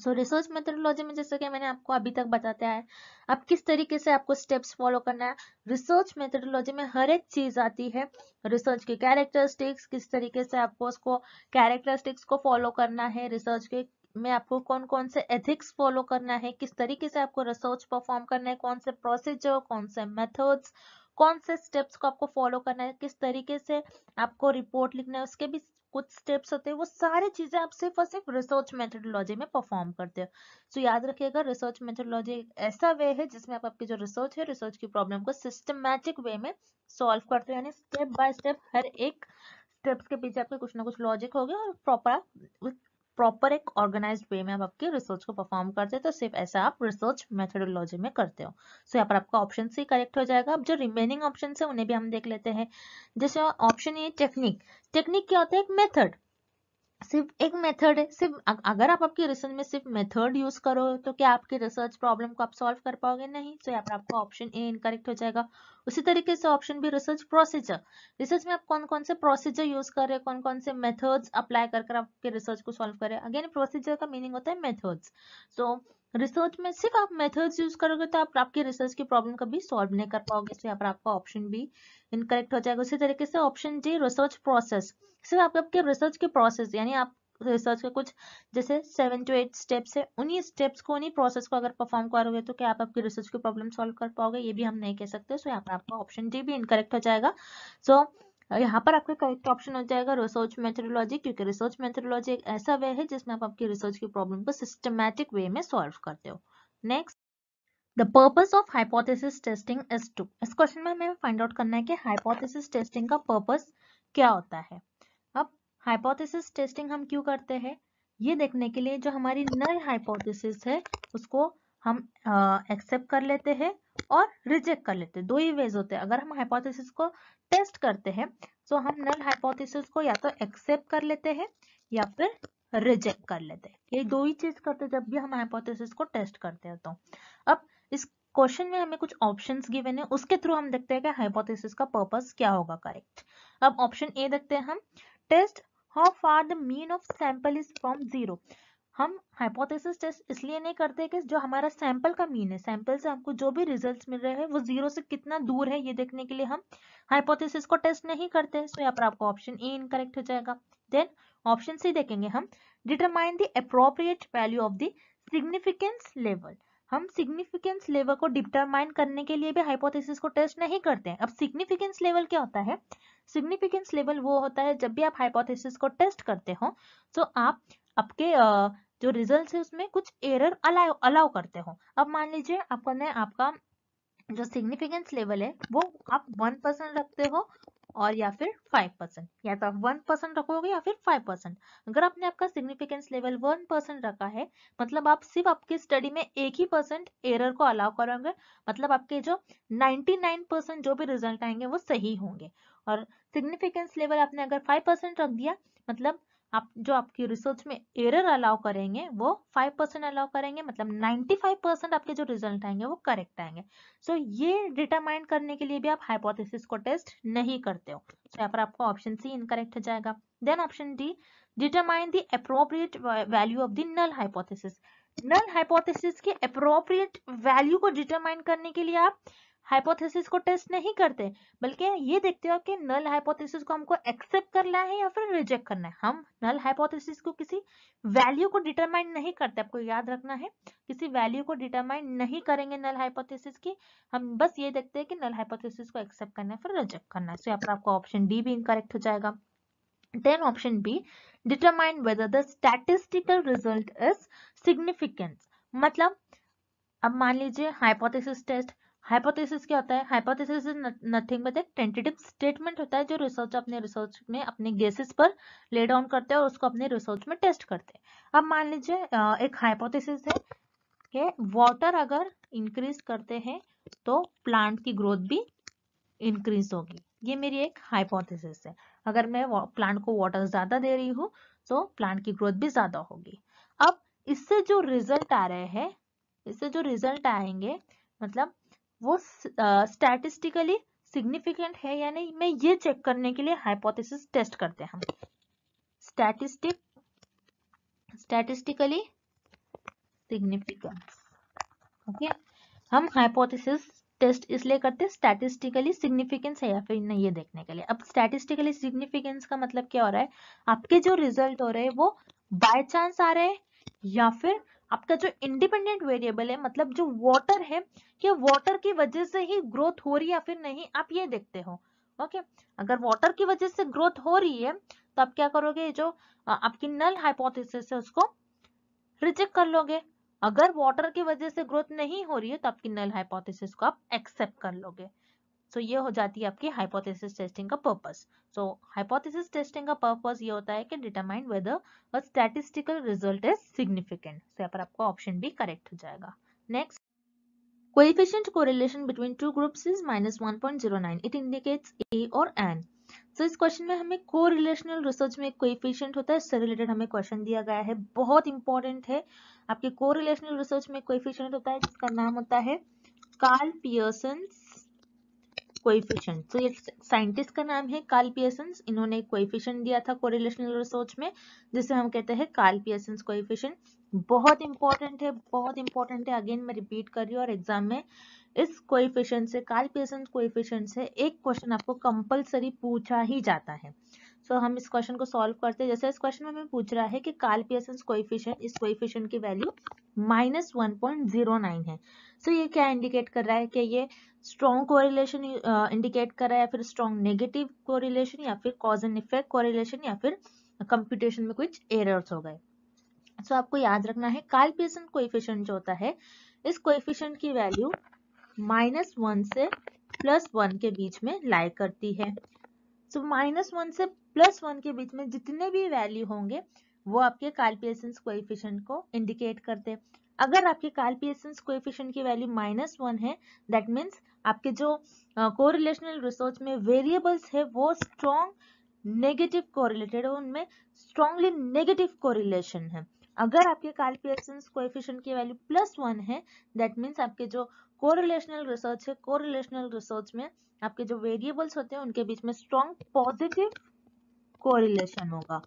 सो रिसर्च मेथोडोलॉजी में जैसे कि मैंने आपको अभी तक बताते हैं अब किस तरीके से आपको स्टेप्स फॉलो करना है रिसर्च मेथडोलॉजी में हर एक चीज आती है रिसर्च के कैरेक्टरिस्टिक्स किस तरीके से आपको उसको कैरेक्टरिस्टिक्स को फॉलो करना है रिसर्च के में आपको कौन कौन से एथिक्स फॉलो करना है किस तरीके से आपको रिसर्च परफॉर्म करना है कौन से प्रोसीजर कौन से मेथड्स कौन से स्टेप्स को आपको फॉलो करना है किस तरीके से आपको रिपोर्ट लिखना है उसके भी कुछ स्टेप्स होते हैं वो सारी चीज़ें आप सिर्फ और सिर्फ रिसर्च मेथडोलॉजी में परफॉर्म करते हो सो so, याद रखिएगा रिसर्च मेथडोलॉजी ऐसा वे है जिसमें आप आपकी जो रिसर्च है रिसर्च की प्रॉब्लम को सिस्टमैटिक वे में सॉल्व करते हो यानी स्टेप बाय स्टेप हर एक स्टेप्स के पीछे आपके कुछ ना कुछ लॉजिक हो गया और प्रॉपर प्रॉपर एक ऑर्गेनाइज वे में आप आपकी रिसर्च को परफॉर्म करते हैं तो सिर्फ ऐसा आप रिसर्च मेथडोलॉजी में करते हो सो so, यहाँ पर आपका ऑप्शन सी करेक्ट हो जाएगा अब जो रिमेनिंग ऑप्शन है उन्हें भी हम देख लेते हैं जैसे ऑप्शन ये टेक्निक टेक्निक क्या होता है एक मेथड सिर्फ एक मेथड है सिर्फ अगर आप आपकी रिसर्च में सिर्फ मेथड यूज करो तो क्या आपकी रिसर्च प्रॉब्लम को आप सॉल्व कर पाओगे नहीं तो यहाँ पर आपका ऑप्शन ए इनकरेक्ट हो जाएगा उसी तरीके से option B research procedure research में आप कौन कौन से प्रोसीजर यूज कर रहे हैं कौन कौन से मेथड्स अप्लाई कर आपके रिसर्च को सॉल्व कर रहे अगेन प्रोसीजर का मीनिंग होता है मेथड्स सो so, रिसर्च में सिर्फ आप मेथड्स यूज करोगे तो आप आपकी रिसर्च की प्रॉब्लम कभी सॉल्व नहीं कर पाओगे इसलिए पर आपका ऑप्शन भी इनकरेक्ट हो जाएगा उसी तरीके से ऑप्शन डी रिसर्च प्रोसेस सिर्फ आप आपके रिसर्च के प्रोसेस यानी आप रिसर्च के कुछ जैसे सेवन टू एट स्टेप्स है उन्हीं स्टेप्स को उन्हीं प्रोसेस को अगर परफॉर्म करोगे तो क्या आप आपकी रिसर्च की प्रॉब्लम सॉल्व कर पाओगे ये भी हम नहीं कह सकते सो यहाँ पर आपका ऑप्शन डी भी इनकरेक्ट हो जाएगा सो so, यहाँ पर आपका करेक्ट ऑप्शन हो जाएगा रिसर्च मेथडोलॉजी क्योंकि रिसर्च मेथडोलॉजी एक ऐसा वे है जिसमें आप आपकी रिसर्च की प्रॉब्लम को सिस्टमैटिक वे में सॉल्व करते हो next the purpose of hypothesis testing is to इस क्वेश्चन में हमें फाइंड आउट करना है कि हाइपोथेसिस टेस्टिंग का पर्पज क्या होता है अब हाइपोथेसिस टेस्टिंग हम क्यों करते हैं ये देखने के लिए जो हमारी नल हाइपोथेसिस है उसको हम एक्सेप्ट कर लेते हैं और रिजेक्ट कर लेते हैं दो ही वेज होते हैं अगर हम हाइपोथेसिस को टेस्ट करते हैं तो हम नल हाइपोथेसिस को या तो एक्सेप्ट कर लेते हैं या फिर रिजेक्ट कर लेते हैं ये दो ही चीज करते हैं जब भी हम हाइपोथेसिस को टेस्ट करते हैं तो अब इस क्वेश्चन में हमें कुछ ऑप्शंस गिवन है उसके थ्रू हम देखते हैं कि हाइपोथेसिस का पर्पस क्या होगा करेक्ट अब ऑप्शन ए देखते हैं हम test how far the mean of sample is from zero हम हाइपोथेसिस टेस्ट इसलिए नहीं करते कि जो हमारा सैंपल का मीन है सैंपल से हमको जो भी रिजल्ट्स मिल रहे हैं वो जीरो से कितना दूर है ये देखने के लिए हम हाइपोथेसिस को टेस्ट नहीं करते सो यहाँ पर आपका ऑप्शन ए इनकरेक्ट हो जाएगा देन ऑप्शन सी देखेंगे हम determine the appropriate value of the significance level हम सिग्निफिकेंस लेवल को डिटरमाइन करने के लिए भी हाइपोथेसिस को टेस्ट नहीं करते हैं अब सिग्निफिकेंस लेवल क्या होता है सिग्निफिकेंस लेवल वो होता है जब भी आप हाइपोथेसिस को टेस्ट करते हो तो आप आपके जो रिजल्ट है उसमें कुछ एरर अलाउ करते हो अब मान लीजिए आपको आपका जो सिग्निफिकेंस लेवल है वो आप वन परसेंट रखते हो और या फिर फाइव परसेंट या तो आप वन परसेंट रखोगे या फिर फाइव परसेंट अगर आपने आपका सिग्निफिकेंस लेवल वन परसेंट रखा है मतलब आप सिर्फ आपकी स्टडी में एक ही परसेंट एरर को अलाउ करोगे मतलब आपके जो नाइन्टी नाइन परसेंट जो भी रिजल्ट आएंगे वो सही होंगे और सिग्निफिकेंस लेवल आपने अगर फाइव परसेंट रख दिया मतलब आप जो आपकी रिसर्च में एरर अलाउ करेंगे वो 5 परसेंट अलाउ करेंगे मतलब 95 परसेंट आपके जो रिजल्ट आएंगे वो करेक्ट आएंगे सो so, ये डिटरमाइन करने के लिए भी आप हाइपोथेसिस को टेस्ट नहीं करते हो तो यहाँ पर आपका ऑप्शन सी इनकरेक्ट हो जाएगा then option D determine the appropriate value of the null hypothesis null hypothesis के अप्रोप्रिएट वैल्यू को डिटरमाइन करने के लिए आप हाइपोथेसिस को टेस्ट नहीं करते बल्कि ये देखते हो कि नल हाइपोथेसिस को हमको एक्सेप्ट करना है या फिर रिजेक्ट करना है हम नल हाइपोथेसिस को किसी वैल्यू को डिटरमाइन नहीं करते आपको याद रखना है किसी वैल्यू को डिटरमाइन नहीं करेंगे नल हाइपोथेसिस की हम बस ये देखते हैं कि नल हाइपोथेसिस को एक्सेप्ट करना है फिर रिजेक्ट करना है सो यहाँ पर आपका ऑप्शन डी भी इनकरेक्ट हो जाएगा then option B determine whether the statistical result is significance मतलब अब मान लीजिए हाइपोथेसिस टेस्ट हाइपोथेसिस क्या होता है हाइपोथेसिस इज नथिंग बट एक टेंटेटिव स्टेटमेंट होता है जो रिसर्च अपने रिसर्च में अपने गेसेस पर ले डाउन करते हैं और उसको अपने रिसर्च में टेस्ट करते हैं अब मान लीजिए एक हाइपोथेसिस है कि वाटर अगर इंक्रीज करते हैं तो प्लांट की ग्रोथ भी इंक्रीज होगी ये मेरी एक हाइपोथेसिस है अगर मैं प्लांट को वाटर ज़्यादा दे रही हूँ तो प्लांट की ग्रोथ भी ज़्यादा होगी अब इससे जो रिजल्ट आ रहे हैं इससे जो रिजल्ट आएंगे मतलब वो स्टैटिस्टिकली uh, सिग्निफिकेंट है या नहीं मैं ये चेक करने के लिए हाइपोथेसिस टेस्ट करते हैं स्टैटिस्टिक स्टैटिस्टिकली सिग्निफिकेंट ओके हम हाइपोथेसिस टेस्ट इसलिए करते हैं स्टैटिस्टिकली सिग्निफिकेंस है या फिर नहीं ये देखने के लिए अब स्टैटिस्टिकली सिग्निफिकेंस का मतलब क्या हो रहा है आपके जो रिजल्ट हो रहे हैं वो बाय चांस आ रहे हैं या फिर आपका जो इंडिपेंडेंट वेरिएबल है मतलब जो वाटर है क्या वाटर की वजह से ही ग्रोथ हो रही है या फिर नहीं आप ये देखते हो ओके अगर वाटर की वजह से ग्रोथ हो रही है तो आप क्या करोगे जो आपकी नल हाइपोथेसिस है उसको रिजेक्ट कर लोगे अगर वाटर की वजह से ग्रोथ नहीं हो रही है तो आपकी नल हाइपोथेसिस को आप एक्सेप्ट कर लोगे सो so, ये हो जाती है आपकी हाइपोथेसिस टेस्टिंग का पर्पस सो हाइपोथेसिस टेस्टिंग का पर्पस ये होता है कि determine whether a statistical result is significant so यहाँ पर आपका ऑप्शन भी करेक्ट हो जाएगा next coefficient correlation between two groups is minus one point zero nine it indicates a और एन सो so, इस क्वेश्चन में हमें को रिलेशनल रिसर्च में कोएफिशिएंट होता है इससे रिलेटेड हमें क्वेश्चन दिया गया है बहुत इंपॉर्टेंट है आपके को रिलेशनल रिसर्च में कोएफिशिएंट होता है जिसका नाम होता है कार्ल पियर्सन्स कोएफिशिएंट तो ये साइंटिस्ट का नाम है कार्ल पियर्सन्स इन्होंने एक कोएफिशिएंट दिया था कोरिलेशनल रिसर्च में जिसे हम कहते हैं कार्ल पियर्सन्स कोएफिशिएंट बहुत इंपॉर्टेंट है बहुत इंपॉर्टेंट है अगेन मैं रिपीट कर रही हूँ और एग्जाम में इस कोएफिशिएंट से कार्ल पियर्सन्स कोएफिशिएंट से एक क्वेश्चन आपको कंपल्सरी पूछा ही जाता है सो हम इस क्वेश्चन को सॉल्व करते हैं जैसे इस क्वेश्चन में हमें पूछ रहा है कि कार्ल पियर्सन्स कोएफिशिएंट इस कोएफिशिएंट की value minus one point zero nine है सो so, ये क्या इंडिकेट कर रहा है कि ये स्ट्रॉन्ग कोरिलेशन इंडिकेट कर रहा है फिर स्ट्रॉन्ग नेगेटिव कोरिलेशन या फिर कॉज एंड इफेक्ट कोरिलेशन या फिर कंप्यूटेशन में कुछ एरर्स हो गए सो so, आपको याद रखना है कार्ल पियर्सन जो होता है इस कोएफिशिएंट की वैल्यू माइनस वन से प्लस वन के बीच में लाई करती है सो माइनस वन से प्लस वन के बीच में जितने भी वैल्यू होंगे वो आपके कैलकुलेशन कोएफिशिएंट को इंडिकेट करते हैं अगर आपके कैलकुलेशन कोएफिशिएंट की वैल्यू माइनस वन है दैट मीन्स आपके जो कोरिलेशनल uh, रिसर्च में वेरिएबल्स है वो स्ट्रॉन्ग नेगेटिव कोरिलेटेड है उनमें स्ट्रॉन्गली नेगेटिव कोरिलेशन है अगर आपके कैलकुलेशन कोएफिशिएंट की वैल्यू प्लस वन है दैट मीन्स आपके जो रिलेशनल रिसर्च है रिलेशनल रिसर्च में आपके जो वेरिएबल्स होते हैं उनके बीच में स्ट्रॉन्ग पॉजिटिव कोरिलेशन होगा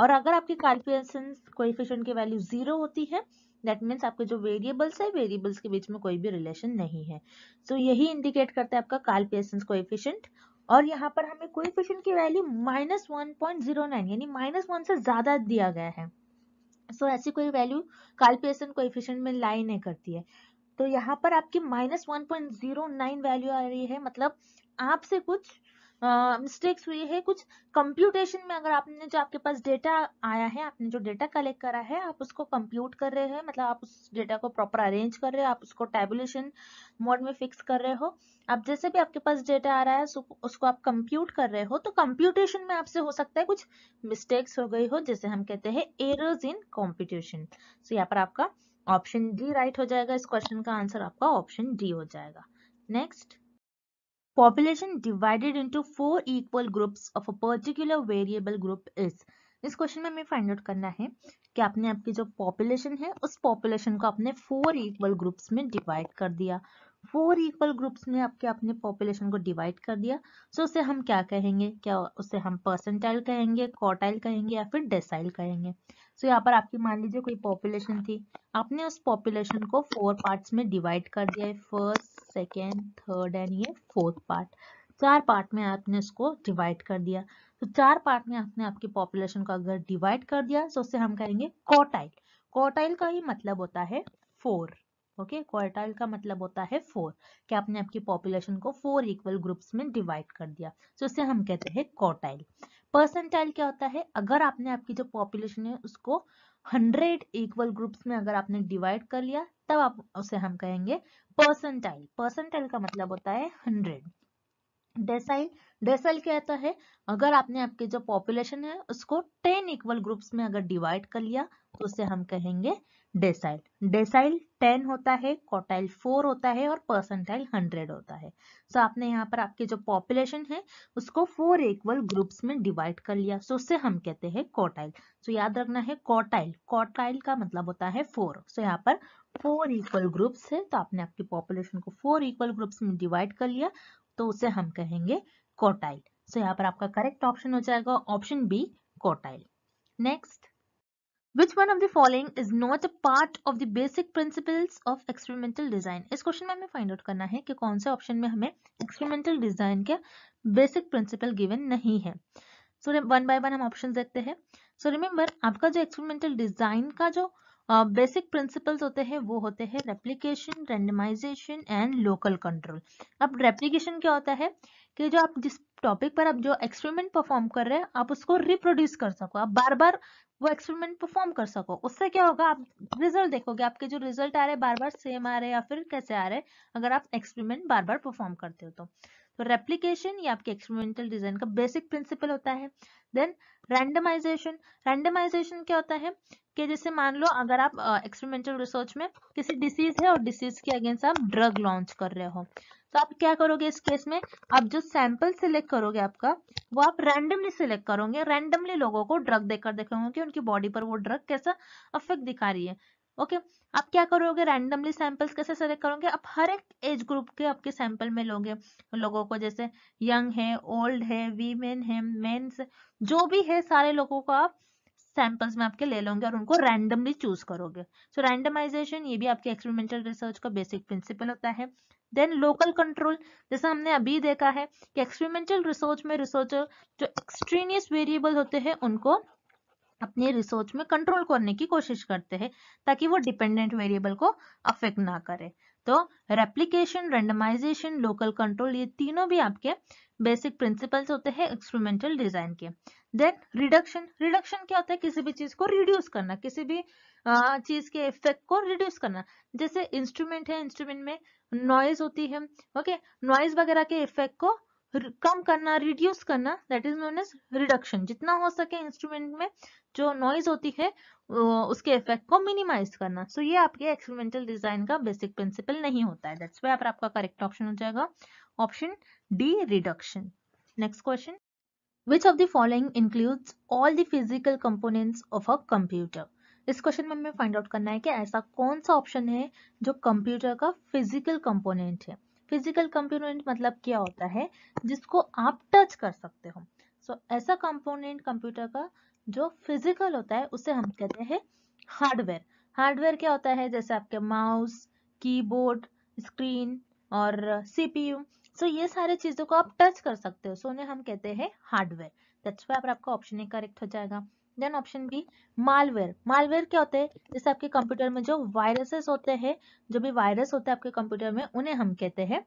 और अगर आपके कैलकुलेशन कोएफिशिएंट की वैल्यू जीरो होती है दैट मीन्स आपके जो वेरिएबल्स है वेरिएबल्स के बीच में कोई भी रिलेशन नहीं है सो so, यही इंडिकेट करता है आपका कैलकुलेशन कोएफिशिएंट और यहाँ पर हमें कोएफिशिएंट की value minus one point zero nine यानी माइनस वन से ज़्यादा दिया गया है सो so, ऐसी कोई वैल्यू कैलकुलेशन कोएफिशिएंट में लाई नहीं करती है तो यहाँ पर आपकी minus one point zero nine value आ रही है मतलब आपसे कुछ मिस्टेक्स हुई है कुछ कंप्यूटेशन में अगर आपने जो आपके पास डेटा आया है आपने जो डेटा कलेक्ट करा है आप उसको कंप्यूट कर रहे हैं मतलब आप उस डेटा को प्रॉपर अरेंज कर रहे हो आप उसको टेबुलेशन मोड में फिक्स कर रहे हो आप जैसे भी आपके पास डेटा आ रहा है उसको आप कंप्यूट कर रहे हो तो कंप्यूटेशन में आपसे हो सकता है कुछ मिस्टेक्स हो गई हो जैसे हम कहते हैं एरर्स इन कॉम्प्यूटेशन सो यहाँ पर आपका ऑप्शन डी राइट हो जाएगा इस क्वेश्चन का आंसर आपका ऑप्शन डी हो जाएगा next population divided into four equal groups of a particular variable group is इस क्वेश्चन में हमें फाइंड आउट करना है कि आपने आपकी जो पॉपुलेशन है उस पॉपुलेशन को आपने फोर इक्वल ग्रुप्स में डिवाइड कर दिया फोर इक्वल ग्रुप्स में आपके अपने पॉपुलेशन को डिवाइड कर दिया सो so उसे हम क्या कहेंगे क्या उसे हम परसेंटाइल कहेंगे कॉटाइल कहेंगे या फिर डेसाइल कहेंगे सो so, यहाँ पर आपकी मान लीजिए कोई पॉपुलेशन थी आपने उस पॉपुलेशन को फोर पार्ट्स में डिवाइड कर दिया है फर्स्ट सेकेंड थर्ड एंड ये फोर्थ पार्ट चार पार्ट में आपने उसको डिवाइड कर दिया तो चार पार्ट में आपने आपकी पॉपुलेशन को अगर डिवाइड कर दिया तो उससे हम कहेंगे कॉटाइल कॉटाइल का ही मतलब होता है फोर ओके okay? क्वार्टाइल का मतलब होता है फोर कि आपने आपकी पॉपुलेशन को फोर इक्वल ग्रुप्स में डिवाइड कर दिया तो so, हम कहते हैं कॉटाइल परसेंटाइल क्या होता है अगर आपने आपकी जो पॉपुलेशन है उसको हंड्रेड इक्वल ग्रुप्स में अगर आपने डिवाइड कर लिया तब आप उसे हम कहेंगे परसेंटाइल परसेंटाइल का मतलब होता है हंड्रेड डेसाइल डेसाइल क्या होता है अगर आपने आपके जो पॉपुलेशन है उसको टेन इक्वल ग्रुप्स में अगर डिवाइड कर लिया तो उसे हम कहेंगे डेसाइल डेसाइल टेन होता है कॉटाइल फोर होता है और परसेंटाइल हंड्रेड होता है सो so, आपने यहाँ पर आपके जो पॉपुलेशन है उसको फोर इक्वल ग्रुप्स में डिवाइड कर लिया सो so, उससे हम कहते हैं कॉटाइल सो so, याद रखना है कॉटाइल कॉटाइल का मतलब होता है फोर सो so, यहाँ पर फोर इक्वल ग्रुप्स है तो आपने आपकी पॉपुलेशन को फोर इक्वल ग्रुप्स में डिवाइड कर लिया तो उसे हम कहेंगे कॉटाइल सो so, यहाँ पर आपका करेक्ट ऑप्शन हो जाएगा option B quartile next Which one of the following is not a part of the basic principles of experimental design? इस क्वेश्चन में हमें फाइंड आउट करना है कि कौन से ऑप्शन में हमें एक्सपेरिमेंटल डिजाइन के बेसिक प्रिंसिपल गिवन नहीं है सो वन बाय वन हम ऑप्शन देखते हैं सो so, रिमेंबर आपका जो एक्सपेरिमेंटल डिजाइन का जो बेसिक uh, प्रिंसिपल्स होते हैं वो होते हैं replication randomization and local control अब रेप्लीकेशन क्या होता है कि जो आप जिस टॉपिक पर आप जो एक्सपेरिमेंट परफॉर्म कर रहे हैं आप उसको रिप्रोड्यूस कर सको आप बार बार वो एक्सपेरिमेंट परफॉर्म कर सको उससे क्या होगा आप रिजल्ट देखोगे आपके जो रिजल्ट आ रहे हैं बार बार सेम आ रहे हैं या फिर कैसे आ रहे हैं अगर आप एक्सपेरिमेंट बार बार परफॉर्म करते हो तो तो रेप्लीकेशन ये आपके एक्सपेरिमेंटल डिजाइन का बेसिक प्रिंसिपल होता है देन रैंडमाइजेशन रैंडमाइजेशन क्या होता है कि जैसे मान लो अगर आप एक्सपेरिमेंटल रिसर्च में किसी डिसीज है और डिसीज के अगेंस्ट आप ड्रग लॉन्च कर रहे हो तो आप क्या करोगे इस केस में आप जो सैंपल सिलेक्ट करोगे आपका वो आप रैंडमली सिलेक्ट करोगे रैंडमली लोगों को ड्रग देकर देखोगे कि उनकी बॉडी पर वो ड्रग कैसा अफेक्ट दिखा रही है ओके okay, आप क्या करोगे रैंडमली सैंपल्स कैसे सेलेक्ट करोगे आप हर एक एज ग्रुप के आपके सैंपल में लोगे लोगों को जैसे यंग है ओल्ड है वीमेन है मेन्स जो भी है सारे लोगों को आप सैंपल्स में आपके ले लोगे और उनको रैंडमली चूज करोगे सो so, रैंडमाइजेशन ये भी आपके एक्सपेरिमेंटल रिसर्च का बेसिक प्रिंसिपल होता है देन लोकल कंट्रोल जैसा हमने अभी देखा है कि एक्सपेरिमेंटल रिसर्च में रिसर्चर जो एक्सट्रीनियस वेरिएबल होते हैं उनको अपने रिसर्च में कंट्रोल करने की कोशिश करते हैं ताकि वो डिपेंडेंट वेरिएबल को अफेक्ट ना करे तो रेप्लीकेशन रेंडमाइजेशन लोकल कंट्रोल ये तीनों भी आपके बेसिक प्रिंसिपल्स होते हैं एक्सपेरिमेंटल डिजाइन के देन रिडक्शन रिडक्शन क्या होता है किसी भी चीज को रिड्यूस करना किसी भी चीज के इफेक्ट को रिड्यूस करना जैसे इंस्ट्रूमेंट है इंस्ट्रूमेंट में नॉइज होती है ओके नॉइज वगैरह के इफेक्ट को कम करना रिड्यूस करना that is known as reduction जितना हो सके इंस्ट्रूमेंट में जो नॉइज होती है उसके इफेक्ट को मिनिमाइज करना सो so, ये आपके एक्सपेरिमेंटल डिजाइन का बेसिक प्रिंसिपल नहीं होता है दैट्स वाई आपका करेक्ट ऑप्शन हो जाएगा option D reduction next question which of the following includes all the physical components of a computer इस क्वेश्चन में हमें फाइंड आउट करना है कि ऐसा कौन सा ऑप्शन है जो कंप्यूटर का फिजिकल कंपोनेंट है फिजिकल कंपोनेंट मतलब क्या होता है जिसको आप टच कर सकते हो सो so, ऐसा कंपोनेंट कंप्यूटर का जो फिजिकल होता है उसे हम कहते हैं हार्डवेयर हार्डवेयर क्या होता है जैसे आपके माउस कीबोर्ड स्क्रीन और सीपीयू सो so, ये सारे चीजों को आप टच कर सकते हो सो so, उन्हें हम कहते हैं हार्डवेयर टच वाई आपका ऑप्शन ए करेक्ट हो जाएगा then option B malware malware क्या होते हैं जैसे आपके कंप्यूटर में जो वायरसेस होते हैं जो भी वायरस होते हैं आपके कंप्यूटर में उन्हें हम कहते हैं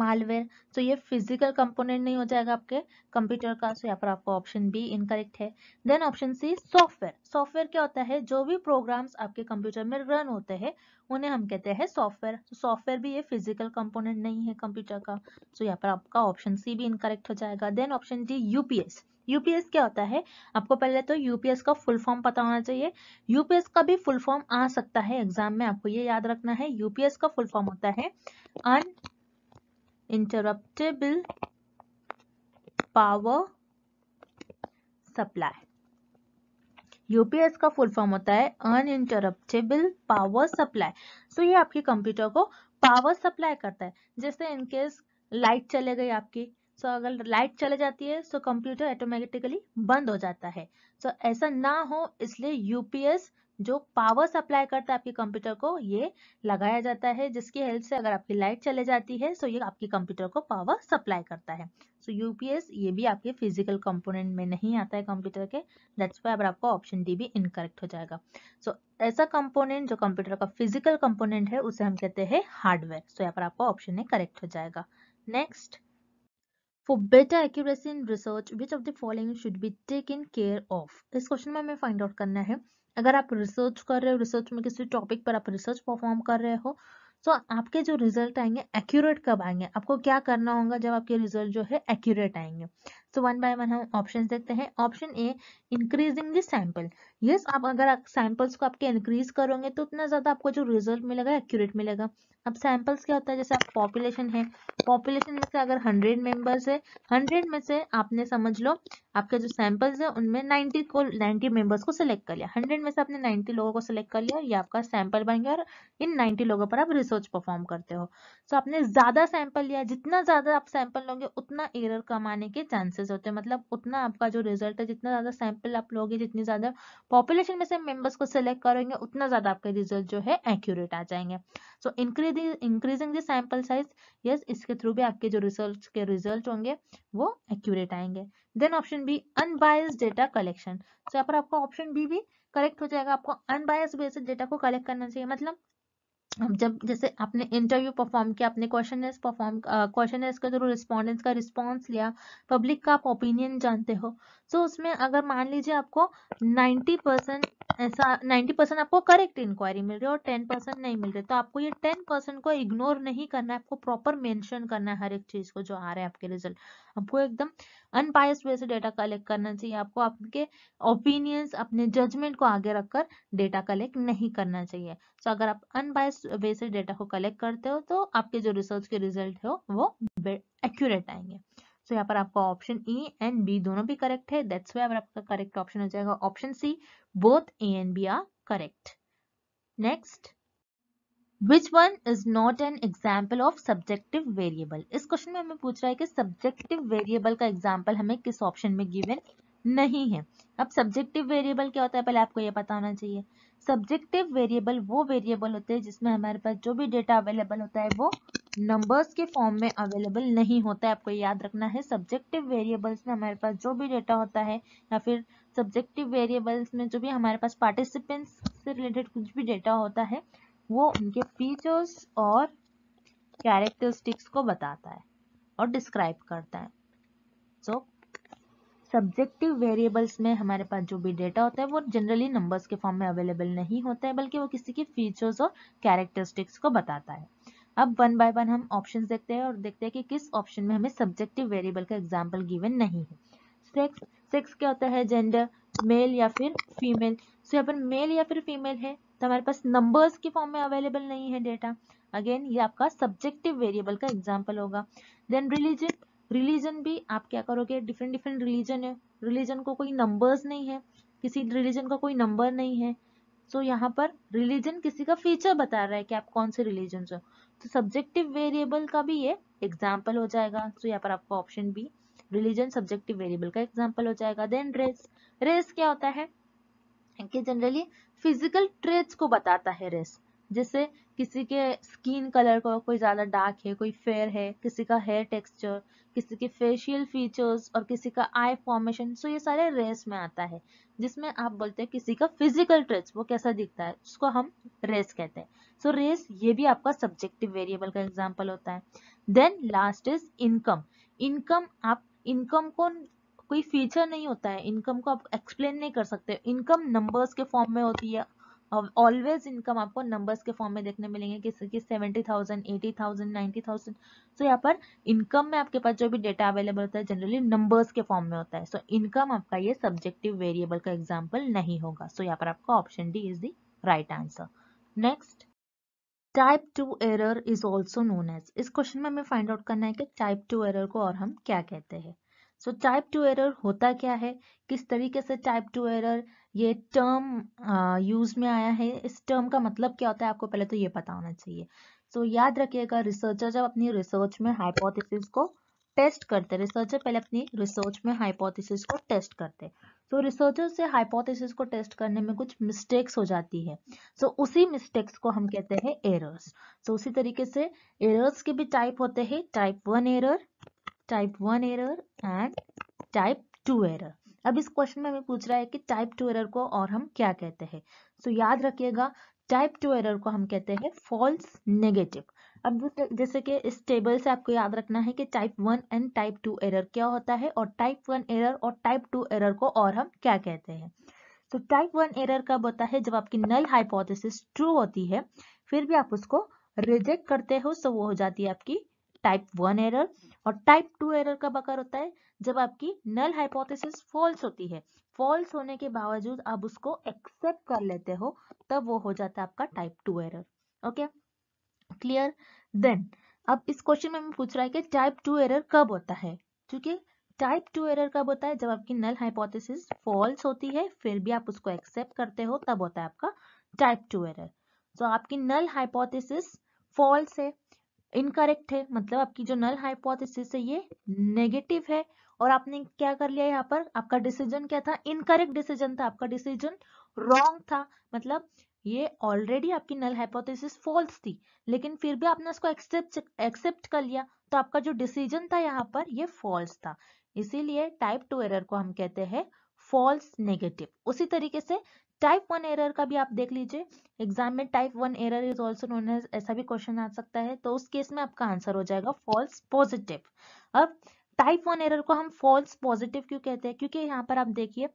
मालवेयर सो तो ये फिजिकल कंपोनेंट नहीं हो जाएगा आपके कंप्यूटर का सो so यहाँ पर आपका ऑप्शन बी इनकरेक्ट है then option C software software क्या होता है जो भी प्रोग्राम्स आपके कंप्यूटर में रन होते हैं उन्हें हम कहते हैं सॉफ्टवेयर सॉफ्टवेयर तो भी ये फिजिकल कंपोनेंट नहीं है कंप्यूटर का सो so यहाँ पर आपका ऑप्शन सी भी इनकरेक्ट हो जाएगा then option D UPS UPS क्या होता है आपको पहले तो यूपीएस का फुल फॉर्म पता होना चाहिए यूपीएस का भी फुल फॉर्म आ सकता है एग्जाम में आपको ये याद रखना है यूपीएस का फुल फॉर्म होता है uninterruptible power supply UPS का फुल फॉर्म होता है uninterruptible power supply so ये आपके कंप्यूटर को पावर सप्लाई करता है जैसे इनकेस लाइट चले गई आपकी सो so, अगर लाइट चले जाती है सो कंप्यूटर ऑटोमेटिकली बंद हो जाता है सो so, ऐसा ना हो इसलिए यूपीएस जो पावर सप्लाई करता है आपके कंप्यूटर को ये लगाया जाता है जिसकी हेल्प से अगर आपकी लाइट चले जाती है सो ये आपके कंप्यूटर को पावर सप्लाई करता है सो so, यूपीएस ये भी आपके फिजिकल कंपोनेंट में नहीं आता है कंप्यूटर के दैट्स वाई अगर आपको ऑप्शन डी भी इनकरेक्ट हो जाएगा सो so, ऐसा कंपोनेंट जो कंप्यूटर का फिजिकल कंपोनेंट है उसे हम कहते हैं हार्डवेयर सो यहाँ पर आपका ऑप्शन ए करेक्ट हो जाएगा next for better accuracy in research which of the following should be taken care of इस क्वेश्चन में हमें फाइंड आउट करना है अगर आप रिसर्च कर रहे हो रिसर्च में किसी टॉपिक पर आप रिसर्च परफॉर्म कर रहे हो तो so, आपके जो रिजल्ट आएंगे एक्यूरेट कब आएंगे आपको क्या करना होगा जब आपके रिजल्ट जो है एक्यूरेट आएंगे सो वन बाय वन हम ऑप्शन देखते हैं option A increasing sample sample yes आप अगर सैंपल्स को आपके इंक्रीज करोगे तो उतना ज़्यादा आपको जो रिजल्ट मिलेगा एक्यूरेट मिलेगा अब सैंपल्स क्या होता है जैसे आप पॉपुलेशन है पॉपुलेशन में से अगर हंड्रेड मेंबर्स है हंड्रेड में से आपने समझ लो आपके जो सैंपल्स है उनमें नाइन्टी को नाइन्टी मेंबर्स को सिलेक्ट कर लिया हंड्रेड में से आपने नाइन्टी लोगों को सिलेक्ट कर लिया ये आपका सैंपल बन गया और इन नाइन्टी लोगों पर आप रिसर्च परफॉर्म करते हो सो आपने ज़्यादा सैंपल लिया जितना ज़्यादा आप सैंपल लोगे उतना एरर कमाने के चांसेस चांसेस होते हैं मतलब उतना आपका जो रिजल्ट है जितना ज़्यादा सैंपल आप लोगे जितनी ज़्यादा पॉपुलेशन में से मेंबर्स को सिलेक्ट करेंगे उतना ज़्यादा आपके रिजल्ट जो है एक्यूरेट आ जाएंगे so increasing increasing the sample size yes इसके थ्रू भी आपके जो रिसर्च के रिजल्ट होंगे वो एक्यूरेट आएंगे then option B unbias data collection so यहाँ पर आपका ऑप्शन बी भी करेक्ट हो जाएगा आपको अनबायस बेसिस डेटा को कलेक्ट करना चाहिए मतलब जब जैसे आपने इंटरव्यू परफॉर्म किया आपने क्वेश्चन परफॉर्म क्वेश्चन के थ्रू रिस्पॉन्डेंस का रिस्पॉन्स लिया पब्लिक का आप ओपिनियन जानते हो सो so उसमें अगर मान लीजिए आपको 90 परसेंट ऐसा नाइन्टी परसेंट आपको करेक्ट इंक्वायरी मिल रही है और 10 परसेंट नहीं मिल रही तो आपको ये 10 परसेंट को इग्नोर नहीं करना है आपको प्रॉपर मेंशन करना है हर एक चीज़ को जो आ रहा है आपके रिजल्ट आपको एकदम अनबायस वे से डेटा कलेक्ट करना चाहिए आपको आपके ओपिनियंस अपने जजमेंट को आगे रखकर डेटा कलेक्ट नहीं करना चाहिए सो so, अगर आप अनबायस वे से डेटा को कलेक्ट करते हो तो आपके जो रिसर्च के रिजल्ट हो वो एक्यूरेट आएंगे सो so, यहाँ पर आपका ऑप्शन ई एंड बी दोनों भी करेक्ट है दैट्स वे आपका करेक्ट ऑप्शन हो जाएगा option C both A and B are correct next which one is not an example of subjective variable इस क्वेश्चन में हमें पूछ रहा है कि सब्जेक्टिव वेरिएबल का एग्जाम्पल हमें किस ऑप्शन में गिवन नहीं है अब सब्जेक्टिव वेरिएबल क्या होता है पहले आपको ये पता होना चाहिए सब्जेक्टिव वेरिएबल वो वेरिएबल होते हैं जिसमें हमारे पास जो भी डेटा अवेलेबल होता है वो नंबर्स के फॉर्म में अवेलेबल नहीं होता है आपको याद रखना है सब्जेक्टिव वेरिएबल्स में हमारे पास जो भी डेटा होता है या फिर सब्जेक्टिव वेरिएबल्स में जो भी हमारे पास पार्टिसिपेंट्स से रिलेटेड कुछ भी डेटा होता है वो उनके फीचर्स और कैरेक्टरिस्टिक्स को बताता है और डिस्क्राइब करता है सो सब्जेक्टिव वेरिएबल्स में हमारे पास जो भी डेटा होता है वो जनरली नंबर्स के फॉर्म में अवेलेबल नहीं होता है बल्कि वो किसी के फीचर्स और कैरेक्टरिस्टिक्स को बताता है अब वन बाय वन हम ऑप्शन देखते हैं और देखते हैं कि किस ऑप्शन में हमें सब्जेक्टिव वेरिएबल का एग्जाम्पल गिवन नहीं है सेक्स सेक्स क्या होता है जेंडर मेल या फिर फीमेल सो यहाँ पर मेल या फिर फीमेल है तो हमारे पास नंबर्स के फॉर्म में अवेलेबल नहीं है डेटा अगेन ये आपका सब्जेक्टिव वेरिएबल का एग्जाम्पल होगा देन रिलीजन रिलीजन भी आप क्या करोगे डिफरेंट डिफरेंट रिलीजन है रिलीजन को कोई नंबर्स नहीं है किसी रिलीजन का कोई नंबर नहीं है सो so, यहाँ पर रिलीजन किसी का फीचर बता रहा है कि आप कौन से रिलीजन हो तो सब्जेक्टिव वेरिएबल का भी ये एग्जाम्पल हो जाएगा सो so, यहाँ पर आपका option B religion subjective variable का एग्जाम्पल हो जाएगा देन रेस रेस क्या होता है कि जनरली फिजिकल ट्रेड्स को बताता है रेस जैसे किसी के स्किन कलर को, कोई ज़्यादा डार्क है कोई फेयर है किसी का हेयर टेक्सचर किसी के फेशियल फीचर्स और किसी का आई फॉर्मेशन सो ये सारे रेस में आता है जिसमें आप बोलते हैं किसी का फिजिकल ट्रेस वो कैसा दिखता है उसको हम रेस कहते हैं सो रेस ये भी आपका सब्जेक्टिव वेरिएबल का एग्जाम्पल होता है then last is income income आप इनकम को कोई फीचर नहीं होता है इनकम को आप एक्सप्लेन नहीं कर सकते इनकम नंबर्स के फॉर्म में होती है ऑलवेज इनकम आपको नंबर्स के फॉर्म में देखने मिलेंगे किस कि seventy thousand eighty thousand ninety thousand so यहाँ पर इनकम में आपके पास जो भी डेटा अवेलेबल होता है जनरली नंबर्स के फॉर्म में होता है सो so, इनकम आपका ये सब्जेक्टिव वेरिएबल का एग्जाम्पल नहीं होगा सो so, यहाँ पर आपका option D is the right answer next type two error is also known as इस क्वेश्चन में हमें फाइंड आउट करना है कि टाइप टू एरर को और हम क्या कहते हैं सो टाइप टू एरर होता क्या है किस तरीके से टाइप टू एरर ये टर्म यूज में आया है इस टर्म का मतलब क्या होता है आपको पहले तो ये पता होना चाहिए सो so, याद रखिएगा रिसर्चर जब अपनी रिसर्च में हाइपोथेसिस को टेस्ट करते रिसर्चर पहले अपनी रिसर्च में हाइपोथेसिस को टेस्ट करते सो रिसर्चर से हाइपोथेसिस को टेस्ट करने में कुछ मिस्टेक्स हो जाती है सो so, उसी मिस्टेक्स को हम कहते हैं एरर्स सो so, उसी तरीके से एरर्स के भी टाइप होते हैं type one error type one error and type two error अब इस क्वेश्चन में हमें पूछ रहा है कि टाइप टू एरर को और हम क्या कहते हैं सो so, याद रखिएगा टाइप टू एरर को हम कहते हैं फॉल्स नेगेटिव अब जैसे कि इस टेबल से आपको याद रखना है कि type one and type two error क्या होता है और टाइप वन एरर और टाइप टू एरर को और हम क्या कहते हैं तो टाइप वन एरर कब होता है जब आपकी नल हाइपोथेसिस ट्रू होती है फिर भी आप उसको रिजेक्ट करते हो सो वो हो जाती है आपकी टाइप वन एरर और टाइप टू एरर कब अकर होता है जब आपकी नल हाइपोथेसिस फॉल्स होती है फॉल्स होने के बावजूद आप उसको एक्सेप्ट कर लेते हो तब वो हो जाता है आपका type two error okay clear then अब इस क्वेश्चन में पूछ रहा है कि टाइप टू एरर कब होता है ठीक है टाइप टू एरर कब होता है जब आपकी नल हाइपोथेसिस फॉल्स होती है फिर भी आप उसको एक्सेप्ट करते हो तब होता है आपका टाइप टू एरर तो आपकी नल हाइपोथेसिस फॉल्स है इनकरेक्ट है मतलब आपकी जो नल हाइपोथेसिस है ये नेगेटिव है और आपने क्या कर लिया यहाँ पर आपका डिसीजन क्या था इनकरेक्ट डिसीजन था आपका डिसीजन रॉन्ग था मतलब ये ऑलरेडी आपकी नल हाइपोथेसिस फॉल्स थी लेकिन फिर भी आपने उसको एक्सेप्ट एक्सेप्ट कर लिया तो आपका जो डिसीजन था यहाँ पर ये फॉल्स था इसीलिए टाइप टू एरर को हम कहते हैं फॉल्स नेगेटिव उसी तरीके से टाइप वन एरर का भी आप देख लीजिए एग्जाम में type one error is also known as ऐसा भी क्वेश्चन आ सकता है तो उस केस में आपका आंसर हो जाएगा फॉल्स पॉजिटिव अब टाइप वन एरर को हम फॉल्स पॉजिटिव क्यों कहते हैं क्योंकि यहाँ पर आप देखिए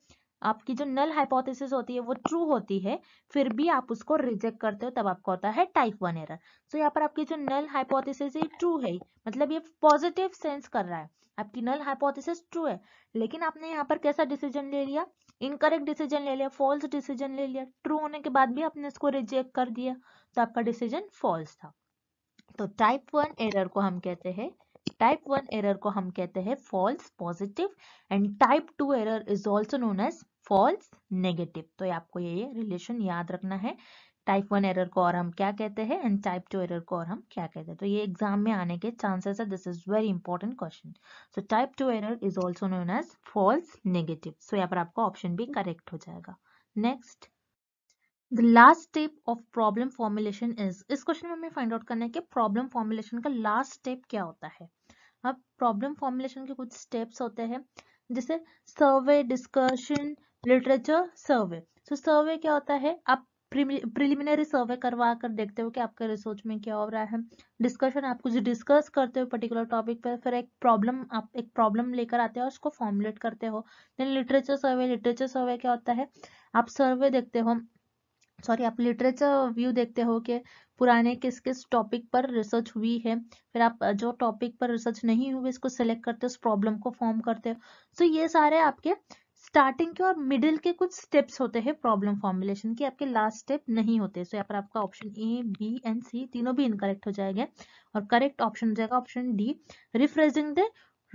आपकी जो नल हाइपोथेसिस होती है वो ट्रू होती है फिर भी आप उसको रिजेक्ट करते हो तब आपको होता है टाइप वन एरर सो यहाँ पर आपकी जो नल हाइपोथेसिस ये ट्रू है मतलब ये पॉजिटिव सेंस कर रहा है आपकी नल हाइपोथेसिस ट्रू है लेकिन आपने यहाँ पर कैसा डिसीजन ले लिया इनकरेक्ट डिसीजन ले लिया फॉल्स डिसीजन ले लिया ट्रू होने के बाद भी आपने इसको रिजेक्ट कर दिया तो आपका डिसीजन फॉल्स था तो टाइप वन एरर को हम कहते हैं टाइप वन एरर को हम कहते हैं false positive and type two error is also known as false negative तो आपको ये रिलेशन याद रखना है टाइप वन एरर को और हम क्या कहते हैं एंड टाइप टू एरर को और हम क्या कहते हैं तो ये एग्जाम में आने के चांसेस है this is very important question so type two error is also known as false negative so यहाँ पर आपका ऑप्शन भी करेक्ट हो जाएगा next the last step of problem formulation is इस क्वेश्चन में हमें फाइंड आउट करना है कि प्रॉब्लम फॉर्मुलेशन का लास्ट स्टेप क्या होता है अब प्रॉब्लम फॉर्मुलेशन के कुछ स्टेप्स होते हैं जैसे सर्वे डिस्कशन लिटरेचर सर्वे सो सर्वे क्या होता है आप प्रिलिमिनरी सर्वे करवा कर देखते हो कि आपके रिसर्च में क्या हो रहा है डिस्कशन आप कुछ डिस्कस करते हो पर्टिकुलर टॉपिक पर फिर एक प्रॉब्लम आप एक प्रॉब्लम लेकर आते हो उसको फॉर्मुलेट करते हो then literature survey literature survey क्या होता है आप सर्वे देखते हो सॉरी आप लिटरेचर व्यू देखते हो कि पुराने किस किस टॉपिक पर रिसर्च हुई है फिर आप जो टॉपिक पर रिसर्च नहीं हुई इसको सेलेक्ट करते हो उस प्रॉब्लम को फॉर्म करते हो सो so ये सारे आपके स्टार्टिंग के और मिडिल के कुछ स्टेप्स होते हैं प्रॉब्लम फॉर्मुलेशन के आपके लास्ट स्टेप नहीं होते सो यहाँ पर आपका option A B and C तीनों भी इनकरेक्ट हो जाएंगे और करेक्ट ऑप्शन हो जाएगा option D rephrasing the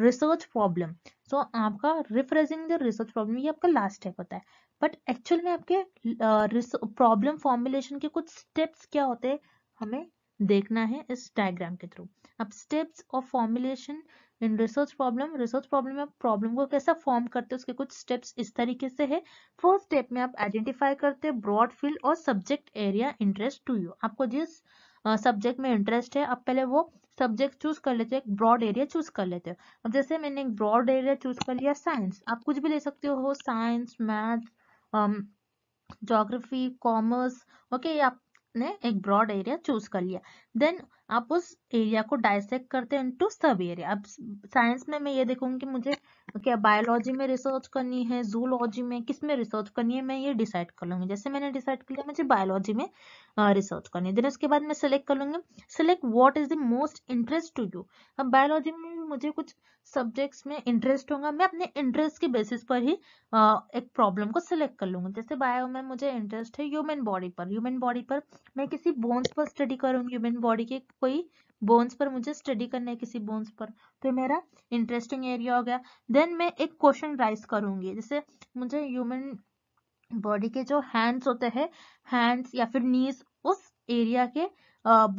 research problem so आपका रिफ्रेजिंग द रिसर्च प्रॉब्लम ये आपका लास्ट स्टेप होता है बट एक्चुअल में आपके प्रॉब्लम uh, फॉर्मुलेशन के कुछ स्टेप्स क्या होते हैं हमें देखना है इस डायग्राम के थ्रू अब steps of formulation in research problem research problem में प्रॉब्लम को कैसा फॉर्म करते हैं उसके कुछ स्टेप्स इस तरीके से है फर्स्ट स्टेप में आप आइडेंटिफाई करते हैं ब्रॉड फील्ड और subject area interest to you आपको जिस सब्जेक्ट uh, में इंटरेस्ट है आप पहले वो सब्जेक्ट चूज कर लेते हो एक ब्रॉड एरिया चूज कर लेते हो अब जैसे मैंने एक ब्रॉड एरिया चूज कर लिया साइंस आप कुछ भी ले सकते हो science math geography commerce okay आप आपने एक ब्रॉड एरिया चूज कर लिया देन आप उस एरिया को डायसेक्ट करते हैं इनटू सब एरिया अब साइंस में मैं ये देखूंगी कि मुझे क्या बायोलॉजी में रिसर्च करनी है जूलॉजी में किस में रिसर्च करनी है मैं ये डिसाइड कर लूंगी जैसे मैंने डिसाइड कर लिया मुझे बायोलॉजी में रिसर्च करनी है देन उसके बाद मैं सिलेक्ट कर लूंगी select what is the most interest to you अब बायोलॉजी में भी मुझे कुछ सब्जेक्ट्स में इंटरेस्ट होगा मैं अपने इंटरेस्ट के बेसिस पर ही आ, एक प्रॉब्लम को सिलेक्ट कर लूंगी जैसे बायो में मुझे इंटरेस्ट है ह्यूमन बॉडी पर ह्यूमन बॉडी पर मैं किसी बोन्स पर स्टडी करूंगी ह्यूमन बॉडी के कोई बोन्स पर मुझे स्टडी करना है किसी बोन्स पर तो मेरा इंटरेस्टिंग एरिया हो गया देन मैं एक क्वेश्चन राइज करूंगी जैसे मुझे ह्यूमन बॉडी के जो हैंड्स होते हैं हैंड्स या फिर नीज उस एरिया के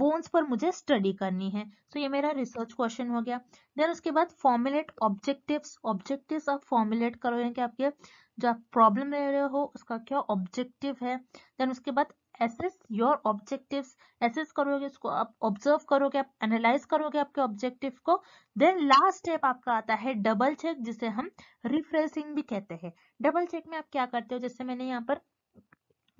बोन्स पर मुझे स्टडी करनी है सो so, ये मेरा रिसर्च क्वेश्चन हो गया देन उसके बाद फॉर्मुलेट ऑब्जेक्टिव्स ऑब्जेक्टिव्स आप फॉर्मुलेट करोगे कि आपके जो आप प्रॉब्लम ले रहे हो उसका क्या ऑब्जेक्टिव है देन उसके बाद एसेस योर ऑब्जेक्टिव्स एसेस करोगे इसको आप ऑब्जर्व करोगे आप एनालाइज करोगे आपके ऑब्जेक्टिव को देन लास्ट स्टेप आपका आता है डबल चेक जिसे हम रिफ्रेशिंग भी कहते हैं डबल चेक में आप क्या करते हो जैसे मैंने यहाँ पर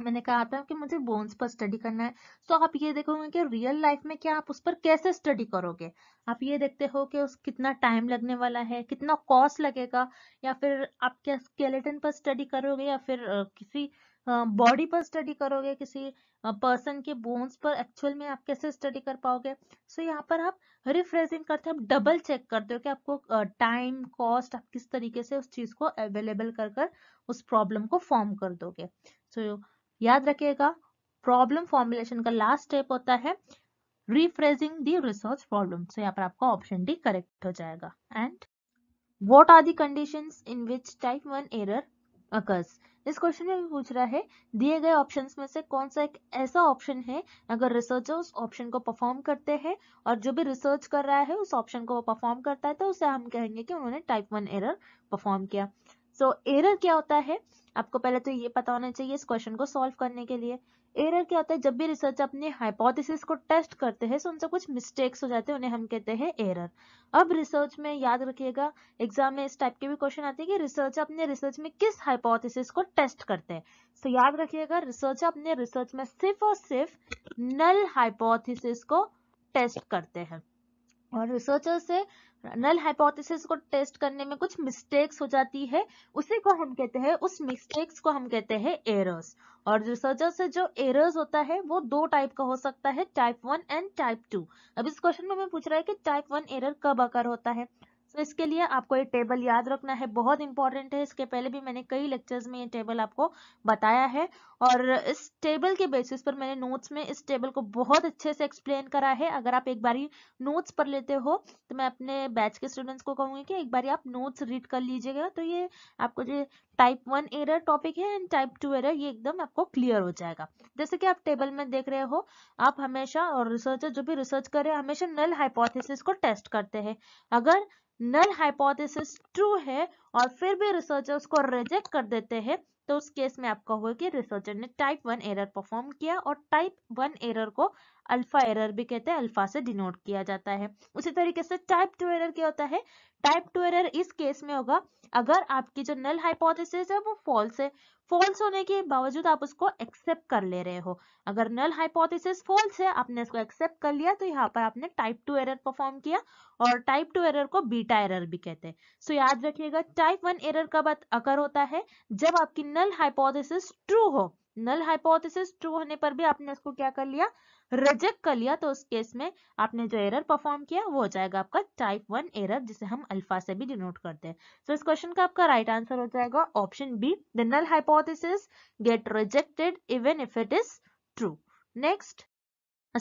मैंने कहा था कि मुझे बोन्स पर स्टडी करना है तो आप ये देखोगे कि रियल लाइफ में क्या आप उस पर कैसे स्टडी करोगे आप ये देखते हो कि उस कितना टाइम लगने वाला है कितना कॉस्ट लगेगा या फिर आप क्या स्केलेटन पर स्टडी करोगे या फिर किसी बॉडी पर स्टडी करोगे किसी पर्सन के बोन्स पर एक्चुअल में आप कैसे स्टडी कर पाओगे सो so, यहाँ पर आप रिफ्रेजिंग करते हो आप डबल चेक करते हो कि आपको टाइम कॉस्ट आप किस तरीके से उस चीज को अवेलेबल कर कर उस प्रॉब्लम को फॉर्म कर दोगे सो so, याद रखिएगा प्रॉब्लम फॉर्मुलेशन का लास्ट स्टेप होता है रिफ्रेजिंग दी रिसर्च प्रॉब्लम सो यहाँ पर आपका ऑप्शन डी करेक्ट हो जाएगा and what are the condition in which type one error occurs इस क्वेश्चन में भी पूछ रहा है दिए गए ऑप्शंस में से कौन सा एक ऐसा ऑप्शन है अगर रिसर्चर उस ऑप्शन को परफॉर्म करते हैं और जो भी रिसर्च कर रहा है उस ऑप्शन को परफॉर्म करता है तो उसे हम कहेंगे कि उन्होंने टाइप वन एरर परफॉर्म किया सो so, एरर क्या होता है आपको पहले तो ये पता होना चाहिए इस क्वेश्चन को सॉल्व करने के लिए एरर क्या होता है जब भी रिसर्च अपने हाइपोथेसिस को टेस्ट करते हैं तो उनसे कुछ मिस्टेक्स हो जाते हैं उन्हें हम कहते हैं एरर अब रिसर्च में याद रखिएगा एग्जाम में इस टाइप के भी क्वेश्चन आते हैं कि रिसर्च अपने रिसर्च में किस हाइपोथेसिस को टेस्ट करते हैं तो याद रखिएगा रिसर्च अपने रिसर्च में सिर्फ और सिर्फ नल हाइपोथिस को टेस्ट करते हैं और रिसर्चर से नल हाइपोथेसिस को टेस्ट करने में कुछ मिस्टेक्स हो जाती है उसी को हम कहते हैं उस मिस्टेक्स को हम कहते हैं एरर्स और रिसर्चर से जो एरर्स होता है वो दो टाइप का हो सकता है type one and type two अब इस क्वेश्चन में मैं पूछ रहा है कि टाइप वन एरर कब आकर होता है सो so, इसके लिए आपको ये टेबल याद रखना है बहुत इंपॉर्टेंट है इसके पहले भी मैंने कई लेक्चर्स में ये टेबल आपको बताया है और इस टेबल के बेसिस पर मैंने नोट्स में इस टेबल को बहुत अच्छे से एक्सप्लेन करा है अगर आप एक बारी नोट्स पर लेते हो तो मैं अपने बैच के स्टूडेंट्स को कहूँगी कि एक बारी आप नोट्स रीड कर लीजिएगा तो ये आपको जो टाइप वन एरर टॉपिक है एंड टाइप टू एरर ये एकदम आपको क्लियर हो जाएगा जैसे कि आप टेबल में देख रहे हो आप हमेशा और रिसर्चर जो भी रिसर्च कर रहे हैं हमेशा नल हाइपोथेसिस को टेस्ट करते हैं अगर नल हाइपोथेसिस ट्रू है और फिर भी रिसर्चर्स को रिजेक्ट कर देते हैं तो उस केस में आपका हुआ कि रिसर्चर ने टाइप वन एरर परफॉर्म किया और टाइप वन एरर को अल्फा एरर भी कहते हैं अल्फा से डिनोट किया जाता है उसी तरीके से टाइप टू एरर क्या होता है टाइप टू एरर इस केस में होगा अगर आपकी जो नल हाइपोथेसिस है वो फॉल्स है फॉल्स होने के बावजूद आप उसको एक्सेप्ट कर ले रहे हो अगर नल हाइपोथेसिस फॉल्स है आपने इसको एक्सेप्ट कर लिया तो यहाँ पर आपने टाइप टू एरर परफॉर्म किया और टाइप टू एरर को बीटा एरर भी कहते हैं सो याद रखिएगा टाइप वन एरर का बात अकर होता है जब आपकी नल हाइपोथेसिस ट्रू हो नल हाइपोथेसिस ट्रू होने पर भी आपने उसको क्या कर लिया रिजेक्ट कर लिया तो उस केस में आपने जो एरर परफॉर्म किया वो हो जाएगा आपका टाइप वन एरर जिसे हम अल्फा से भी डिनोट करते हैं सो so, इस क्वेश्चन का आपका राइट right आंसर हो जाएगा option B the null hypothesis get rejected even if it is true next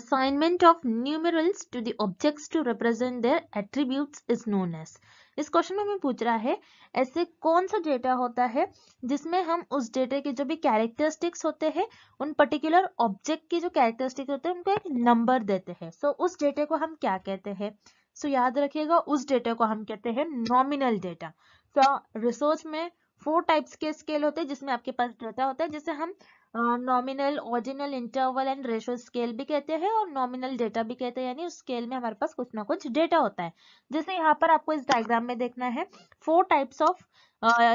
assignment of numerals to the objects to represent their attributes is known as इस question में हमें पूछ रहा है ऐसे कौन सा डेटा होता है जिसमें हम उस डेटा के जो भी कैरेक्टरिस्टिक्स होते हैं उन पर्टिकुलर ऑब्जेक्ट के जो कैरेक्टरिस्टिक्स होते हैं उनको एक नंबर देते हैं सो so, उस डेटे को हम क्या कहते हैं सो so, याद रखिएगा उस डेटे को हम कहते हैं नॉमिनल डेटा सो रिसर्च में फोर टाइप्स के स्केल होते हैं जिसमें आपके पास डेटा होता है जिसे हम nominal ordinal interval and ratio scale भी कहते हैं और नॉमिनल डेटा भी कहते हैं यानी उस स्केल में हमारे पास कुछ ना कुछ डेटा होता है जैसे यहाँ पर आपको इस डायग्राम में देखना है four types of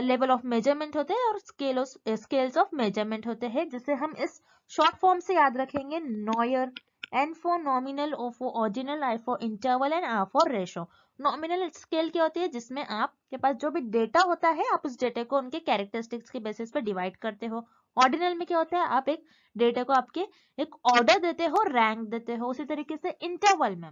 level of measurement होते हैं और स्केल स्केल्स ऑफ मेजरमेंट होते हैं जिसे हम इस शॉर्ट फॉर्म से याद रखेंगे NOIR N for nominal O for original I for interval and R for ratio nominal scale क्या होती है जिसमें आपके पास जो भी डेटा होता है आप उस डेटा को उनके कैरेक्टरिस्टिक्स के बेसिस पर डिवाइड करते हो ऑर्डिनल में क्या होता है आप एक डेटा को आपके एक ऑर्डर देते हो रैंक देते हो उसी तरीके से इंटरवल में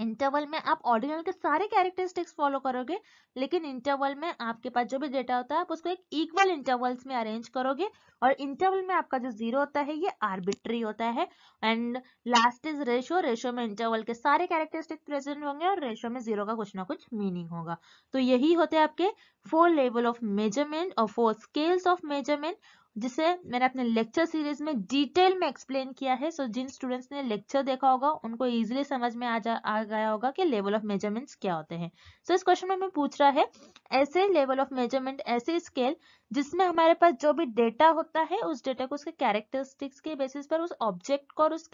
इंटरवल में आप ऑर्डिनल के सारे कैरेक्टरिस्टिक्स फॉलो करोगे लेकिन इंटरवल में आपके पास जो भी डेटा होता है आप उसको एक इक्वल इंटरवल्स में अरेंज करोगे और इंटरवल में आपका जो जीरो होता है ये आर्बिट्री होता है and last is ratio ratio में इंटरवल के सारे कैरेक्टरिस्टिक्स प्रेजेंट होंगे और रेशो में जीरो का कुछ ना कुछ मीनिंग होगा तो यही होते हैं आपके फोर लेवल ऑफ मेजरमेंट और फोर स्केल्स ऑफ मेजरमेंट जिसे मैंने अपने लेक्चर सीरीज में डिटेल में एक्सप्लेन किया है सो so, जिन स्टूडेंट्स ने लेक्चर देखा होगा उनको इजीली समझ में आ जा आ गया होगा कि लेवल ऑफ मेजरमेंट्स क्या होते हैं सो so, इस क्वेश्चन में मैं पूछ रहा है ऐसे लेवल ऑफ मेजरमेंट ऐसे स्केल जिसमें हमारे पास जो भी डेटा होता है उस डेटा को उसके कैरेक्टरिस्टिक्स के बेसिस पर उस ऑब्जेक्ट को और उस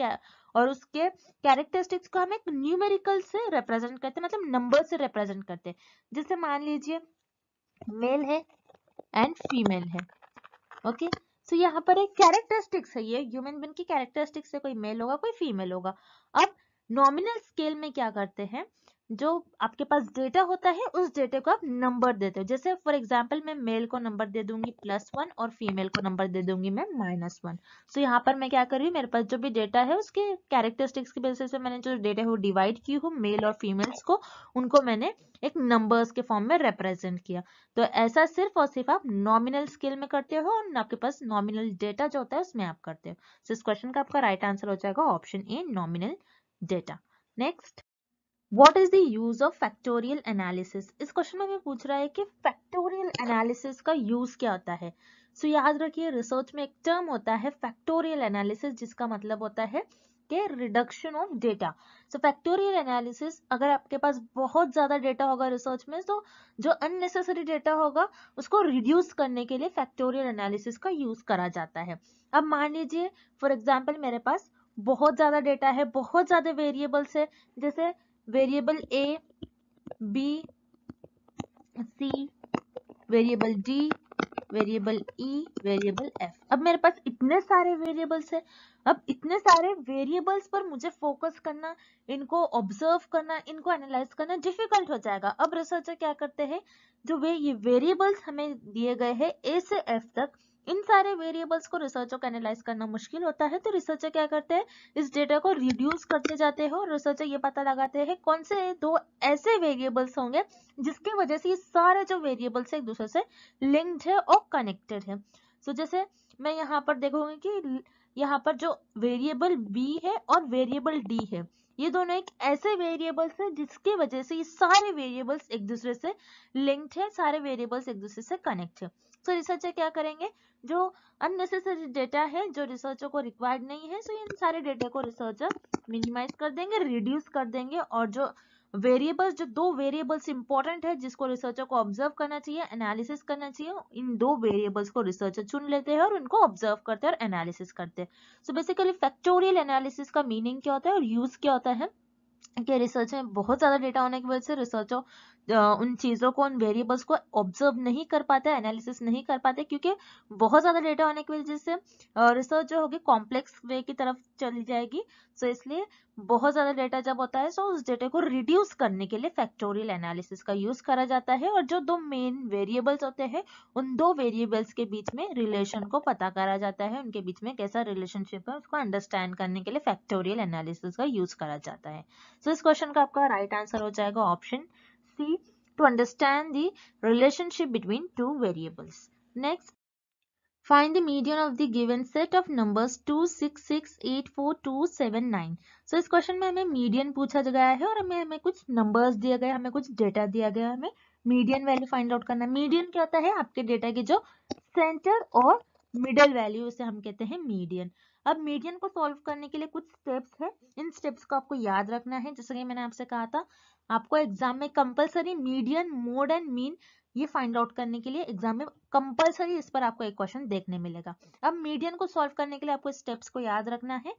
और उसके कैरेक्टरिस्टिक्स को हम एक न्यूमेरिकल से रिप्रेजेंट करते हैं मतलब नंबर से रिप्रेजेंट करते हैं जैसे मान लीजिए मेल है एंड फीमेल है ओके सो so, यहाँ पर एक कैरेक्टरिस्टिक्स है ये ह्यूमन बीन की कैरेक्टरिस्टिक्स है कोई मेल होगा कोई फीमेल होगा अब नॉमिनल स्केल में क्या करते हैं जो आपके पास डेटा होता है उस डेटा को आप नंबर देते हो जैसे फॉर एग्जाम्पल मैं मेल को नंबर दे दूंगी प्लस वन और फीमेल को नंबर दे दूंगी मैं माइनस वन सो यहाँ पर मैं क्या कर रही हूँ मेरे पास जो भी डेटा है उसके कैरेक्टरिस्टिक्स के बेसिस से मैंने जो डेटा है वो डिवाइड की हूँ मेल और फीमेल्स को उनको मैंने एक नंबर्स के फॉर्म में रिप्रेजेंट किया तो ऐसा सिर्फ और सिर्फ आप नॉमिनल स्केल में करते हो और आपके पास नॉमिनल डेटा जो होता है उसमें आप करते हो सो so, इस क्वेश्चन का आपका राइट right आंसर हो जाएगा option A nominal data next what is the use of factorial analysis इस क्वेश्चन में पूछ रहा है कि फैक्टोरियल एनालिसिस का यूज क्या होता है सो so, याद रखिए रिसर्च में एक टर्म होता है फैक्टोरियल एनालिसिस जिसका मतलब होता है के reduction of data so factorial analysis अगर आपके पास बहुत ज़्यादा डेटा होगा रिसर्च में तो जो अननेसेसरी डेटा होगा उसको रिड्यूस करने के लिए फैक्टोरियल एनालिसिस का यूज़ करा जाता है अब मान लीजिए फॉर एग्जांपल मेरे पास बहुत ज़्यादा डेटा है बहुत ज़्यादा वेरिएबल्स है जैसे variable A B C variable D variable E variable F अब मेरे पास इतने सारे वेरिएबल्स है अब इतने सारे वेरिएबल्स पर मुझे फोकस करना इनको ऑब्जर्व करना इनको एनालाइज करना डिफिकल्ट हो जाएगा अब रिसर्चर क्या करते हैं जो वे ये वेरिएबल्स हमें दिए गए हैं ए से एफ तक इन सारे वेरिएबल्स को रिसर्चर को एनालाइज करना मुश्किल होता है तो रिसर्चर क्या करते हैं इस डेटा को रिड्यूस करते जाते हैं और रिसर्चर ये पता लगाते हैं कौन से दो ऐसे वेरिएबल्स होंगे जिसकी वजह से ये सारे जो वेरिएबल्स एक दूसरे से लिंक्ड है और कनेक्टेड है सो so, जैसे मैं यहाँ पर देखूंगी कि यहाँ पर जो वेरिएबल बी है और वेरिएबल डी है ये दोनों एक ऐसे वेरिएबल्स हैं जिसकी वजह से ये सारे वेरिएबल्स एक दूसरे से लिंक्ड है सारे वेरिएबल्स एक दूसरे से कनेक्ट है सो तो रिसर्चर क्या करेंगे जो अननेसेसरी डेटा है जो रिसर्चर को रिक्वायर्ड नहीं है सो इन सारे डेटा को रिसर्चर मिनिमाइज कर देंगे रिड्यूस कर देंगे और जो वेरिएबल्स जो दो वेरिएबल्स इंपॉर्टेंट है जिसको रिसर्चर को ऑब्जर्व करना चाहिए एनालिसिस करना चाहिए इन दो वेरिएबल्स को रिसर्चर चुन लेते हैं और उनको ऑब्जर्व करते हैं और एनालिसिस करते हैं सो बेसिकली फैक्टोरियल एनालिसिस का मीनिंग क्या होता है और यूज क्या होता है कि रिसर्च में बहुत ज़्यादा डेटा होने की वजह से रिसर्चर उन चीज़ों को उन वेरिएबल्स को ऑब्जर्व नहीं कर पाते एनालिसिस नहीं कर पाते क्योंकि बहुत ज़्यादा डेटा होने की वजह से रिसर्च जो होगी कॉम्प्लेक्स वे की तरफ चली जाएगी सो so, इसलिए बहुत ज़्यादा डेटा जब होता है सो so उस डेटा को रिड्यूस करने के लिए फैक्टोरियल एनालिसिस का यूज़ करा जाता है और जो दो मेन वेरिएबल्स होते हैं उन दो वेरिएबल्स के बीच में रिलेशन को पता करा जाता है उनके बीच में कैसा रिलेशनशिप है उसको अंडरस्टैंड करने के लिए फैक्टोरियल एनालिसिस का यूज़ करा जाता है सो so, इस क्वेश्चन का आपका राइट right आंसर हो जाएगा option see to understand the relationship between two variables. Next, Find the median of the given set of numbers 2668429. So इस क्वेश्चन में हमें मीडियन पूछा गया है और हमें हमें कुछ नंबर्स दिया गया हमें कुछ डेटा दिया गया हमें मीडियन वैल्यू फाइंड आउट करना मीडियन क्या होता है आपके डेटा के जो सेंटर और मिडल वैल्यू उसे हम कहते हैं मीडियन अब मीडियन को सॉल्व करने के लिए कुछ स्टेप्स है इन स्टेप्स को आपको याद रखना है जैसे कि मैंने आपसे कहा था आपको एग्जाम में compulsory median mode and mean ये फाइंड आउट करने के लिए एग्जाम में कंपलसरी इस पर आपको एक क्वेश्चन देखने मिलेगा अब मीडियन को सॉल्व करने के लिए आपको स्टेप्स को याद रखना है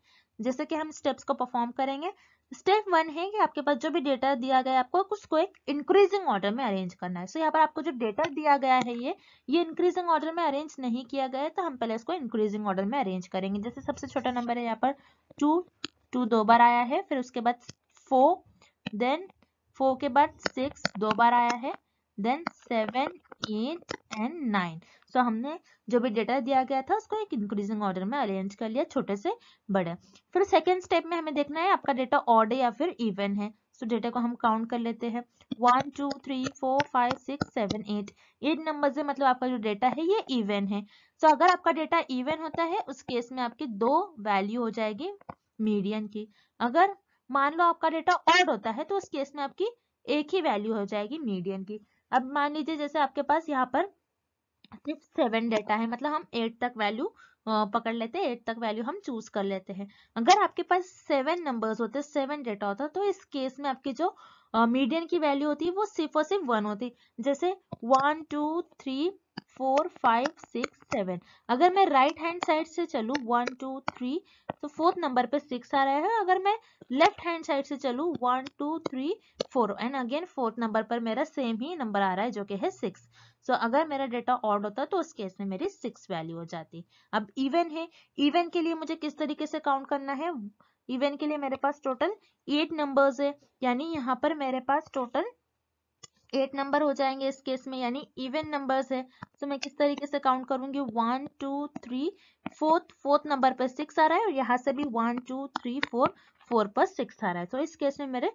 जैसे कि हम स्टेप्स को परफॉर्म करेंगे स्टेप वन है कि आपके पास जो भी डेटा दिया गया है आपको उसको एक इंक्रीजिंग ऑर्डर में अरेंज करना है सो so, यहाँ पर आपको जो डेटा दिया गया है ये ये इंक्रीजिंग ऑर्डर में अरेंज नहीं किया गया है तो हम पहले इसको इंक्रीजिंग ऑर्डर में अरेंज करेंगे जैसे सबसे छोटा नंबर है यहाँ पर टू टू दो बार आया है फिर उसके बाद फोर देन फोर के बाद सिक्स दो बार आया है then seven eight and nine so हमने जो भी डेटा दिया गया था उसको एक इंक्रीजिंग ऑर्डर में अरेंज कर लिया छोटे से बड़े फिर सेकेंड स्टेप में हमें देखना है आपका डेटा ऑर्डर या फिर इवन है सो so, डेटा को हम काउंट कर लेते हैं one two three four five six seven eight eight number से मतलब आपका जो डेटा है ये इवन है सो so, अगर आपका डेटा इवन होता है उस केस में आपकी दो वैल्यू हो जाएगी मीडियन की अगर मान लो आपका डेटा ऑर्ड होता है तो उस केस में आपकी एक ही वैल्यू हो जाएगी मीडियन की अब मान लीजिए जैसे आपके पास यहाँ पर सिर्फ सेवन डेटा है मतलब हम एट तक वैल्यू पकड़ लेते हैं एट तक वैल्यू हम चूज कर लेते हैं अगर आपके पास सेवन नंबर्स होते सेवन डेटा होता तो इस केस में आपकी जो मीडियन की वैल्यू होती है वो सिर्फ और सिर्फ वन होती जैसे one two three four five six seven अगर मैं राइट हैंड साइड से चलू वन टू थ्री तो फोर्थ नंबर पे सिक्स आ रहा है अगर मैं लेफ्ट हैंड साइड से चलू one two three four and again fourth number पर मेरा सेम ही नंबर आ रहा है जो कि है सिक्स सो so, अगर मेरा डेटा ऑड होता तो उस केस में मेरी सिक्स वैल्यू हो जाती अब इवन है इवन के लिए मुझे किस तरीके से काउंट करना है इवन के लिए मेरे पास टोटल एट नंबर्स है यानी यहाँ पर मेरे पास टोटल एट नंबर हो जाएंगे इस केस में यानी इवन नंबर्स है तो मैं किस तरीके से काउंट करूंगी one two three fourth fourth number पर सिक्स आ रहा है और यहाँ से भी one two three four four पर सिक्स आ रहा है तो इस केस में मेरे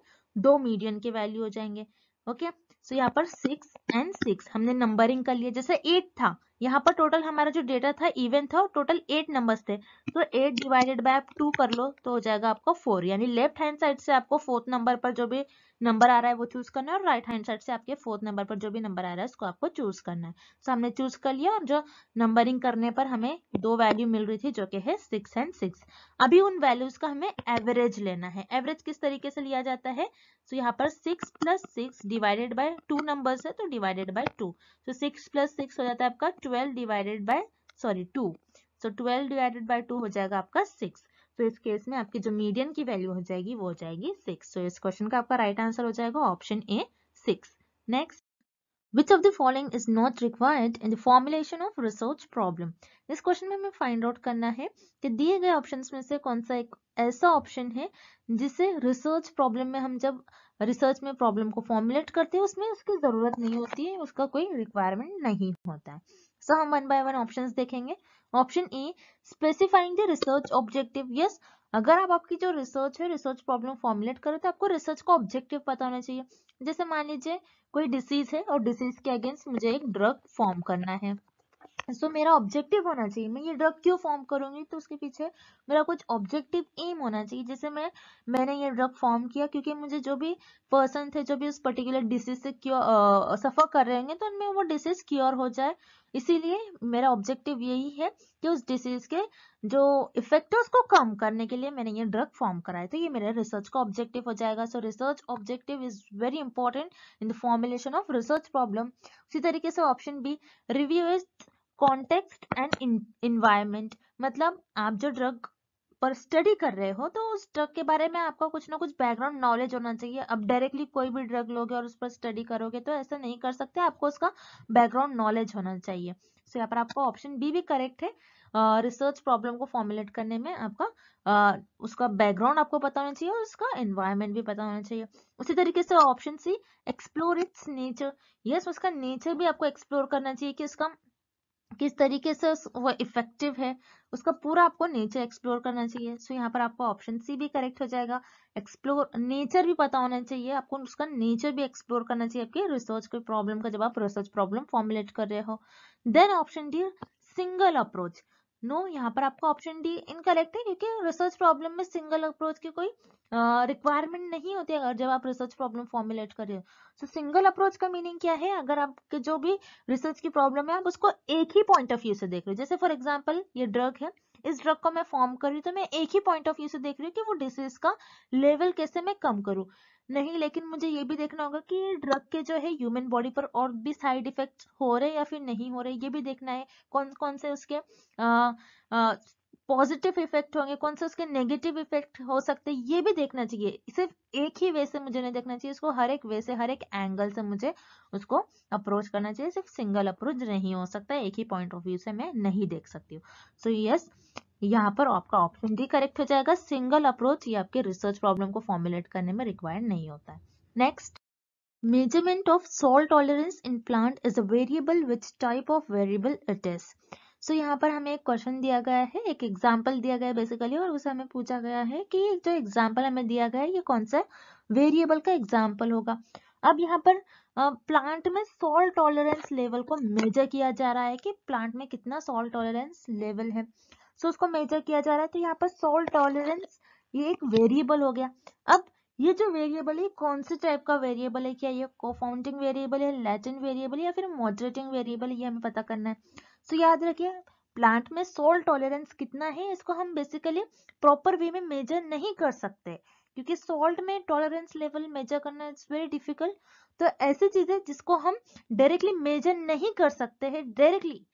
दो मीडियन के वैल्यू हो जाएंगे ओके सो यहाँ पर सिक्स एंड सिक्स हमने नंबरिंग कर लिया जैसे एट था यहाँ पर टोटल हमारा जो डेटा था इवेंट था और टोटल एट नंबर्स थे तो एट डिवाइडेड बाय आप टू कर लो तो हो जाएगा आपको फोर यानी लेफ्ट हैंड साइड से आपको फोर्थ नंबर पर जो भी नंबर आ रहा है वो चूज करना है और राइट हैंड साइड से आपके फोर्थ नंबर पर जो भी नंबर आ रहा है उसको आपको चूज करना है सो हमने चूज कर लिया और जो नंबरिंग करने पर हमें दो वैल्यू मिल रही थी जो कि है सिक्स एंड सिक्स अभी उन वैल्यूज का हमें एवरेज लेना है एवरेज किस तरीके से लिया जाता है सो so, यहाँ पर six plus six divided by two number है तो डिवाइडेड बाय टू तो सिक्स प्लस सिक्स हो जाता है आपका twelve divided by sorry two so twelve divided by two हो जाएगा आपका सिक्स तो इस केस में आपकी जो मीडियन की वैल्यू हो जाएगी वो हो जाएगी सिक्स तो इस क्वेश्चन का आपका राइट आंसर हो जाएगा option A six next Which of the following is not required in the formulation of research problem? इस क्वेश्चन में हमें फाइंड आउट करना है कि दिए गए ऑप्शंस में से कौन सा एक ऐसा ऑप्शन है जिसे रिसर्च प्रॉब्लम में हम जब रिसर्च में प्रॉब्लम को फॉर्मुलेट करते हैं उसमें उसकी ज़रूरत नहीं होती है उसका कोई रिक्वायरमेंट नहीं होता है सो so, हम वन बाय वन ऑप्शंस देखेंगे option A specifying the research objective yes अगर आप आपकी जो रिसर्च है रिसर्च प्रॉब्लम फॉर्मुलेट करो तो आपको रिसर्च का ऑब्जेक्टिव पता होना चाहिए जैसे मान लीजिए कोई डिसीज है और डिसीज के अगेंस्ट मुझे एक ड्रग फॉर्म करना है सो so, मेरा ऑब्जेक्टिव होना चाहिए मैं ये ड्रग क्यों फॉर्म करूंगी तो उसके पीछे मेरा कुछ ऑब्जेक्टिव एम होना चाहिए जैसे मैं मैंने ये ड्रग फॉर्म किया क्योंकि मुझे जो भी पर्सन थे जो भी उस पर्टिकुलर डिसीज से क्यों सफ़र कर रहे हैं तो उनमें वो डिसीज क्योर हो जाए इसीलिए मेरा ऑब्जेक्टिव यही है कि उस डिसीज के जो इफेक्टर्स को कम करने के लिए मैंने ये ड्रग फॉर्म कराए तो ये मेरा रिसर्च का ऑब्जेक्टिव हो जाएगा so research objective is very important in the formulation of research problem उसी तरीके से option B review is context and environment मतलब आप जो ड्रग पर स्टडी कर रहे हो तो उस ड्रग के बारे में आपका कुछ ना कुछ बैकग्राउंड नॉलेज होना चाहिए अब डायरेक्टली कोई भी ड्रग लोगे और उस पर स्टडी करोगे तो ऐसा नहीं कर सकते आपको उसका बैकग्राउंड नॉलेज होना चाहिए सो यहाँ पर आपका ऑप्शन बी भी करेक्ट है रिसर्च uh, प्रॉब्लम को फॉर्मुलेट करने में आपका uh, उसका बैकग्राउंड आपको पता होना चाहिए और उसका एनवायरमेंट भी पता होना चाहिए उसी तरीके से option C explore its nature yes उसका नेचर भी आपको एक्सप्लोर करना चाहिए कि उसका किस तरीके से वो इफेक्टिव है उसका पूरा आपको नेचर एक्सप्लोर करना चाहिए सो यहाँ पर आपको ऑप्शन सी भी करेक्ट हो जाएगा एक्सप्लोर नेचर भी पता होना चाहिए आपको उसका नेचर भी एक्सप्लोर करना चाहिए आपकी रिसर्च के प्रॉब्लम का जब आप रिसर्च प्रॉब्लम फॉर्मुलेट कर रहे हो then option D single approach no no, यहाँ पर आपको ऑप्शन डी इनकरेक्ट है क्योंकि रिसर्च प्रॉब्लम में सिंगल अप्रोच की कोई रिक्वायरमेंट नहीं होती अगर जब आप रिसर्च प्रॉब्लम फॉर्मुलेट कर रहे हो सो सिंगल अप्रोच का मीनिंग क्या है अगर आपके जो भी रिसर्च की प्रॉब्लम है आप उसको एक ही पॉइंट ऑफ व्यू से देख रहे हो जैसे फॉर एग्जाम्पल ये ड्रग है इस ड्रग को मैं फॉर्म कर रही हूँ तो मैं एक ही पॉइंट ऑफ व्यू से देख रही हूँ कि वो डिसीज का लेवल कैसे मैं कम करूँ नहीं लेकिन मुझे ये भी देखना होगा कि ड्रग के जो है ह्यूमन बॉडी पर और भी साइड इफेक्ट हो रहे या फिर नहीं हो रहे ये भी देखना है कौन कौन से उसके आ, आ, पॉजिटिव इफेक्ट होंगे कौन से उसके नेगेटिव इफेक्ट हो सकते हैं ये भी देखना चाहिए सिर्फ एक ही वे से मुझे नहीं देखना चाहिए इसको हर एक वे से हर एक एंगल से मुझे उसको अप्रोच करना चाहिए सिर्फ सिंगल अप्रोच नहीं हो सकता एक ही पॉइंट ऑफ व्यू से मैं नहीं देख सकती हूँ सो यस यहाँ पर आपका ऑप्शन डी करेक्ट हो जाएगा सिंगल अप्रोच ये आपके रिसर्च प्रॉब्लम को फॉर्मुलेट करने में रिक्वायर्ड नहीं होता है next measurement of salt tolerance in plant is a variable which type of variable it is so so, यहाँ पर हमें एक क्वेश्चन दिया गया है एक एग्जाम्पल दिया गया है बेसिकली और उसे हमें पूछा गया है कि जो एग्जाम्पल हमें दिया गया है ये कौन सा वेरिएबल का एग्जाम्पल होगा अब यहाँ पर प्लांट में सॉल्ट टॉलरेंस लेवल को मेजर किया जा रहा है कि प्लांट में कितना सॉल्ट टॉलरेंस लेवल है सो so, उसको मेजर किया जा रहा है तो यहाँ पर सॉल्ट टॉलरेंस ये एक वेरिएबल हो गया अब ये जो वेरिएबल है कौन से टाइप का वेरिएबल है क्या ये कोफाउंडिंग वेरिएबल है लैटिन वेरिएबल या फिर मॉडरेटिंग वेरिएबल ये हमें पता करना है सो तो so, याद रखिए प्लांट में सोल टॉलरेंस कितना है इसको हम बेसिकली प्रॉपर वे में मेजर नहीं कर सकते क्योंकि सोल्ट में टॉलरेंस लेवल मेजर करना इट्स वेरी डिफिकल्ट तो ऐसी चीजें जिसको हम डायरेक्टली मेजर नहीं कर सकते हैं डायरेक्टली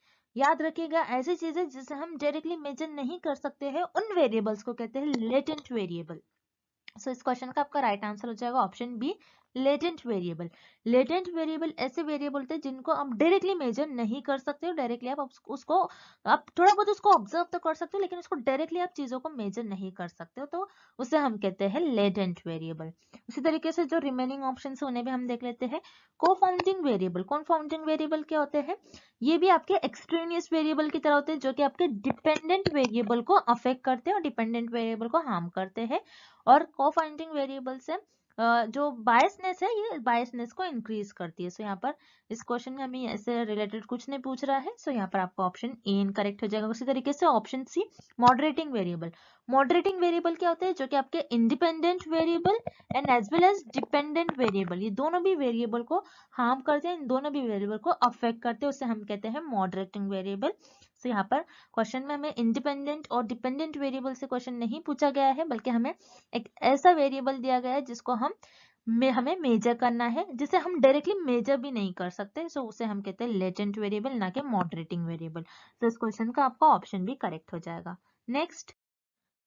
याद रखिएगा ऐसी चीजें जिसे हम डायरेक्टली मेजर नहीं कर सकते हैं उन वेरिएबल्स को कहते हैं लेटेंट वेरिएबल सो इस क्वेश्चन का आपका राइट right आंसर हो जाएगा option B latent variable latent variable ऐसे वेरिएबल थे जिनको आप डायरेक्टली मेजर नहीं कर सकते हो डायरेक्टली आप उसको आप थोड़ा बहुत उसको ऑब्जर्व तो कर सकते हो लेकिन उसको डायरेक्टली आप चीजों को मेजर नहीं कर सकते हो तो उसे हम कहते हैं लेटेंट वेरिएबल उसी तरीके से जो रिमेनिंग ऑप्शन है उन्हें भी हम देख लेते हैं confounding variable confounding variable क्या होते हैं ये भी आपके एक्सट्रीनियस वेरिएबल की तरह होते हैं जो कि आपके डिपेंडेंट वेरिएबल को अफेक्ट करते हैं और डिपेंडेंट वेरिएबल को हार्म करते हैं और को फाउंडिंग वेरिएबल से जो बायसनेस है ये बायसनेस को इंक्रीज करती है सो so, यहाँ पर इस क्वेश्चन में हमें ऐसे रिलेटेड कुछ नहीं पूछ रहा है सो so, यहाँ पर आपका ऑप्शन ए करेक्ट हो जाएगा उसी तरीके से option C moderating variable moderating variable क्या होते हैं जो कि आपके independent variable and as well as dependent variable ये दोनों भी वेरिएबल को हार्म करते हैं इन दोनों भी वेरिएबल को अफेक्ट करते हैं उसे हम कहते हैं मॉडरेटिंग वेरिएबल सो यहाँ पर क्वेश्चन में हमें इंडिपेंडेंट और डिपेंडेंट वेरिएबल से क्वेश्चन नहीं पूछा गया है बल्कि हमें एक ऐसा वेरिएबल दिया गया है जिसको हम में हमें मेजर करना है जिसे हम डायरेक्टली मेजर भी नहीं कर सकते सो उसे हम कहते हैं लेटेंट वेरिएबल ना के मॉडरेटिंग वेरिएबल तो इस क्वेश्चन का आपका ऑप्शन भी करेक्ट हो जाएगा next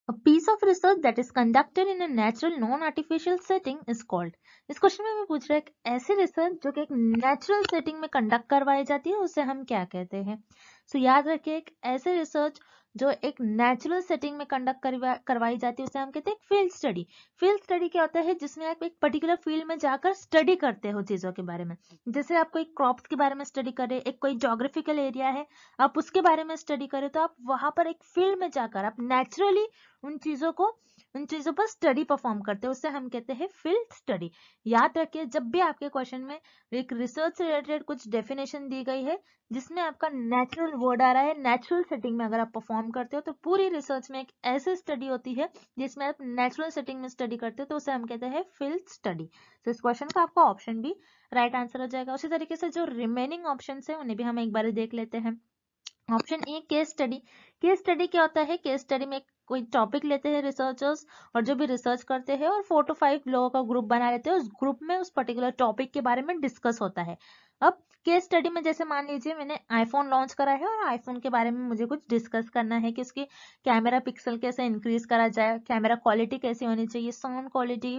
A piece of research that is conducted in a natural non-artificial setting is called. इस क्वेश्चन में हमें पूछ रहा है एक ऐसी रिसर्च जो कि एक नेचुरल सेटिंग में कंडक्ट करवाई जाती है उसे हम क्या कहते हैं सो so, याद रखिए एक ऐसे रिसर्च जो एक नेचुरल सेटिंग में कंडक्ट करवाई जाती है उसे हम कहते हैं फील्ड स्टडी फील्ड स्टडी क्या होता है जिसमें आप एक पर्टिकुलर फील्ड में जाकर स्टडी करते हो चीज़ों के बारे में जैसे आप कोई क्रॉप्स के बारे में स्टडी करें एक कोई जोग्राफिकल एरिया है आप उसके बारे में स्टडी करें तो आप वहां पर एक फील्ड में जाकर आप नेचुरली उन चीज़ों को उन चीजों पर स्टडी परफॉर्म करते हैं उससे हम कहते हैं फील्ड स्टडी याद रखिए जब भी आपके क्वेश्चन में एक रिसर्च से रिलेटेड कुछ डेफिनेशन दी गई है जिसमें आपका नेचुरल वर्ड आ रहा है नेचुरल सेटिंग में अगर आप परफॉर्म करते हो तो पूरी रिसर्च में एक ऐसी स्टडी होती है जिसमें आप नेचुरल सेटिंग में स्टडी करते हो तो उसे हम कहते हैं फील्ड स्टडी तो इस क्वेश्चन का आपका ऑप्शन भी राइट आंसर हो जाएगा उसी तरीके से जो रिमेनिंग ऑप्शन है उन्हें भी हम एक बार देख लेते हैं option A case study case study क्या होता है केस स्टडी में एक कोई टॉपिक लेते हैं रिसर्चर्स और जो भी रिसर्च करते हैं और फोर टू फाइव लोगों का ग्रुप बना लेते हैं उस ग्रुप में उस पर्टिकुलर टॉपिक के बारे में डिस्कस होता है अब केस स्टडी में जैसे मान लीजिए मैंने आईफोन लॉन्च करा है और आईफोन के बारे में मुझे कुछ डिस्कस करना है कि उसकी कैमरा पिक्सल कैसे इंक्रीज करा जाए कैमरा क्वालिटी कैसी होनी चाहिए साउंड क्वालिटी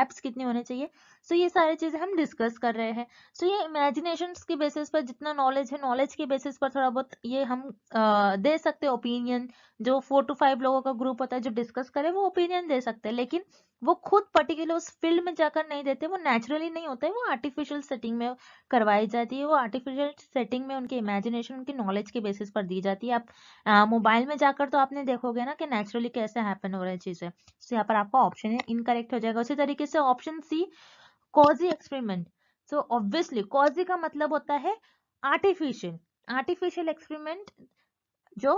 एप्स कितनी होनी चाहिए सो so, ये सारी चीज़ें हम डिस्कस कर रहे हैं सो so, ये इमेजिनेशन के बेसिस पर जितना नॉलेज है नॉलेज के बेसिस पर थोड़ा बहुत ये हम आ, दे सकते हैं ओपिनियन जो फोर टू फाइव लोगों का ग्रुप होता है जो डिस्कस करे वो ओपिनियन दे सकते हैं लेकिन वो खुद पर्टिकुलर उस फील्ड में जाकर नहीं देते वो नेचुरली नहीं होता है वो आर्टिफिशियल सेटिंग में करवाई जाती है वो आर्टिफिशियल सेटिंग में उनके इमेजिनेशन उनके नॉलेज के बेसिस पर दी जाती है आप मोबाइल में जाकर तो आपने देखोगे ना कि नेचुरली कैसे हैपन हो रहे है चीज़ें तो यहाँ पर आपका ऑप्शन है इनकरेक्ट हो जाएगा उसी तरीके से option C quasi experiment so obviously quasi का मतलब होता है आर्टिफिशियल आर्टिफिशियल एक्सपेरिमेंट जो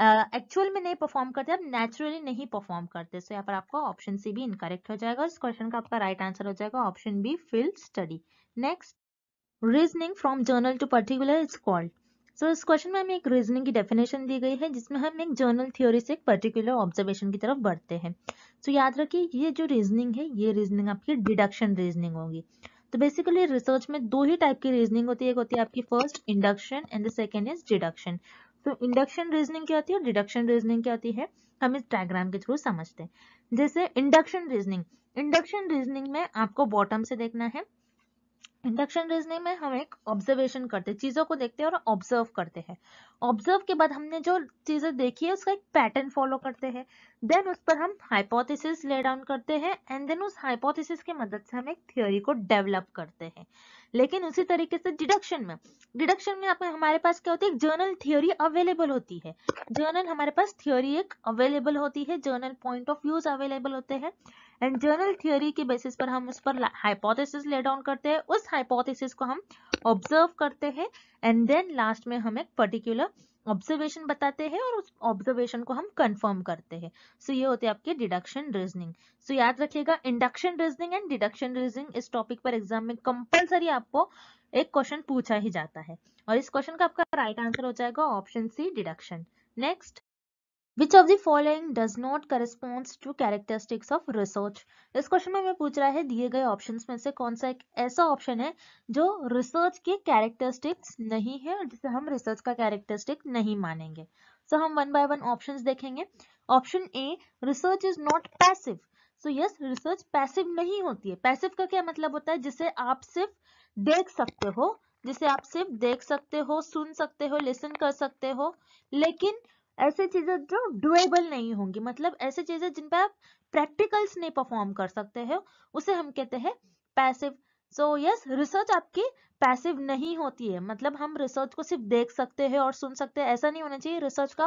एक्चुअल uh, में नहीं परफॉर्म करते आप नेचुरली नहीं परफॉर्म करते सो so, यहाँ पर आपका ऑप्शन सी भी इनकरेक्ट हो जाएगा इस क्वेश्चन का आपका राइट right आंसर हो जाएगा option B field study next reasoning from general to particular is called so so, इस क्वेश्चन में हमें एक रीजनिंग की डेफिनेशन दी गई है जिसमें हम एक जर्नल थ्योरी से एक पर्टिकुलर ऑब्जर्वेशन की तरफ बढ़ते हैं सो so, याद रखिए ये जो रीजनिंग है ये रीजनिंग आपकी डिडक्शन रीजनिंग होगी तो बेसिकली रिसर्च में दो ही टाइप की रीजनिंग होती है एक होती है आपकी first induction and the second is deduction तो इंडक्शन रीजनिंग क्या होती है और डिडक्शन रीजनिंग क्या होती है हम इस डायग्राम के थ्रू समझते हैं जैसे इंडक्शन रीजनिंग इंडक्शन रीजनिंग में आपको बॉटम से देखना है इंडक्शन रीजनिंग में हम एक ऑब्जर्वेशन करते हैं चीज़ों को देखते हैं और ऑब्जर्व करते हैं ऑब्जर्व के बाद हमने जो चीज़ें देखी है उसका एक पैटर्न फॉलो करते हैं देन उस पर हम हाइपोथेसिस ले डाउन करते हैं एंड देन उस हाइपोथेसिस की मदद से हम एक थियोरी को डेवलप करते हैं लेकिन उसी तरीके से डिडक्शन में डिडक्शन में हमारे पास क्या होती है जर्नल थियोरी अवेलेबल होती है जर्नल हमारे पास थियोरी एक अवेलेबल होती है general point of views available होते हैं एंड जर्नल थियोरी के बेसिस पर हम उस पर हाइपोथेसिस ले डाउन करते हैं उस हाइपोथेसिस को हम ऑब्जर्व करते हैं एंड देन लास्ट में हम एक पर्टिकुलर ऑब्जर्वेशन बताते हैं और उस ऑब्जर्वेशन को हम कंफर्म करते हैं सो so, ये होते हैं आपके डिडक्शन रीजनिंग सो याद रखिएगा induction reasoning and deduction reasoning इस टॉपिक पर एग्जाम में कंपलसरी आपको एक क्वेश्चन पूछा ही जाता है और इस क्वेश्चन का आपका राइट right आंसर हो जाएगा option C deduction next Which of the following does not corresponds to characteristics of research? इस क्वेश्चन में हमें पूछ रहा है दिए गए ऑप्शंस में से कौन सा एक ऐसा ऑप्शन है जो रिसर्च के कैरेक्टरिस्टिक्स नहीं है और जिसे हम रिसर्च का कैरेक्टरिस्टिक नहीं मानेंगे सो so, हम वन बाय वन ऑप्शंस देखेंगे option A research is not passive so yes research passive नहीं होती है पैसिव का क्या मतलब होता है जिसे आप सिर्फ देख सकते हो जिसे आप सिर्फ देख सकते हो सुन सकते हो लिसन कर सकते हो लेकिन ऐसे चीजें जो डुएबल नहीं होंगी मतलब ऐसे चीजें जिन पर आप प्रैक्टिकल्स नहीं परफॉर्म कर सकते हो उसे हम कहते हैं पैसिव सो यस रिसर्च आपकी पैसिव नहीं होती है मतलब हम रिसर्च को सिर्फ देख सकते हैं और सुन सकते हैं ऐसा नहीं होना चाहिए रिसर्च का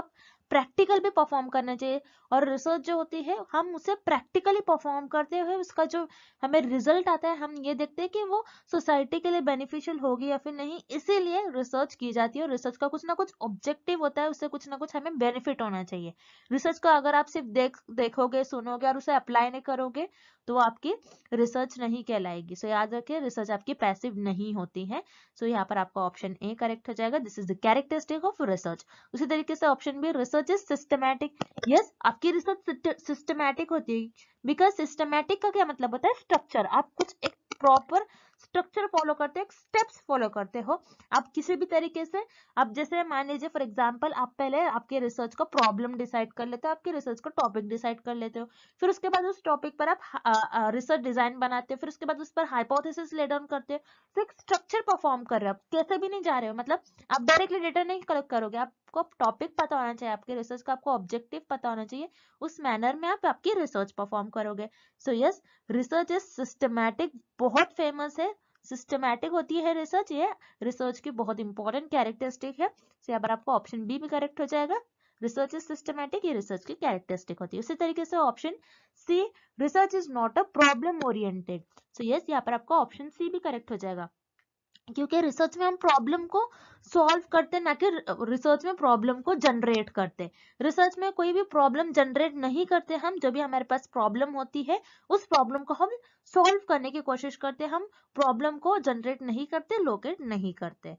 प्रैक्टिकल भी परफॉर्म करना चाहिए और रिसर्च जो होती है हम उसे प्रैक्टिकली परफॉर्म करते हुए उसका जो हमें रिजल्ट आता है हम ये देखते हैं कि वो सोसाइटी के लिए बेनिफिशियल होगी या फिर नहीं इसीलिए रिसर्च की जाती है और रिसर्च का कुछ ना कुछ ऑब्जेक्टिव होता है उससे कुछ ना कुछ हमें बेनिफिट होना चाहिए रिसर्च का अगर आप सिर्फ देख देखोगे सुनोगे और उसे अप्लाई नहीं करोगे तो आपकी रिसर्च नहीं कहलाएगी सो याद रखिए रिसर्च आपकी पैसिव नहीं होती होती है सो so, यहाँ पर आपका ऑप्शन ए करेक्ट हो जाएगा this is the characteristic of research उसी तरीके से option B research is systematic yes आपकी रिसर्च सिस्टमैटिक होती है बिकॉज सिस्टमैटिक का क्या मतलब होता है स्ट्रक्चर आप कुछ एक प्रॉपर स्ट्रक्चर फॉलो करते हो स्टेप्स फॉलो करते हो आप किसी भी तरीके से आप जैसे मान लीजिए फॉर एग्जाम्पल आप पहले आपके रिसर्च का प्रॉब्लम डिसाइड कर लेते हो आपके रिसर्च का टॉपिक डिसाइड कर लेते हो फिर उसके बाद उस टॉपिक पर आप रिसर्च डिजाइन बनाते हो फिर उसके बाद उस पर हाइपोथेसिस ले डाउन करते हो तो एक स्ट्रक्चर परफॉर्म कर रहे हो कैसे भी नहीं जा रहे हो मतलब आप डायरेक्टली डेटा नहीं कलेक्ट करोगे आपको टॉपिक पता होना चाहिए आपके रिसर्च का आपको ऑब्जेक्टिव पता होना चाहिए उस मैनर में आप आपकी रिसर्च परफॉर्म करोगे so yes research is systematic बहुत फेमस है सिस्टमैटिक होती है रिसर्च ये रिसर्च की बहुत इंपॉर्टेंट कैरेक्टरिस्टिक है तो यहाँ पर आपको ऑप्शन बी भी करेक्ट हो जाएगा रिसर्च इज सिस्टमैटिक ये रिसर्च की कैरेक्टरिस्टिक होती है उसी तरीके से option C research is not a problem oriented so yes यहाँ पर आपका ऑप्शन सी भी करेक्ट हो जाएगा क्योंकि रिसर्च में हम प्रॉब्लम को सॉल्व करते ना कि रिसर्च में प्रॉब्लम को जनरेट करते रिसर्च में कोई भी प्रॉब्लम जनरेट नहीं करते हम जब भी हमारे पास प्रॉब्लम होती है उस प्रॉब्लम को हम सॉल्व करने की कोशिश करते हम प्रॉब्लम को जनरेट नहीं करते लोकेट नहीं करते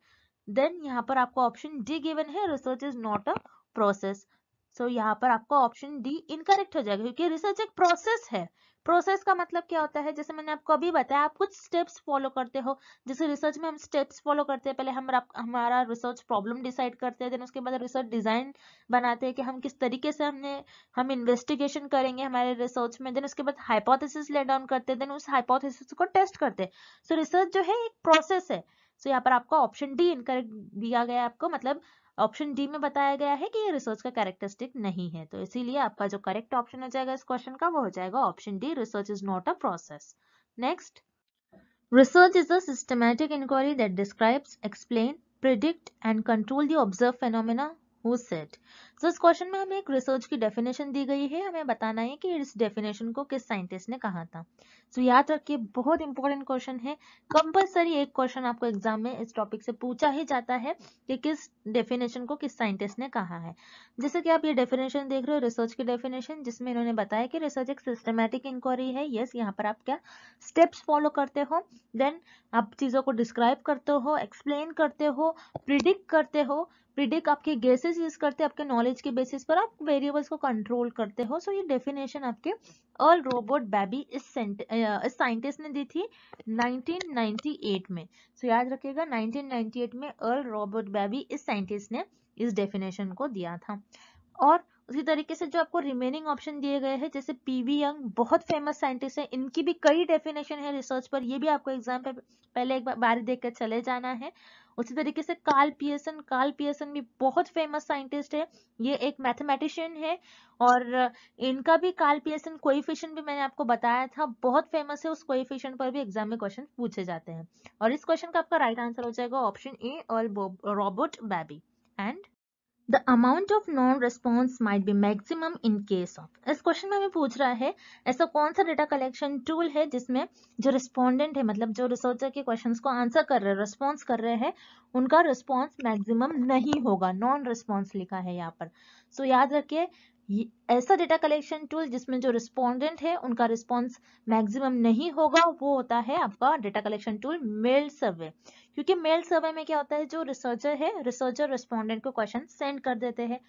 देन यहाँ पर आपको ऑप्शन डी गिवन है research is not a process so यहाँ पर आपका ऑप्शन डी इनकरेक्ट हो जाएगा क्योंकि रिसर्च एक प्रोसेस है प्रोसेस का मतलब क्या होता है जैसे मैंने आपको अभी बताया आप कुछ स्टेप्स फॉलो करते हो जैसे रिसर्च में हम स्टेप्स फॉलो करते हैं पहले हम हमारा रिसर्च प्रॉब्लम डिसाइड करते हैं देन उसके बाद रिसर्च डिजाइन बनाते हैं कि हम किस तरीके से हमने हम इन्वेस्टिगेशन करेंगे हमारे रिसर्च में देन उसके बाद हाइपोथेसिस ले डाउन करते हैं देन उस हाइपोथेसिस को टेस्ट करते हैं सो रिसर्च जो है एक प्रोसेस है सो so, यहाँ पर आपका ऑप्शन डी इनकरेक्ट दिया गया आपको मतलब ऑप्शन डी में बताया गया है कि ये रिसर्च का कैरेक्टरिस्टिक नहीं है तो इसीलिए आपका जो करेक्ट ऑप्शन हो जाएगा इस क्वेश्चन का वो हो जाएगा option D research is not a process next research is systematic inquiry that describes explain predict and control the observed phenomena who set तो इस क्वेश्चन में हमें एक रिसर्च की डेफिनेशन दी गई है हमें बताना है कि इस डेफिनेशन को किस साइंटिस्ट ने कहा था सो याद रखिए बहुत इंपॉर्टेंट क्वेश्चन है कंपलसरी एक क्वेश्चन आपको एग्जाम में इस टॉपिक से पूछा ही जाता है कि किस डेफिनेशन को किस साइंटिस्ट ने कहा है जैसे कि आप ये डेफिनेशन देख रहे हो रिसर्च की डेफिनेशन जिसमें इन्होंने बताया कि रिसर्च एक सिस्टमेटिक इंक्वायरी है यस यहाँ पर आप क्या स्टेप्स फॉलो करते हो देन आप चीज़ों को डिस्क्राइब करते हो एक्सप्लेन करते हो प्रिडिक्ट करते हो प्रिडिक्ट आपके गेसेस यूज करते आपके नॉलेज नॉलेज के बेसिस पर आप वेरिएबल्स को कंट्रोल करते हो सो so ये डेफिनेशन आपके अर्ल रोबोट बैबी इस साइंटिस्ट ने दी थी 1998 में सो so याद रखिएगा 1998 में अर्ल रोबोट बैबी इस साइंटिस्ट ने इस डेफिनेशन को दिया था और उसी तरीके से जो आपको रिमेनिंग ऑप्शन दिए गए हैं जैसे पीवी यंग बहुत फेमस साइंटिस्ट है इनकी भी कई डेफिनेशन है रिसर्च पर ये भी आपको एग्जाम पे पहले एक बार देख कर चले जाना है उसी तरीके से कार्ल पियर्सन कार्ल पियर्सन भी बहुत फेमस साइंटिस्ट है ये एक मैथमेटिशियन है और इनका भी कार्ल पियर्सन कोइफिशियन भी मैंने आपको बताया था बहुत फेमस है उस कोइफिशियन पर भी एग्जाम में क्वेश्चन पूछे जाते हैं और इस क्वेश्चन का आपका राइट आंसर हो जाएगा ऑप्शन ए और Robert Babbie and the amount of non response might be maximum in case of इस क्वेश्चन में हमें पूछ रहा है ऐसा कौन सा डेटा कलेक्शन टूल है जिसमें जो रिस्पॉन्डेंट है मतलब जो रिसर्चर के क्वेश्चन को आंसर कर रहे हैं रिस्पॉन्स कर रहे हैं उनका रिस्पॉन्स मैक्सिमम नहीं होगा नॉन रिस्पॉन्स लिखा है यहाँ पर सो so, याद रखिए ऐसा डेटा कलेक्शन टूल जिसमें जो रिस्पोंडेंट है उनका रिस्पॉन्स मैक्सिमम नहीं होगा वो होता है आपका data collection tool mail survey क्योंकि मेल सर्वे में क्या होता है जो रिसर्चर है रिसर्चर रिस्पोंडेंट को क्वेश्चन सेंड कर देते हैं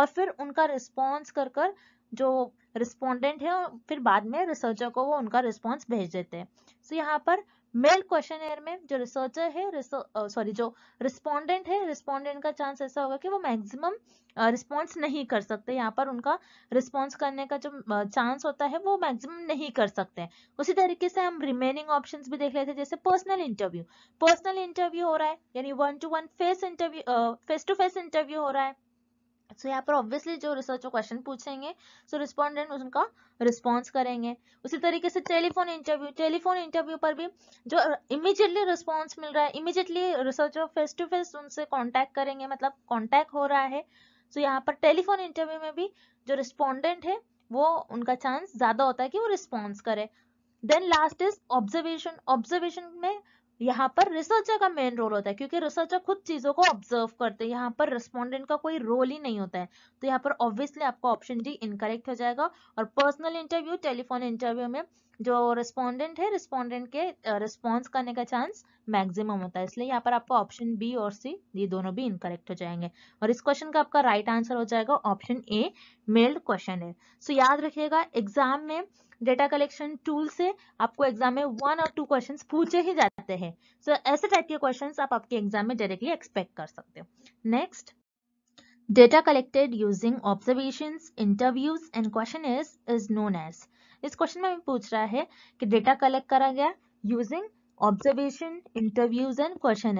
और फिर उनका रिस्पॉन्स कर कर जो रिस्पोंडेंट है फिर बाद में रिसर्चर को वो उनका रिस्पॉन्स भेज देते हैं सो so, यहाँ पर मेल क्वेश्चन में जो रिसर्चर है सॉरी जो रिस्पोंडेंट है रिस्पोंडेंट का चांस ऐसा होगा कि वो मैक्सिमम रिस्पॉन्स नहीं कर सकते यहाँ पर उनका रिस्पॉन्स करने का जो चांस होता है वो मैक्सिमम नहीं कर सकते हैं उसी तरीके से हम रिमेनिंग ऑप्शंस भी देख लेते हैं जैसे पर्सनल इंटरव्यू पर्सनल इंटरव्यू हो रहा है यानी one to one face interview face to face interview हो रहा है सो so, यहाँ पर ऑब्वियसली जो रिसर्चर क्वेश्चन पूछेंगे सो so रिस्पॉन्डेंट उनका रिस्पॉन्स करेंगे उसी तरीके से टेलीफोन इंटरव्यू टेलीफोन इंटरव्यू पर भी जो इमीजिएटली रिस्पॉन्स मिल रहा है immediately researcher face to face उनसे कॉन्टैक्ट करेंगे मतलब कॉन्टैक्ट हो रहा है सो so, यहाँ पर टेलीफोन इंटरव्यू में भी जो रिस्पॉन्डेंट है वो उनका चांस ज़्यादा होता है कि वो रिस्पॉन्स करे then last is observation observation में यहाँ पर रिसर्चर का मेन रोल होता है क्योंकि रिसर्चर खुद चीजों को ऑब्जर्व करते हैं यहाँ पर रिस्पोंडेंट का कोई रोल ही नहीं होता है तो यहाँ पर ऑब्वियसली आपका ऑप्शन डी इनकरेक्ट हो जाएगा और पर्सनल इंटरव्यू टेलीफोन इंटरव्यू में जो रिस्पोंडेंट है रिस्पोंडेंट के रिस्पॉन्स करने का चांस मैक्सिमम होता है इसलिए यहाँ पर आपको ऑप्शन बी और सी ये दोनों भी इनकरेक्ट हो जाएंगे और इस क्वेश्चन का आपका राइट right आंसर हो जाएगा ऑप्शन ए मेल्ड क्वेश्चन है सो so, याद रखिएगा एग्जाम में डेटा कलेक्शन टूल से आपको एग्जाम में वन और टू क्वेश्चन पूछे ही जाते हैं सो so, ऐसे टाइप के क्वेश्चन आप आपके एग्जाम में डायरेक्टली एक्सपेक्ट कर सकते हो next data collected using observation interviews and question is known as इस क्वेश्चन में पूछ रहा है कि डेटा कलेक्ट करा गया using observation interviews and question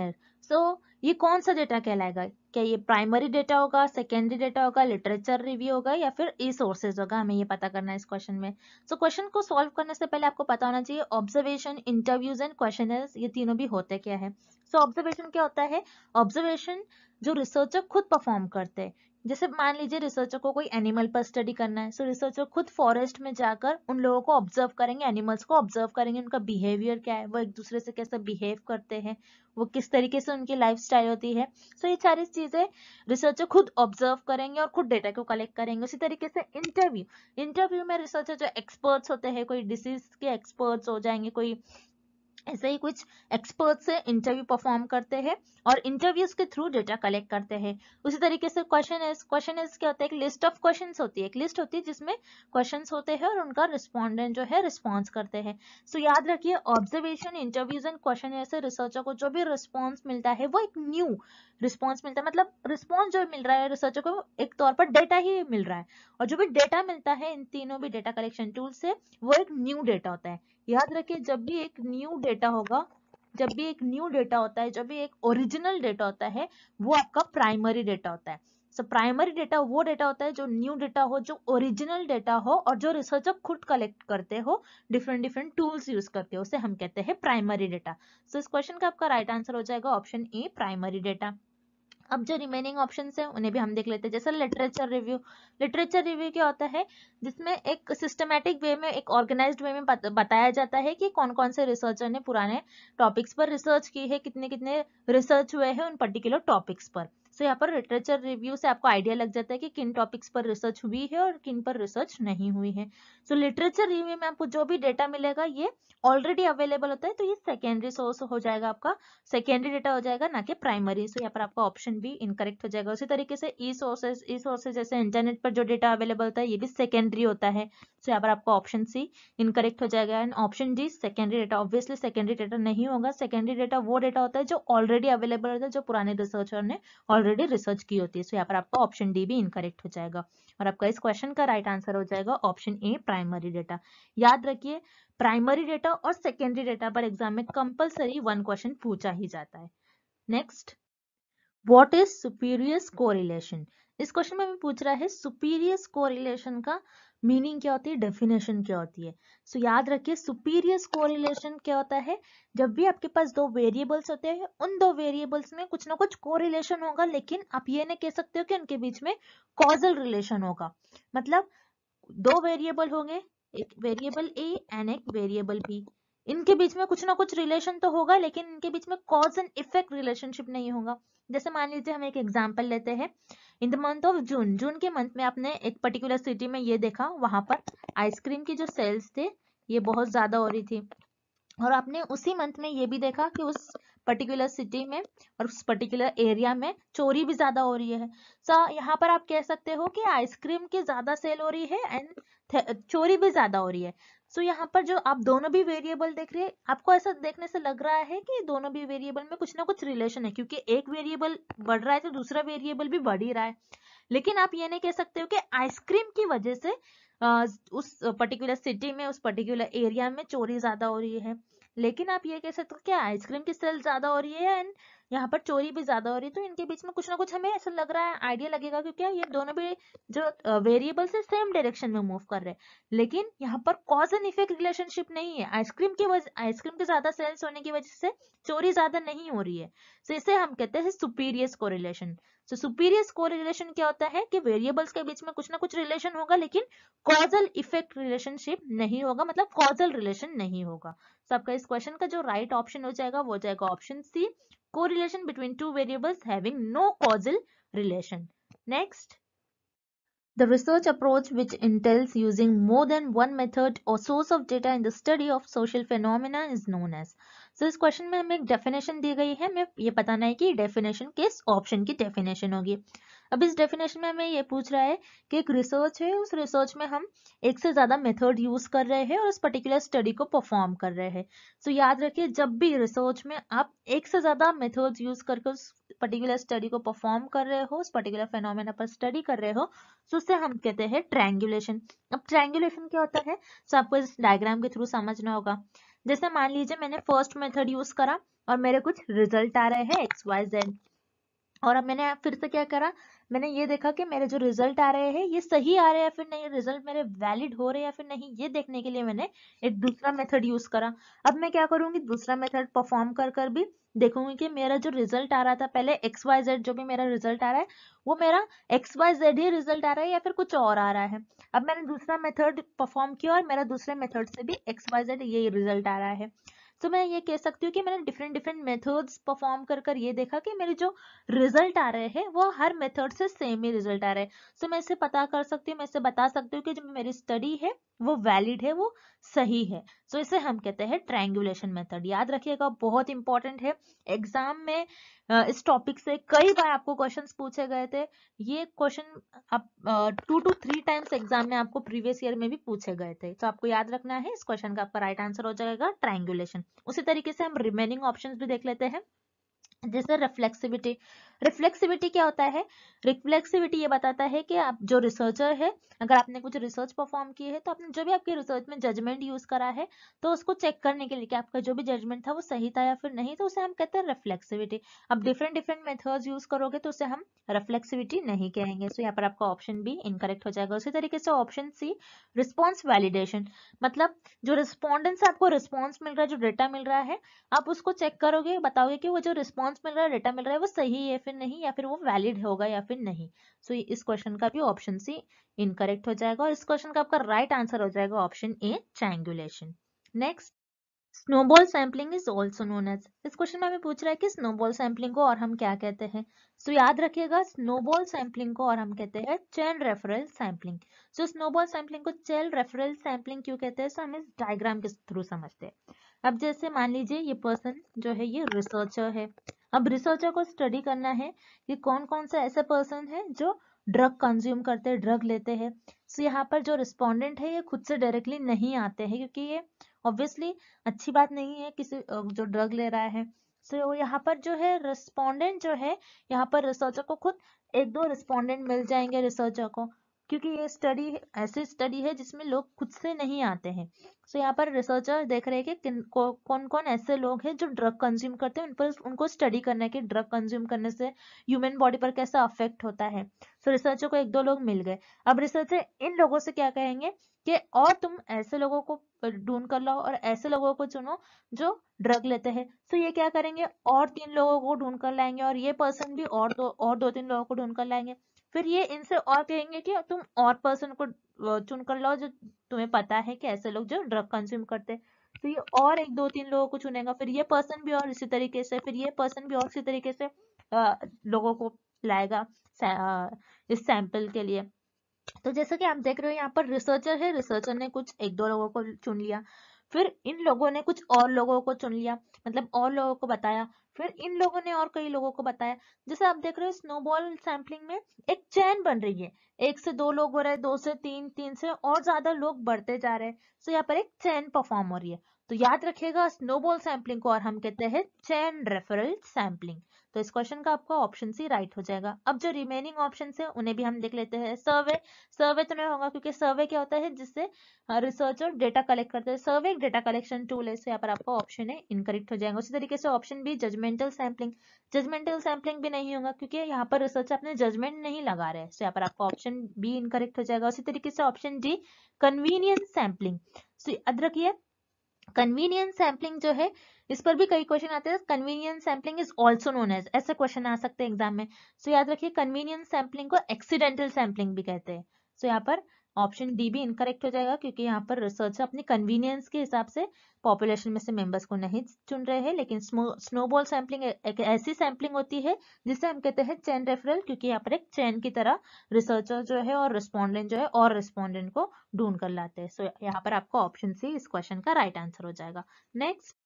so ये कौन सा डेटा कहलाएगा क्या ये प्राइमरी डेटा होगा सेकेंडरी डेटा होगा लिटरेचर रिव्यू होगा या फिर ई सोर्सेज होगा हमें ये पता करना है इस क्वेश्चन में सो so, क्वेश्चन को सॉल्व करने से पहले आपको पता होना चाहिए ऑब्जर्वेशन इंटरव्यूज एंड क्वेश्चन ये तीनों भी होते क्या है सो so, ऑब्जर्वेशन क्या होता है ऑब्जर्वेशन जो रिसर्चर खुद परफॉर्म करते हैं जैसे मान लीजिए रिसर्चर को कोई एनिमल पर स्टडी करना है सो रिसर्चर खुद फॉरेस्ट में जाकर उन लोगों को ऑब्जर्व करेंगे एनिमल्स को ऑब्जर्व करेंगे उनका बिहेवियर क्या है वो एक दूसरे से कैसे बिहेव करते हैं वो किस तरीके से उनकी लाइफ स्टाइल होती है सो ये सारी चीज़ें रिसर्चर खुद ऑब्जर्व करेंगे और खुद डेटा को कलेक्ट करेंगे उसी तरीके से इंटरव्यू इंटरव्यू में रिसर्चर जो एक्सपर्ट्स होते हैं कोई डिसीज के एक्सपर्ट्स हो जाएंगे कोई ऐसे ही कुछ एक्सपर्ट से इंटरव्यू परफॉर्म करते हैं और इंटरव्यूज के थ्रू डेटा कलेक्ट करते हैं उसी तरीके से क्वेश्चन इज क्वेश्चन इज क्या होता है एक लिस्ट ऑफ क्वेश्चंस होती है एक लिस्ट होती है जिसमें क्वेश्चंस होते हैं और उनका रिस्पॉन्डेंट जो है रिस्पॉन्स करते हैं सो so, याद रखिए ऑब्जर्वेशन इंटरव्यूज एंड क्वेश्चन ऐसे रिसर्चर को जो भी रिस्पॉन्स मिलता है वो एक न्यू रिस्पॉन्स मिलता है मतलब रिस्पॉन्स जो मिल रहा है रिसर्चर को एक तौर पर डेटा ही मिल रहा है और जो भी डेटा मिलता है इन तीनों भी डेटा कलेक्शन टूल से वो एक न्यू डेटा होता है याद रखिए जब भी एक न्यू डेटा होगा जब भी एक न्यू डेटा होता है जब भी एक ओरिजिनल डेटा होता है वो आपका प्राइमरी डेटा होता है सो प्राइमरी डेटा वो डेटा होता है जो न्यू डेटा हो जो ओरिजिनल डेटा हो और जो रिसर्चर खुद कलेक्ट करते हो डिफरेंट डिफरेंट टूल्स यूज करते हो उसे हम कहते हैं प्राइमरी डेटा सो इस क्वेश्चन का आपका राइट right आंसर हो जाएगा ऑप्शन ए प्राइमरी डेटा अब जो रिमेनिंग ऑप्शन है उन्हें भी हम देख लेते हैं जैसे लिटरेचर रिव्यू लिटरेचर रिव्यू क्या होता है जिसमें एक सिस्टमेटिक वे में एक ऑर्गेनाइज्ड वे में बताया जाता है कि कौन कौन से रिसर्चर ने पुराने टॉपिक्स पर रिसर्च की है कितने कितने रिसर्च हुए हैं उन पर्टिकुलर टॉपिक्स पर सो यहाँ पर लिटरेचर रिव्यू से आपको आइडिया लग जाता है कि किन टॉपिक्स पर रिसर्च हुई है और किन पर रिसर्च नहीं हुई है सो लिटरेचर रिव्यू में आपको जो भी डेटा मिलेगा ये ऑलरेडी अवेलेबल होता है तो ये सेकेंडरी सोर्स हो जाएगा आपका सेकेंडरी डेटा हो जाएगा ना कि प्राइमरी सो यहाँ पर आपका ऑप्शन भी इनकरेक्ट हो जाएगा उसी तरीके से ई सोर्सेज ई सोर्सेज जैसे इंटरनेट पर जो डेटा अवेलेबल होता है ये भी सेकेंडरी होता है सो यहाँ पर आपका ऑप्शन सी इनकरेक्ट हो जाएगा and option D secondary data obviously secondary data नहीं होगा सेकेंडरी डेटा वो डेटा होता है जो ऑलरेडी अवेलेबल होता है जो पुराने रिसर्चर ने ऑलरेडी ऑलरेडी रिसर्च की होती है सो यहाँ पर आपका ऑप्शन डी भी इनकरेक्ट हो जाएगा और आपका इस क्वेश्चन का राइट आंसर हो जाएगा ऑप्शन ए प्राइमरी डेटा याद रखिए प्राइमरी डेटा और सेकेंडरी डेटा पर एग्जाम में कंपल्सरी वन क्वेश्चन पूछा ही जाता है next what is spurious correlation इस क्वेश्चन में भी पूछ रहा है सुपीरियस कोरिलेशन का मीनिंग क्या होती है डेफिनेशन क्या होती है सो so, याद रखिए सुपीरियस कोरिलेशन क्या होता है जब भी आपके पास दो वेरिएबल्स होते हैं उन दो वेरिएबल्स में कुछ ना कुछ कोरिलेशन होगा लेकिन आप ये नहीं कह सकते हो कि उनके बीच में कॉजल रिलेशन होगा मतलब दो वेरिएबल होंगे एक वेरिएबल ए एंड एक वेरिएबल बी इनके बीच में कुछ ना कुछ रिलेशन तो होगा लेकिन इनके बीच में कॉज एंड इफेक्ट रिलेशनशिप नहीं होगा जैसे मान लीजिए हम एक एग्जाम्पल लेते हैं in the month of June जून के मंथ में आपने एक पर्टिकुलर सिटी में ये देखा वहां पर आइसक्रीम की जो सेल्स थे ये बहुत ज्यादा हो रही थी और आपने उसी मंथ में ये भी देखा कि उस पर्टिकुलर सिटी में और उस पर्टिकुलर एरिया में चोरी भी ज्यादा हो रही है सो so, यहाँ पर आप कह सकते हो कि आइसक्रीम की ज्यादा सेल हो रही है एंड चोरी भी ज्यादा हो रही है सो so, यहाँ पर जो आप दोनों भी वेरिएबल देख रहे हैं आपको ऐसा देखने से लग रहा है कि दोनों भी वेरिएबल में कुछ ना कुछ रिलेशन है क्योंकि एक वेरिएबल बढ़ रहा है तो दूसरा वेरिएबल भी बढ़ ही रहा है लेकिन आप ये नहीं कह सकते हो कि आइसक्रीम की वजह से उस पर्टिकुलर सिटी में उस पर्टिकुलर एरिया में चोरी ज्यादा हो रही है लेकिन आप ये कह सकते हो कि आइसक्रीम की सेल ज्यादा हो रही है एंड यहाँ पर चोरी भी ज्यादा हो रही है तो इनके बीच में कुछ ना कुछ हमें ऐसा लग रहा है आइडिया लगेगा क्योंकि ये दोनों भी जो वेरिएबल्स है सेम डायरेक्शन में मूव कर रहे हैं लेकिन यहाँ पर कॉज एंड इफेक्ट रिलेशनशिप नहीं है आइसक्रीम की वजह आइसक्रीम के ज्यादा सेल्स होने की वजह से चोरी ज्यादा नहीं हो रही है तो इसे हम कहते हैं सुपीरियस रिलेशन तो को रिलेशन क्या होता है कि वेरिएबल्स के बीच में कुछ ना कुछ रिलेशन होगा लेकिन कॉजल इफेक्ट रिलेशनशिप नहीं होगा मतलब कॉजल रिलेशन नहीं होगा तो आपका इस क्वेश्चन का जो राइट right ऑप्शन हो जाएगा वो हो जाएगा option C correlation between two variables having no causal relation. Next, the research approach which entails using more than one method or source of data in the study of social phenomena is known as. So this question, में हमें एक definition दी गई है हमें ये बताना है कि डेफिनेशन किस ऑप्शन की डेफिनेशन होगी अब इस डेफिनेशन में हमें ये पूछ रहा है कि एक रिसर्च है उस रिसर्च में हम एक से ज़्यादा मेथड यूज़ कर रहे हैं और उस पर्टिकुलर स्टडी को परफॉर्म कर रहे हैं सो so, याद रखिए जब भी रिसर्च में आप एक से ज़्यादा मेथड यूज़ करके उस पर्टिकुलर स्टडी को परफॉर्म कर रहे हो उस पर्टिकुलर फेनोमेना पर स्टडी कर रहे हो तो उससे हम कहते हैं ट्रैंगुलेशन अब ट्रैंगुलेशन क्या होता है सो so, आपको इस डायग्राम के थ्रू समझना होगा जैसे मान लीजिए मैंने फर्स्ट मेथड यूज़ करा और मेरे कुछ रिजल्ट आ रहे हैं एक्स वाई जेड और अब मैंने फिर से क्या करा मैंने ये देखा कि मेरे जो रिजल्ट आ रहे हैं ये सही आ रहे हैं फिर नहीं रिजल्ट मेरे वैलिड हो रहे हैं फिर नहीं ये देखने के लिए मैंने एक दूसरा मेथड यूज करा अब मैं क्या करूंगी दूसरा मेथड परफॉर्म कर कर भी देखूंगी कि मेरा जो रिजल्ट आ रहा था पहले एक्स वाई जेड जो भी मेरा रिजल्ट आ रहा है वो मेरा एक्स वाई जेड ही रिजल्ट आ रहा है या फिर कुछ और आ रहा है अब मैंने दूसरा मेथड परफॉर्म किया और मेरा दूसरे मेथड से भी एक्स वाई जेड यही रिजल्ट आ रहा है सो मैं ये कह सकती हूँ कि मैंने डिफरेंट डिफरेंट मेथड्स परफॉर्म कर कर ये देखा कि मेरे जो रिजल्ट आ रहे हैं वो हर मेथड से सेम ही रिजल्ट आ रहे हैं सो so, मैं इसे पता कर सकती हूँ मैं इसे बता सकती हूँ कि जो मेरी स्टडी है वो वैलिड है वो सही है सो so, इसे हम कहते हैं ट्रैंगुलेशन मेथड याद रखिएगा बहुत इंपॉर्टेंट है एग्जाम में इस टॉपिक से कई बार आपको क्वेश्चन पूछे गए थे ये क्वेश्चन आप two two three times exam में आपको प्रीवियस ईयर में भी पूछे गए थे तो so, आपको याद रखना है इस क्वेश्चन का आपका राइट आंसर हो जाएगा ट्रैंगुलेशन उसी तरीके से हम रिमेनिंग ऑप्शन भी देख लेते हैं जैसे रिफ्लेक्सिविटी रिफ्लेक्सिविटी क्या होता है रिफ्लेक्सिविटी ये बताता है कि आप जो रिसर्चर है अगर आपने कुछ रिसर्च परफॉर्म किए है तो आपने जो भी आपके रिसर्च में जजमेंट यूज करा है तो उसको चेक करने के लिए कि आपका जो भी जजमेंट था वो सही था या फिर नहीं तो उसे हम कहते हैं रिफ्लेक्सिविटी अब डिफरेंट डिफरेंट मेथड यूज करोगे तो उसे हम रिफ्लेक्सिविटी नहीं कहेंगे सो यहाँ पर आपका ऑप्शन बी इनकरेक्ट हो जाएगा उसी तरीके से ऑप्शन सी रिस्पॉन्स वैलिडेशन मतलब जो रिस्पॉन्डेंट से आपको रिस्पॉन्स मिल रहा है जो डेटा मिल रहा है आप उसको चेक करोगे बताओगे की वो जो रिस्पॉन्स रिस्पॉन्स मिल रहा है डेटा मिल रहा है वो सही है फिर नहीं या फिर वो वैलिड होगा या फिर नहीं सो so, इस क्वेश्चन का भी ऑप्शन सी इनकरेक्ट हो जाएगा और इस क्वेश्चन का आपका राइट right आंसर हो जाएगा option A triangulation next snowball sampling is also known as इस क्वेश्चन में हमें पूछ रहा है कि स्नोबॉल सैम्पलिंग को और हम क्या कहते हैं सो so, याद रखिएगा स्नोबॉल सैम्पलिंग को और हम कहते हैं chain referral sampling so snowball sampling को चेल रेफरल सैम्पलिंग क्यों कहते हैं सो so, हम इस डायग्राम के थ्रू समझते हैं अब जैसे मान लीजिए ये पर्सन जो है ये रिसर्चर है अब रिसर्चर को स्टडी करना है कि कौन कौन सा ऐसा पर्सन है जो ड्रग कंज्यूम करते हैं ड्रग लेते हैं सो so, यहाँ पर जो रिस्पोंडेंट है ये खुद से डायरेक्टली नहीं आते हैं क्योंकि ये ऑब्वियसली अच्छी बात नहीं है किसी जो ड्रग ले रहा है सो so, यहाँ पर जो है रिस्पोंडेंट जो है यहाँ पर रिसर्चर को खुद एक दो रिस्पोंडेंट मिल जाएंगे रिसर्चर को क्योंकि ये स्टडी ऐसी स्टडी है जिसमें लोग खुद से नहीं आते हैं सो so, यहाँ पर रिसर्चर देख रहे हैं कि कौन कौन ऐसे लोग हैं जो ड्रग कंज्यूम करते हैं उन पर उनको स्टडी करना है कि ड्रग कंज्यूम करने से ह्यूमन बॉडी पर कैसा अफेक्ट होता है सो so, रिसर्चर को एक दो लोग मिल गए अब रिसर्चर इन लोगों से क्या कहेंगे कि और तुम ऐसे लोगों को ढूंढ कर लाओ और ऐसे लोगों को चुनो जो ड्रग लेते हैं सो so, ये क्या करेंगे और तीन लोगों को ढूंढ कर लाएंगे और ये पर्सन भी और दो और दो तीन लोगों को ढूंढ कर लाएंगे फिर ये इनसे और कहेंगे कि तुम और पर्सन को चुन कर लो जो तुम्हें पता है कि ऐसे लोग जो ड्रग कंज्यूम करते तो ये और एक दो तीन लोगों को चुनेगा फिर ये पर्सन भी और इसी तरीके से फिर ये पर्सन भी और इसी तरीके से आ, लोगों को लाएगा आ, इस सैंपल के लिए तो जैसा कि आप देख रहे हो यहाँ पर रिसर्चर है रिसर्चर ने कुछ एक दो लोगों को चुन लिया फिर इन लोगों ने कुछ और लोगों को चुन लिया मतलब और लोगों को बताया फिर इन लोगों ने और कई लोगों को बताया जैसे आप देख रहे हो स्नोबॉल सैम्पलिंग में एक चैन बन रही है एक से दो लोग हो रहे हैं दो से तीन तीन से और ज्यादा लोग बढ़ते जा रहे हैं सो यहाँ पर एक चैन परफॉर्म हो रही है तो याद रखिएगा स्नोबॉल सैम्पलिंग को और हम कहते हैं चैन रेफरल सैम्पलिंग तो इस क्वेश्चन का आपका ऑप्शन सी राइट हो जाएगा अब जो रिमेनिंग ऑप्शन है उन्हें भी हम देख लेते हैं सर्वे सर्वे तो नहीं होगा क्योंकि सर्वे क्या होता है जिससे रिसर्चर डेटा कलेक्ट करते हैं सर्वे एक डेटा कलेक्शन टूल है यहाँ पर आपका ऑप्शन है इनकरेक्ट हो जाएगा उसी तरीके से option B judgmental sampling judgmental sampling भी नहीं होगा क्योंकि यहाँ पर रिसर्च अपने जजमेंट नहीं लगा रहे तो यहाँ पर आपका ऑप्शन बी इनकरेक्ट हो जाएगा उसी तरीके से ऑप्शन डी कन्वीनियंस सैम्पलिंग अदरक ये कन्वीनियंस सैम्पलिंग जो है इस पर भी कई क्वेश्चन आते हैं convenience sampling is also known as ऐसे क्वेश्चन आ सकते हैं एग्जाम में सो so, याद रखिए कन्वीनियंस सैम्पलिंग को एक्सीडेंटल सैम्पलिंग भी कहते हैं सो so, यहाँ पर ऑप्शन डी भी इनकरेक्ट हो जाएगा क्योंकि यहाँ पर रिसर्चर अपनी कन्वीनियंस के हिसाब से पॉपुलेशन में से मेंबर्स को नहीं चुन रहे हैं लेकिन स्नोबॉल सैम्पलिंग एक ऐसी सैम्पलिंग होती है जिसे हम कहते हैं चैन रेफरल क्योंकि यहाँ पर एक चैन की तरह रिसर्चर जो है और रिस्पॉन्डेंट जो है और रिस्पॉन्डेंट को ढूंढ कर लाते हैं सो so, यहाँ पर आपको ऑप्शन सी इस क्वेश्चन का राइट right आंसर हो जाएगा next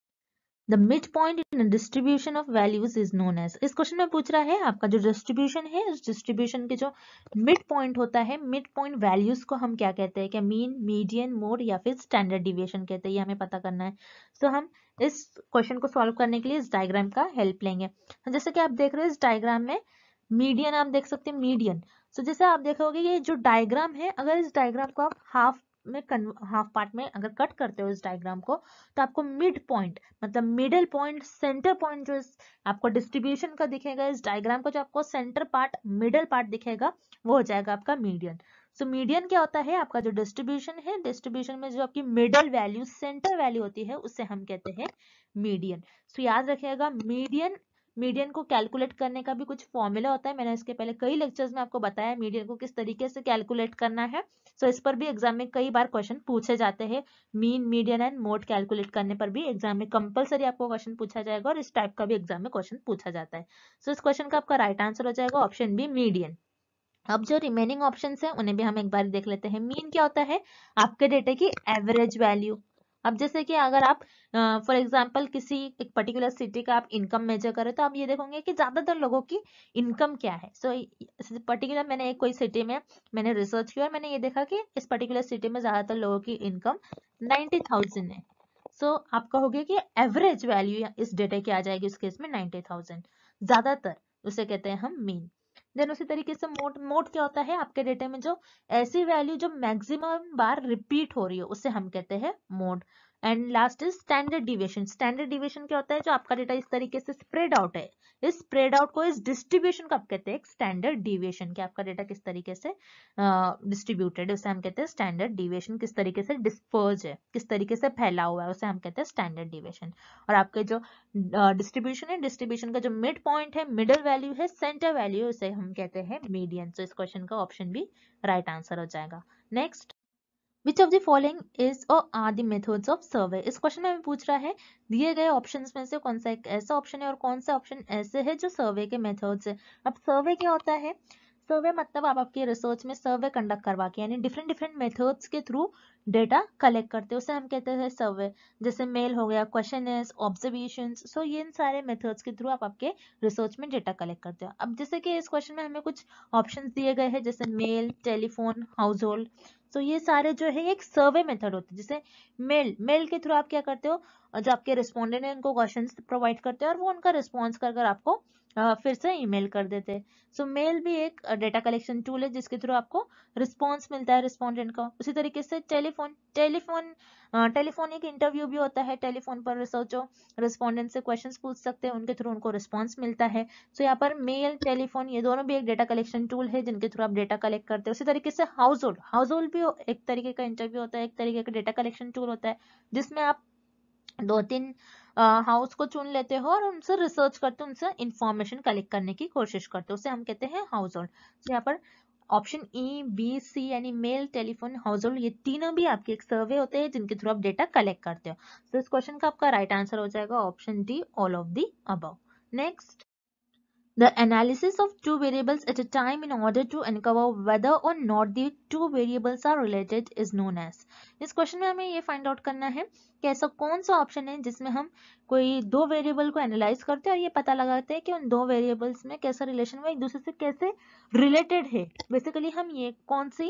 the mid point in distribution of values is known as इस क्वेश्चन में पूछ रहा है आपका जो डिस्ट्रीब्यूशन है उस डिस्ट्रीब्यूशन के जो मिड पॉइंट होता है मिड पॉइंट वैल्यूज को हम क्या कहते हैं क्या मीन मीडियन मोड या फिर स्टैंडर्ड डिविएशन कहते हैं ये हमें पता करना है सो तो so, हम इस क्वेश्चन को सॉल्व करने के लिए इस डायग्राम का हेल्प लेंगे तो जैसे कि आप देख रहे हो इस डायग्राम में मीडियन आप देख सकते हैं मीडियन सो तो जैसे आप देखोगे ये जो डायग्राम है अगर इस डायग्राम को आप हाफ में हाफ पार्ट में अगर कट करते हो इस डायग्राम को तो आपको मिड पॉइंट मतलब मिडल पॉइंट सेंटर पॉइंट जो इस आपको डिस्ट्रीब्यूशन का दिखेगा इस डायग्राम का जो आपको सेंटर पार्ट मिडल पार्ट दिखेगा वो हो जाएगा आपका मीडियन सो so, मीडियन क्या होता है आपका जो डिस्ट्रीब्यूशन है डिस्ट्रीब्यूशन में जो आपकी मिडल वैल्यू सेंटर वैल्यू होती है उससे हम कहते हैं मीडियन सो याद रखिएगा मीडियन मीडियन को कैलकुलेट करने का भी कुछ फॉर्मूला होता है मैंने इसके पहले कई लेक्चर्स में आपको बताया मीडियन को किस तरीके से कैलकुलेट करना है सो so, इस पर भी एग्जाम में कई बार क्वेश्चन पूछे जाते हैं mean median and mode calculate करने पर भी एग्जाम में कंपलसरी आपको क्वेश्चन पूछा जाएगा और इस टाइप का भी एग्जाम में क्वेश्चन पूछा जाता है सो so, इस क्वेश्चन का आपका राइट आंसर हो जाएगा ऑप्शन बी मीडियन अब जो रिमेनिंग ऑप्शन है उन्हें भी हम एक बार देख लेते हैं मीन क्या होता है आपके डेटा की एवरेज वैल्यू अब जैसे कि अगर आप फॉर uh, एग्जाम्पल किसी एक पर्टिकुलर सिटी का आप इनकम मेजर करें तो आप ये देखोगे कि ज़्यादातर लोगों की इनकम क्या है सो so, पर्टिकुलर मैंने एक कोई सिटी में मैंने रिसर्च किया और मैंने ये देखा कि इस पर्टिकुलर सिटी में ज़्यादातर लोगों की इनकम नाइन्टी थाउजेंड है सो so, आप कहोगे कि एवरेज वैल्यू इस डेटा की आ जाएगी उस केस में नाइन्टी थाउजेंड ज़्यादातर उसे कहते हैं हम मीन देन उसी तरीके से मोड मोड क्या होता है आपके डेटा में जो ऐसी वैल्यू जो मैक्सिमम बार रिपीट हो रही है उसे हम कहते हैं mode and last is standard deviation standard deviation क्या होता है जो आपका डेटा इस तरीके से स्प्रेड आउट है इस स्प्रेड आउट को इस डिस्ट्रीब्यूशन को आप कहते हैं स्टैंडर्ड डिविएशन कि आपका डेटा किस तरीके से डिस्ट्रीब्यूटेड uh, उसे हम कहते हैं स्टैंडर्ड डिविएशन किस तरीके से डिस्पर्ज है किस तरीके से फैला हुआ है उसे हम कहते हैं स्टैंडर्ड डिविएशन और आपके जो डिस्ट्रीब्यूशन uh, है डिस्ट्रीब्यूशन का जो मिड पॉइंट है मिडल वैल्यू है सेंटर वैल्यू उसे हम कहते हैं मीडियन सो तो इस क्वेश्चन का ऑप्शन भी राइट right आंसर हो जाएगा next which of the following is a are the methods of survey इस क्वेश्चन में हमें पूछ रहा है दिए गए ऑप्शंस में से कौन सा एक ऐसा ऑप्शन है और कौन सा ऑप्शन ऐसे है जो सर्वे के मेथड्स है अब सर्वे क्या होता है सर्वे मतलब आप आपके रिसर्च में सर्वे कंडक्ट करवा के यानी डिफरेंट डिफरेंट मेथड्स के थ्रू डेटा कलेक्ट करते हैं उसे हम कहते हैं सर्वे जैसे मेल हो गया क्वेश्चन ऑब्जर्वेशन सो ये इन सारे मेथड्स के थ्रू आप आपके रिसर्च में डेटा कलेक्ट करते हो अब जैसे कि इस क्वेश्चन में हमें कुछ ऑप्शन दिए गए हैं जैसे mail telephone household so ये सारे जो है एक सर्वे मेथड होते हैं जैसे मेल मेल के थ्रू आप क्या करते हो जो आपके रिस्पोंडेंट हैं उनको क्वेश्चन प्रोवाइड करते हो और वो उनका रिस्पॉन्स कर आपको फिर से ईमेल कर देते सो so, मेल भी एक डेटा कलेक्शन टूल है जिसके थ्रू आपको रिस्पॉन्स मिलता है रिस्पॉन्डेंट का उसी तरीके से टेलीफोन टेलीफोन टेलीफोन एक इंटरव्यू भी होता है टेलीफोन पर रिसर्चो रिस्पॉन्डेंट से क्वेश्चन पूछ सकते हैं उनके थ्रू उनको रिस्पॉन्स मिलता है सो so, यहाँ पर मेल टेलीफोन ये दोनों भी एक डेटा कलेक्शन टूल है जिनके थ्रू आप डेटा कलेक्ट करते हैं उसी तरीके से हाउस होल्ड हाउस होल्ड भी एक तरीके का इंटरव्यू होता है एक तरीके का डेटा कलेक्शन टूल होता है जिसमें आप दो तीन हाउस को चुन लेते हो और उनसे रिसर्च करते हो उनसे इंफॉर्मेशन कलेक्ट करने की कोशिश करते हो उसे हम कहते हैं हाउस होल्ड तो यहाँ पर ऑप्शन ई बी सी यानी मेल टेलीफोन हाउस होल्ड ये तीनों भी आपके एक सर्वे होते हैं जिनके थ्रू आप डेटा कलेक्ट करते हो तो इस क्वेश्चन का आपका राइट आंसर हो जाएगा option D all of the अब next The analysis of two variables at a time in order to uncover whether or not the two variables are related is known as इस question में हमें ये find out करना है कि ऐसा कौन सा ऑप्शन है जिसमें हम कोई दो वेरिएबल को एनालाइज करते हैं और ये पता लगाते हैं कि उन दो वेरिएबल्स में कैसा रिलेशन हुआ एक दूसरे से कैसे रिलेटेड है बेसिकली हम ये कौन सी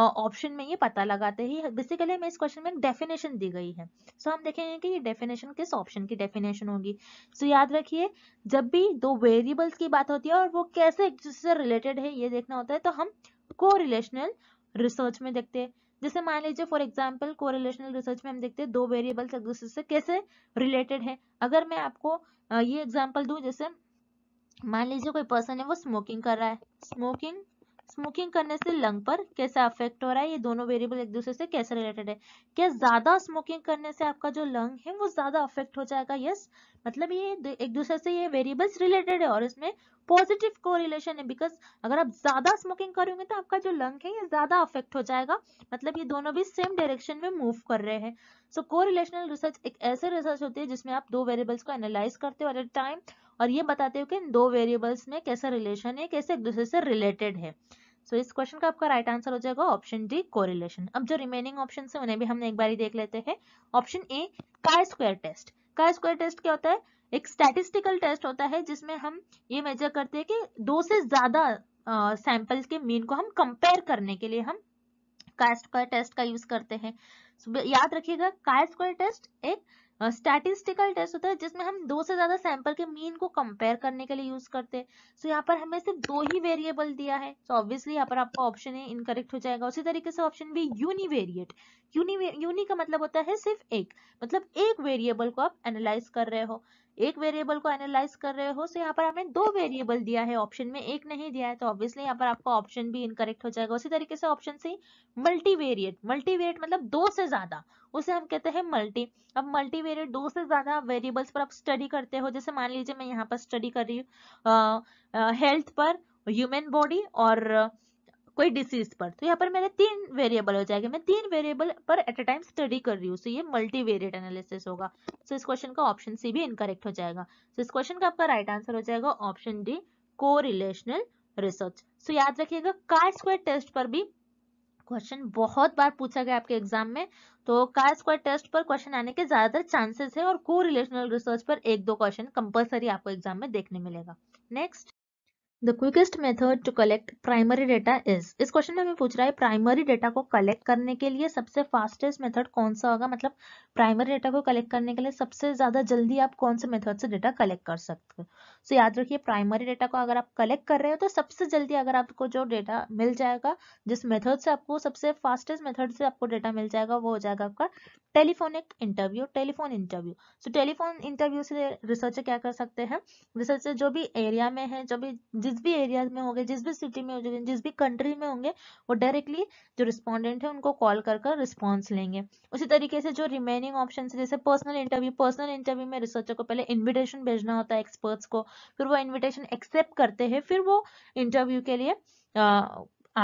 ऑप्शन में ये पता लगाते हैं बेसिकली हमें इस क्वेश्चन में एक डेफिनेशन दी गई है सो so, हम देखेंगे कि ये डेफिनेशन किस ऑप्शन की डेफिनेशन होगी सो so, याद रखिए जब भी दो वेरिएबल्स की बात होती है और वो कैसे एक दूसरे से रिलेटेड है ये देखना होता है तो हम को रिसर्च में देखते हैं जैसे मान लीजिए फॉर एग्जाम्पल कोरिलेशनल रिसर्च में हम देखते हैं दो वेरिएबल्स एक दूसरे से कैसे रिलेटेड है अगर मैं आपको ये एग्जाम्पल दू जैसे मान लीजिए कोई पर्सन है वो स्मोकिंग कर रहा है स्मोकिंग स्मोकिंग करने से लंग पर कैसा अफेक्ट हो रहा है ये दोनों वेरिएबल एक दूसरे से कैसे रिलेटेड है क्या ज्यादा स्मोकिंग करने से आपका जो लंग है वो ज्यादा अफेक्ट हो जाएगा यस मतलब ये एक दूसरे से ये वेरिएबल्स रिलेटेड है और इसमें पॉजिटिव कोरिलेशन है बिकॉज अगर आप ज्यादा स्मोकिंग करोगे तो आपका जो लंग है ये ज्यादा अफेक्ट हो जाएगा मतलब ये दोनों भी सेम डायरेक्शन में मूव कर रहे हैं सो कोरिलेशनल रिसर्च एक ऐसे रिसर्च होती है जिसमें आप दो वेरिएबल्स को एनालाइज करते हो एट अ टाइम और ये बताते हो कि इन दो वेरिएबल्स में कैसा रिलेशन है कैसे एक दूसरे से रिलेटेड है सो so, इस क्वेश्चन का आपका राइट आंसर हो जाएगा ऑप्शन डी कोरिलेशन अब जो रिमेनिंग ऑप्शन है उन्हें भी हमने एक बार ही देख लेते हैं option A chi square test chi square test क्या होता है एक स्टैटिस्टिकल टेस्ट होता है जिसमें हम ये मेजर करते हैं कि दो से ज्यादा सैंपल uh, के मीन को हम कंपेयर करने के लिए हम का स्क्वायर टेस्ट का यूज करते हैं so, याद रखिएगा का स्क्वायर टेस्ट एक स्टैटिस्टिकल टेस्ट होता है जिसमें हम दो से ज्यादा सैंपल के मीन को कंपेयर करने के लिए यूज करते हैं सो so, यहाँ पर हमें सिर्फ दो ही वेरिएबल दिया है सो so, ऑब्वियसली यहाँ पर आपका ऑप्शन ए इनकरेक्ट हो जाएगा उसी तरीके से ऑप्शन बी यूनिवेरिएट यूनि का मतलब होता है सिर्फ एक मतलब एक वेरिएबल को आप एनालाइज कर रहे हो एक वेरिएबल को एनालाइज कर रहे हो तो यहाँ पर हमें दो वेरिएबल दिया है ऑप्शन में एक नहीं दिया है तो ऑब्वियसली यहाँ पर आपका ऑप्शन भी इनकरेक्ट हो जाएगा उसी तरीके से ऑप्शन सी मल्टीवेरिएट मल्टीवेरिएट मतलब दो से ज्यादा उसे हम कहते हैं मल्टी अब मल्टीवेरिएट दो से ज्यादा वेरिएबल्स पर आप स्टडी करते हो जैसे मान लीजिए मैं यहाँ पर स्टडी कर रही हूँ हेल्थ पर ह्यूमन बॉडी और कोई डिसीज पर तो यहाँ पर मेरे तीन वेरिएबल हो जाएंगे मैं तीन वेरिएबल पर एट अ टाइम स्टडी कर रही हूँ सो ये मल्टी वेरियड एनालिसिस होगा सो इस क्वेश्चन का ऑप्शन सी भी इनकरेक्ट हो जाएगा सो इस क्वेश्चन का आपका राइट आंसर हो जाएगा option D correlational research so याद रखिएगा कार स्क्वायर टेस्ट पर भी क्वेश्चन बहुत बार पूछा गया आपके एग्जाम में तो कार स्क्वायर टेस्ट पर क्वेश्चन आने के ज्यादातर चांसेस है और को रिलेशनल रिसर्च पर एक दो क्वेश्चन कंपलसरी आपको एग्जाम में देखने मिलेगा next the quickest method to collect primary data is इस क्वेश्चन में हमें पूछ रहा है प्राइमरी डेटा को कलेक्ट करने के लिए सबसे फास्टेस्ट मेथड कौन सा होगा मतलब प्राइमरी डेटा को कलेक्ट करने के लिए सबसे ज्यादा जल्दी आप कौन से मेथड से डेटा कलेक्ट कर सकते हो सो याद रखिए प्राइमरी डेटा को अगर आप कलेक्ट कर रहे हो तो सबसे जल्दी अगर आपको जो डेटा मिल जाएगा जिस मेथड से आपको सबसे फास्टेस्ट मेथड से आपको डेटा मिल जाएगा वो हो जाएगा आपका telephonic interview telephone interview so telephone interview से रिसर्चर क्या कर सकते हैं रिसर्चर जो भी एरिया में है जो भी जिस भी एरिया में होंगे जिस भी सिटी में होंगे जिस भी कंट्री में होंगे वो डायरेक्टली जो रिस्पॉन्डेंट है उनको कॉल कर कर रिस्पॉन्स लेंगे उसी तरीके से जो रिमेनिंग ऑप्शन है जैसे पर्सनल इंटरव्यू पर्सनल इंटरव्यू में रिसर्चर को पहले इन्विटेशन भेजना होता है एक्सपर्ट्स को फिर वो इन्विटेशन एक्सेप्ट करते हैं फिर वो इंटरव्यू के लिए आ,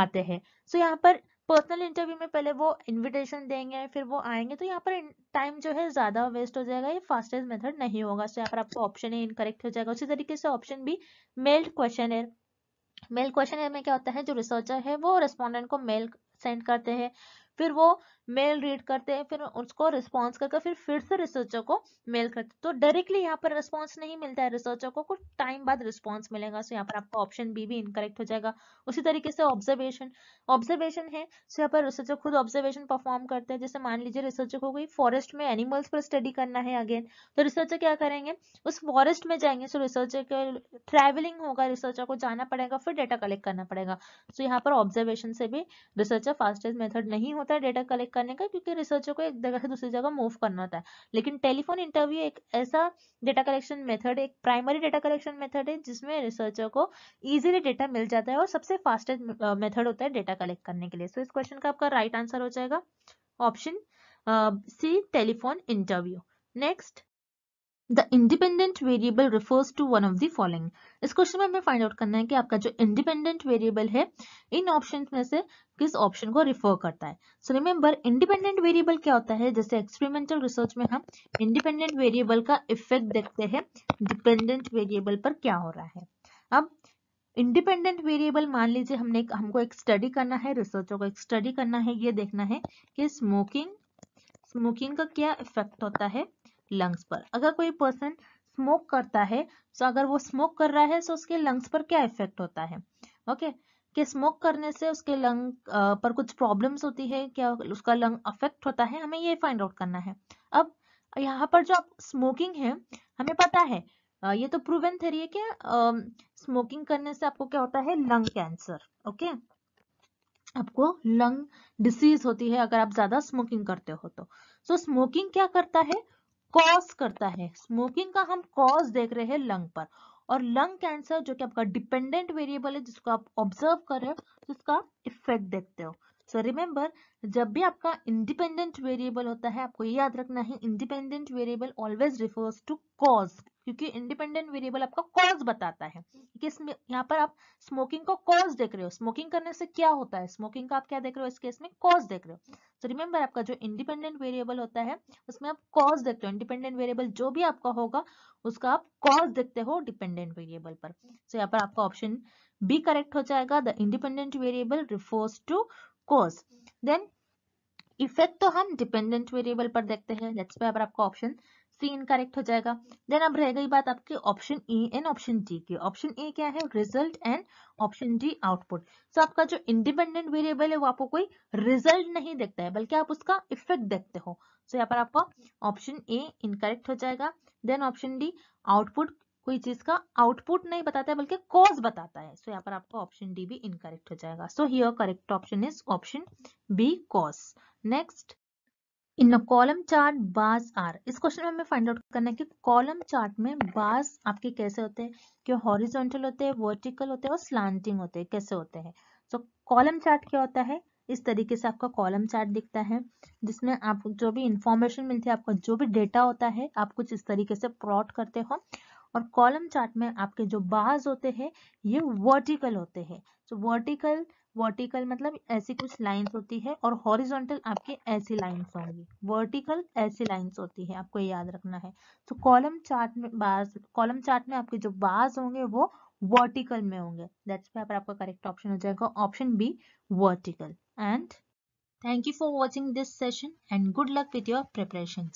आते हैं सो so, यहाँ पर पर्सनल इंटरव्यू में पहले वो इनविटेशन देंगे फिर वो आएंगे तो यहाँ पर टाइम जो है ज़्यादा वेस्ट हो जाएगा ये फास्टेस्ट मेथड नहीं होगा सो यहाँ पर आपको ऑप्शन ए इनकरेक्ट हो जाएगा उसी तरीके से ऑप्शन भी मेल क्वेश्चन है मेल क्वेश्चन में क्या होता है जो रिसर्चर है वो रेस्पॉन्डेंट को मेल सेंड करते हैं फिर वो मेल रीड करते हैं फिर उसको रिस्पॉन्स करके फिर फिर से रिसर्चर को मेल करते तो डायरेक्टली यहाँ पर रिस्पॉन्स नहीं मिलता है रिसर्चर को कुछ टाइम बाद रिस्पॉन्स मिलेगा सो यहाँ पर आपका ऑप्शन बी भी इनकरेक्ट हो जाएगा उसी तरीके से ऑब्जर्वेशन ऑब्जर्वेशन है सो यहाँ पर रिसर्चर खुद ऑब्जर्वेशन परफॉर्म करते हैं जैसे मान लीजिए रिसर्चर को कोई फॉरेस्ट में एनिमल्स पर स्टडी करना है अगेन तो रिसर्चर क्या करेंगे उस फॉरेस्ट में जाएंगे सो रिसर्चर के ट्रैवलिंग होगा रिसर्चर को जाना पड़ेगा फिर डेटा कलेक्ट करना पड़ेगा सो यहाँ पर ऑब्जर्वेशन से भी रिसर्चर फास्टेस्ट मेथड नहीं होता है डेटा कलेक्ट क्लिक करने का क्योंकि रिसर्चर को एक जगह से दूसरी जगह मूव करना होता है लेकिन टेलीफोन इंटरव्यू एक ऐसा डेटा कलेक्शन मेथड एक प्राइमरी डेटा कलेक्शन मेथड है जिसमें रिसर्चर को ईजिली डेटा मिल जाता है और सबसे फास्टेस्ट मेथड होता है डेटा कलेक्ट करने के लिए सो so, इस क्वेश्चन का आपका राइट right आंसर हो जाएगा option C telephone interview next the independent variable refers to one of the following इस क्वेश्चन में हमें फाइंड आउट करना है कि आपका जो इंडिपेंडेंट वेरिएबल है इन ऑप्शन में से किस ऑप्शन को रिफर करता है सो रिमेंबर इंडिपेंडेंट वेरिएबल क्या होता है जैसे एक्सपेरिमेंटल रिसर्च में हम इंडिपेंडेंट वेरिएबल का इफेक्ट देखते हैं डिपेंडेंट वेरिएबल पर क्या हो रहा है अब इंडिपेंडेंट वेरिएबल मान लीजिए हमने हमको एक स्टडी करना है रिसर्चर को एक स्टडी करना है ये देखना है कि स्मोकिंग स्मोकिंग का क्या इफेक्ट होता है लंग्स पर अगर कोई पर्सन स्मोक करता है तो अगर वो स्मोक कर रहा है तो उसके लंग्स पर क्या इफेक्ट होता है ओके कि स्मोक करने से उसके लंग पर कुछ प्रॉब्लम्स होती है क्या उसका लंग अफेक्ट होता है हमें ये फाइंड आउट करना है अब यहाँ पर जो आप स्मोकिंग है हमें पता है ये तो प्रूवन थेरी है कि स्मोकिंग करने से आपको क्या होता है लंग कैंसर ओके आपको लंग डिसीज होती है अगर आप ज्यादा स्मोकिंग करते हो तो सो so, स्मोकिंग क्या करता है कॉज करता है स्मोकिंग का हम कॉज देख रहे हैं लंग पर और लंग कैंसर जो कि आपका डिपेंडेंट वेरिएबल है जिसको आप ऑब्जर्व कर रहे हो उसका इफेक्ट देखते हो सो रिमेंबर जब भी आपका इंडिपेंडेंट वेरिएबल होता है आपको ये याद रखना है independent variable always refers to cause क्योंकि इंडिपेंडेंट वेरिएबल आपका कॉज बताता है कि यहाँ पर आप स्मोकिंग को कॉज देख रहे हो स्मोकिंग करने से क्या होता है स्मोकिंग का आप क्या देख रहे हो इस केस में कॉज देख रहे हो सो रिमेंबर आपका जो इंडिपेंडेंट वेरिएबल होता है उसमें आप कॉज देखते हो इंडिपेंडेंट वेरिएबल जो भी आपका होगा उसका आप कॉज देखते हो डिपेंडेंट वेरिएबल पर सो so, यहाँ पर आपका ऑप्शन बी करेक्ट हो जाएगा the independent variable refers to cause then effect तो हम डिपेंडेंट वेरिएबल पर देखते हैं लेट्स पे अगर आपका ऑप्शन सी इनकरेक्ट हो जाएगा देन अब रह गई बात आपके option E and option D की ऑप्शन ए क्या है result and option D output so आपका जो इंडिपेंडेंट वेरिएबल है वो आपको कोई रिजल्ट नहीं देखता है बल्कि आप उसका इफेक्ट देखते हो सो so, यहाँ पर आपका ऑप्शन ए इनकरेक्ट हो जाएगा देन ऑप्शन डी आउटपुट कोई चीज का आउटपुट नहीं बताता है बल्कि कॉज बताता है सो so, यहाँ पर आपका ऑप्शन डी भी इनकरेक्ट हो जाएगा so here correct option is option B cause next in column chart bars are इस क्वेश्चन में हमें फाइंड आउट करना है कि कॉलम चार्ट में बास आपके कैसे होते हैं क्यों हॉरिजॉन्टल होते हैं वर्टिकल होते हैं और स्लांटिंग होते हैं कैसे होते हैं सो कॉलम चार्ट क्या होता है इस तरीके से आपका कॉलम चार्ट दिखता है जिसमें आप जो भी इंफॉर्मेशन मिलती है आपका जो भी डेटा होता है आप कुछ इस तरीके से प्लॉट करते हो और कॉलम चार्ट में आपके जो बार्स होते हैं ये वर्टिकल होते हैं तो वर्टिकल वर्टिकल मतलब ऐसी कुछ लाइंस होती है और हॉरिजॉन्टल आपके ऐसी लाइंस होंगी वर्टिकल ऐसी लाइंस होती है आपको याद रखना है तो कॉलम चार्ट में बार्स कॉलम चार्ट में आपके जो बार्स होंगे वो वर्टिकल में होंगे दैट्स पर आपका करेक्ट ऑप्शन हो जाएगा option B vertical and thank you for watching this session and good luck with your preparation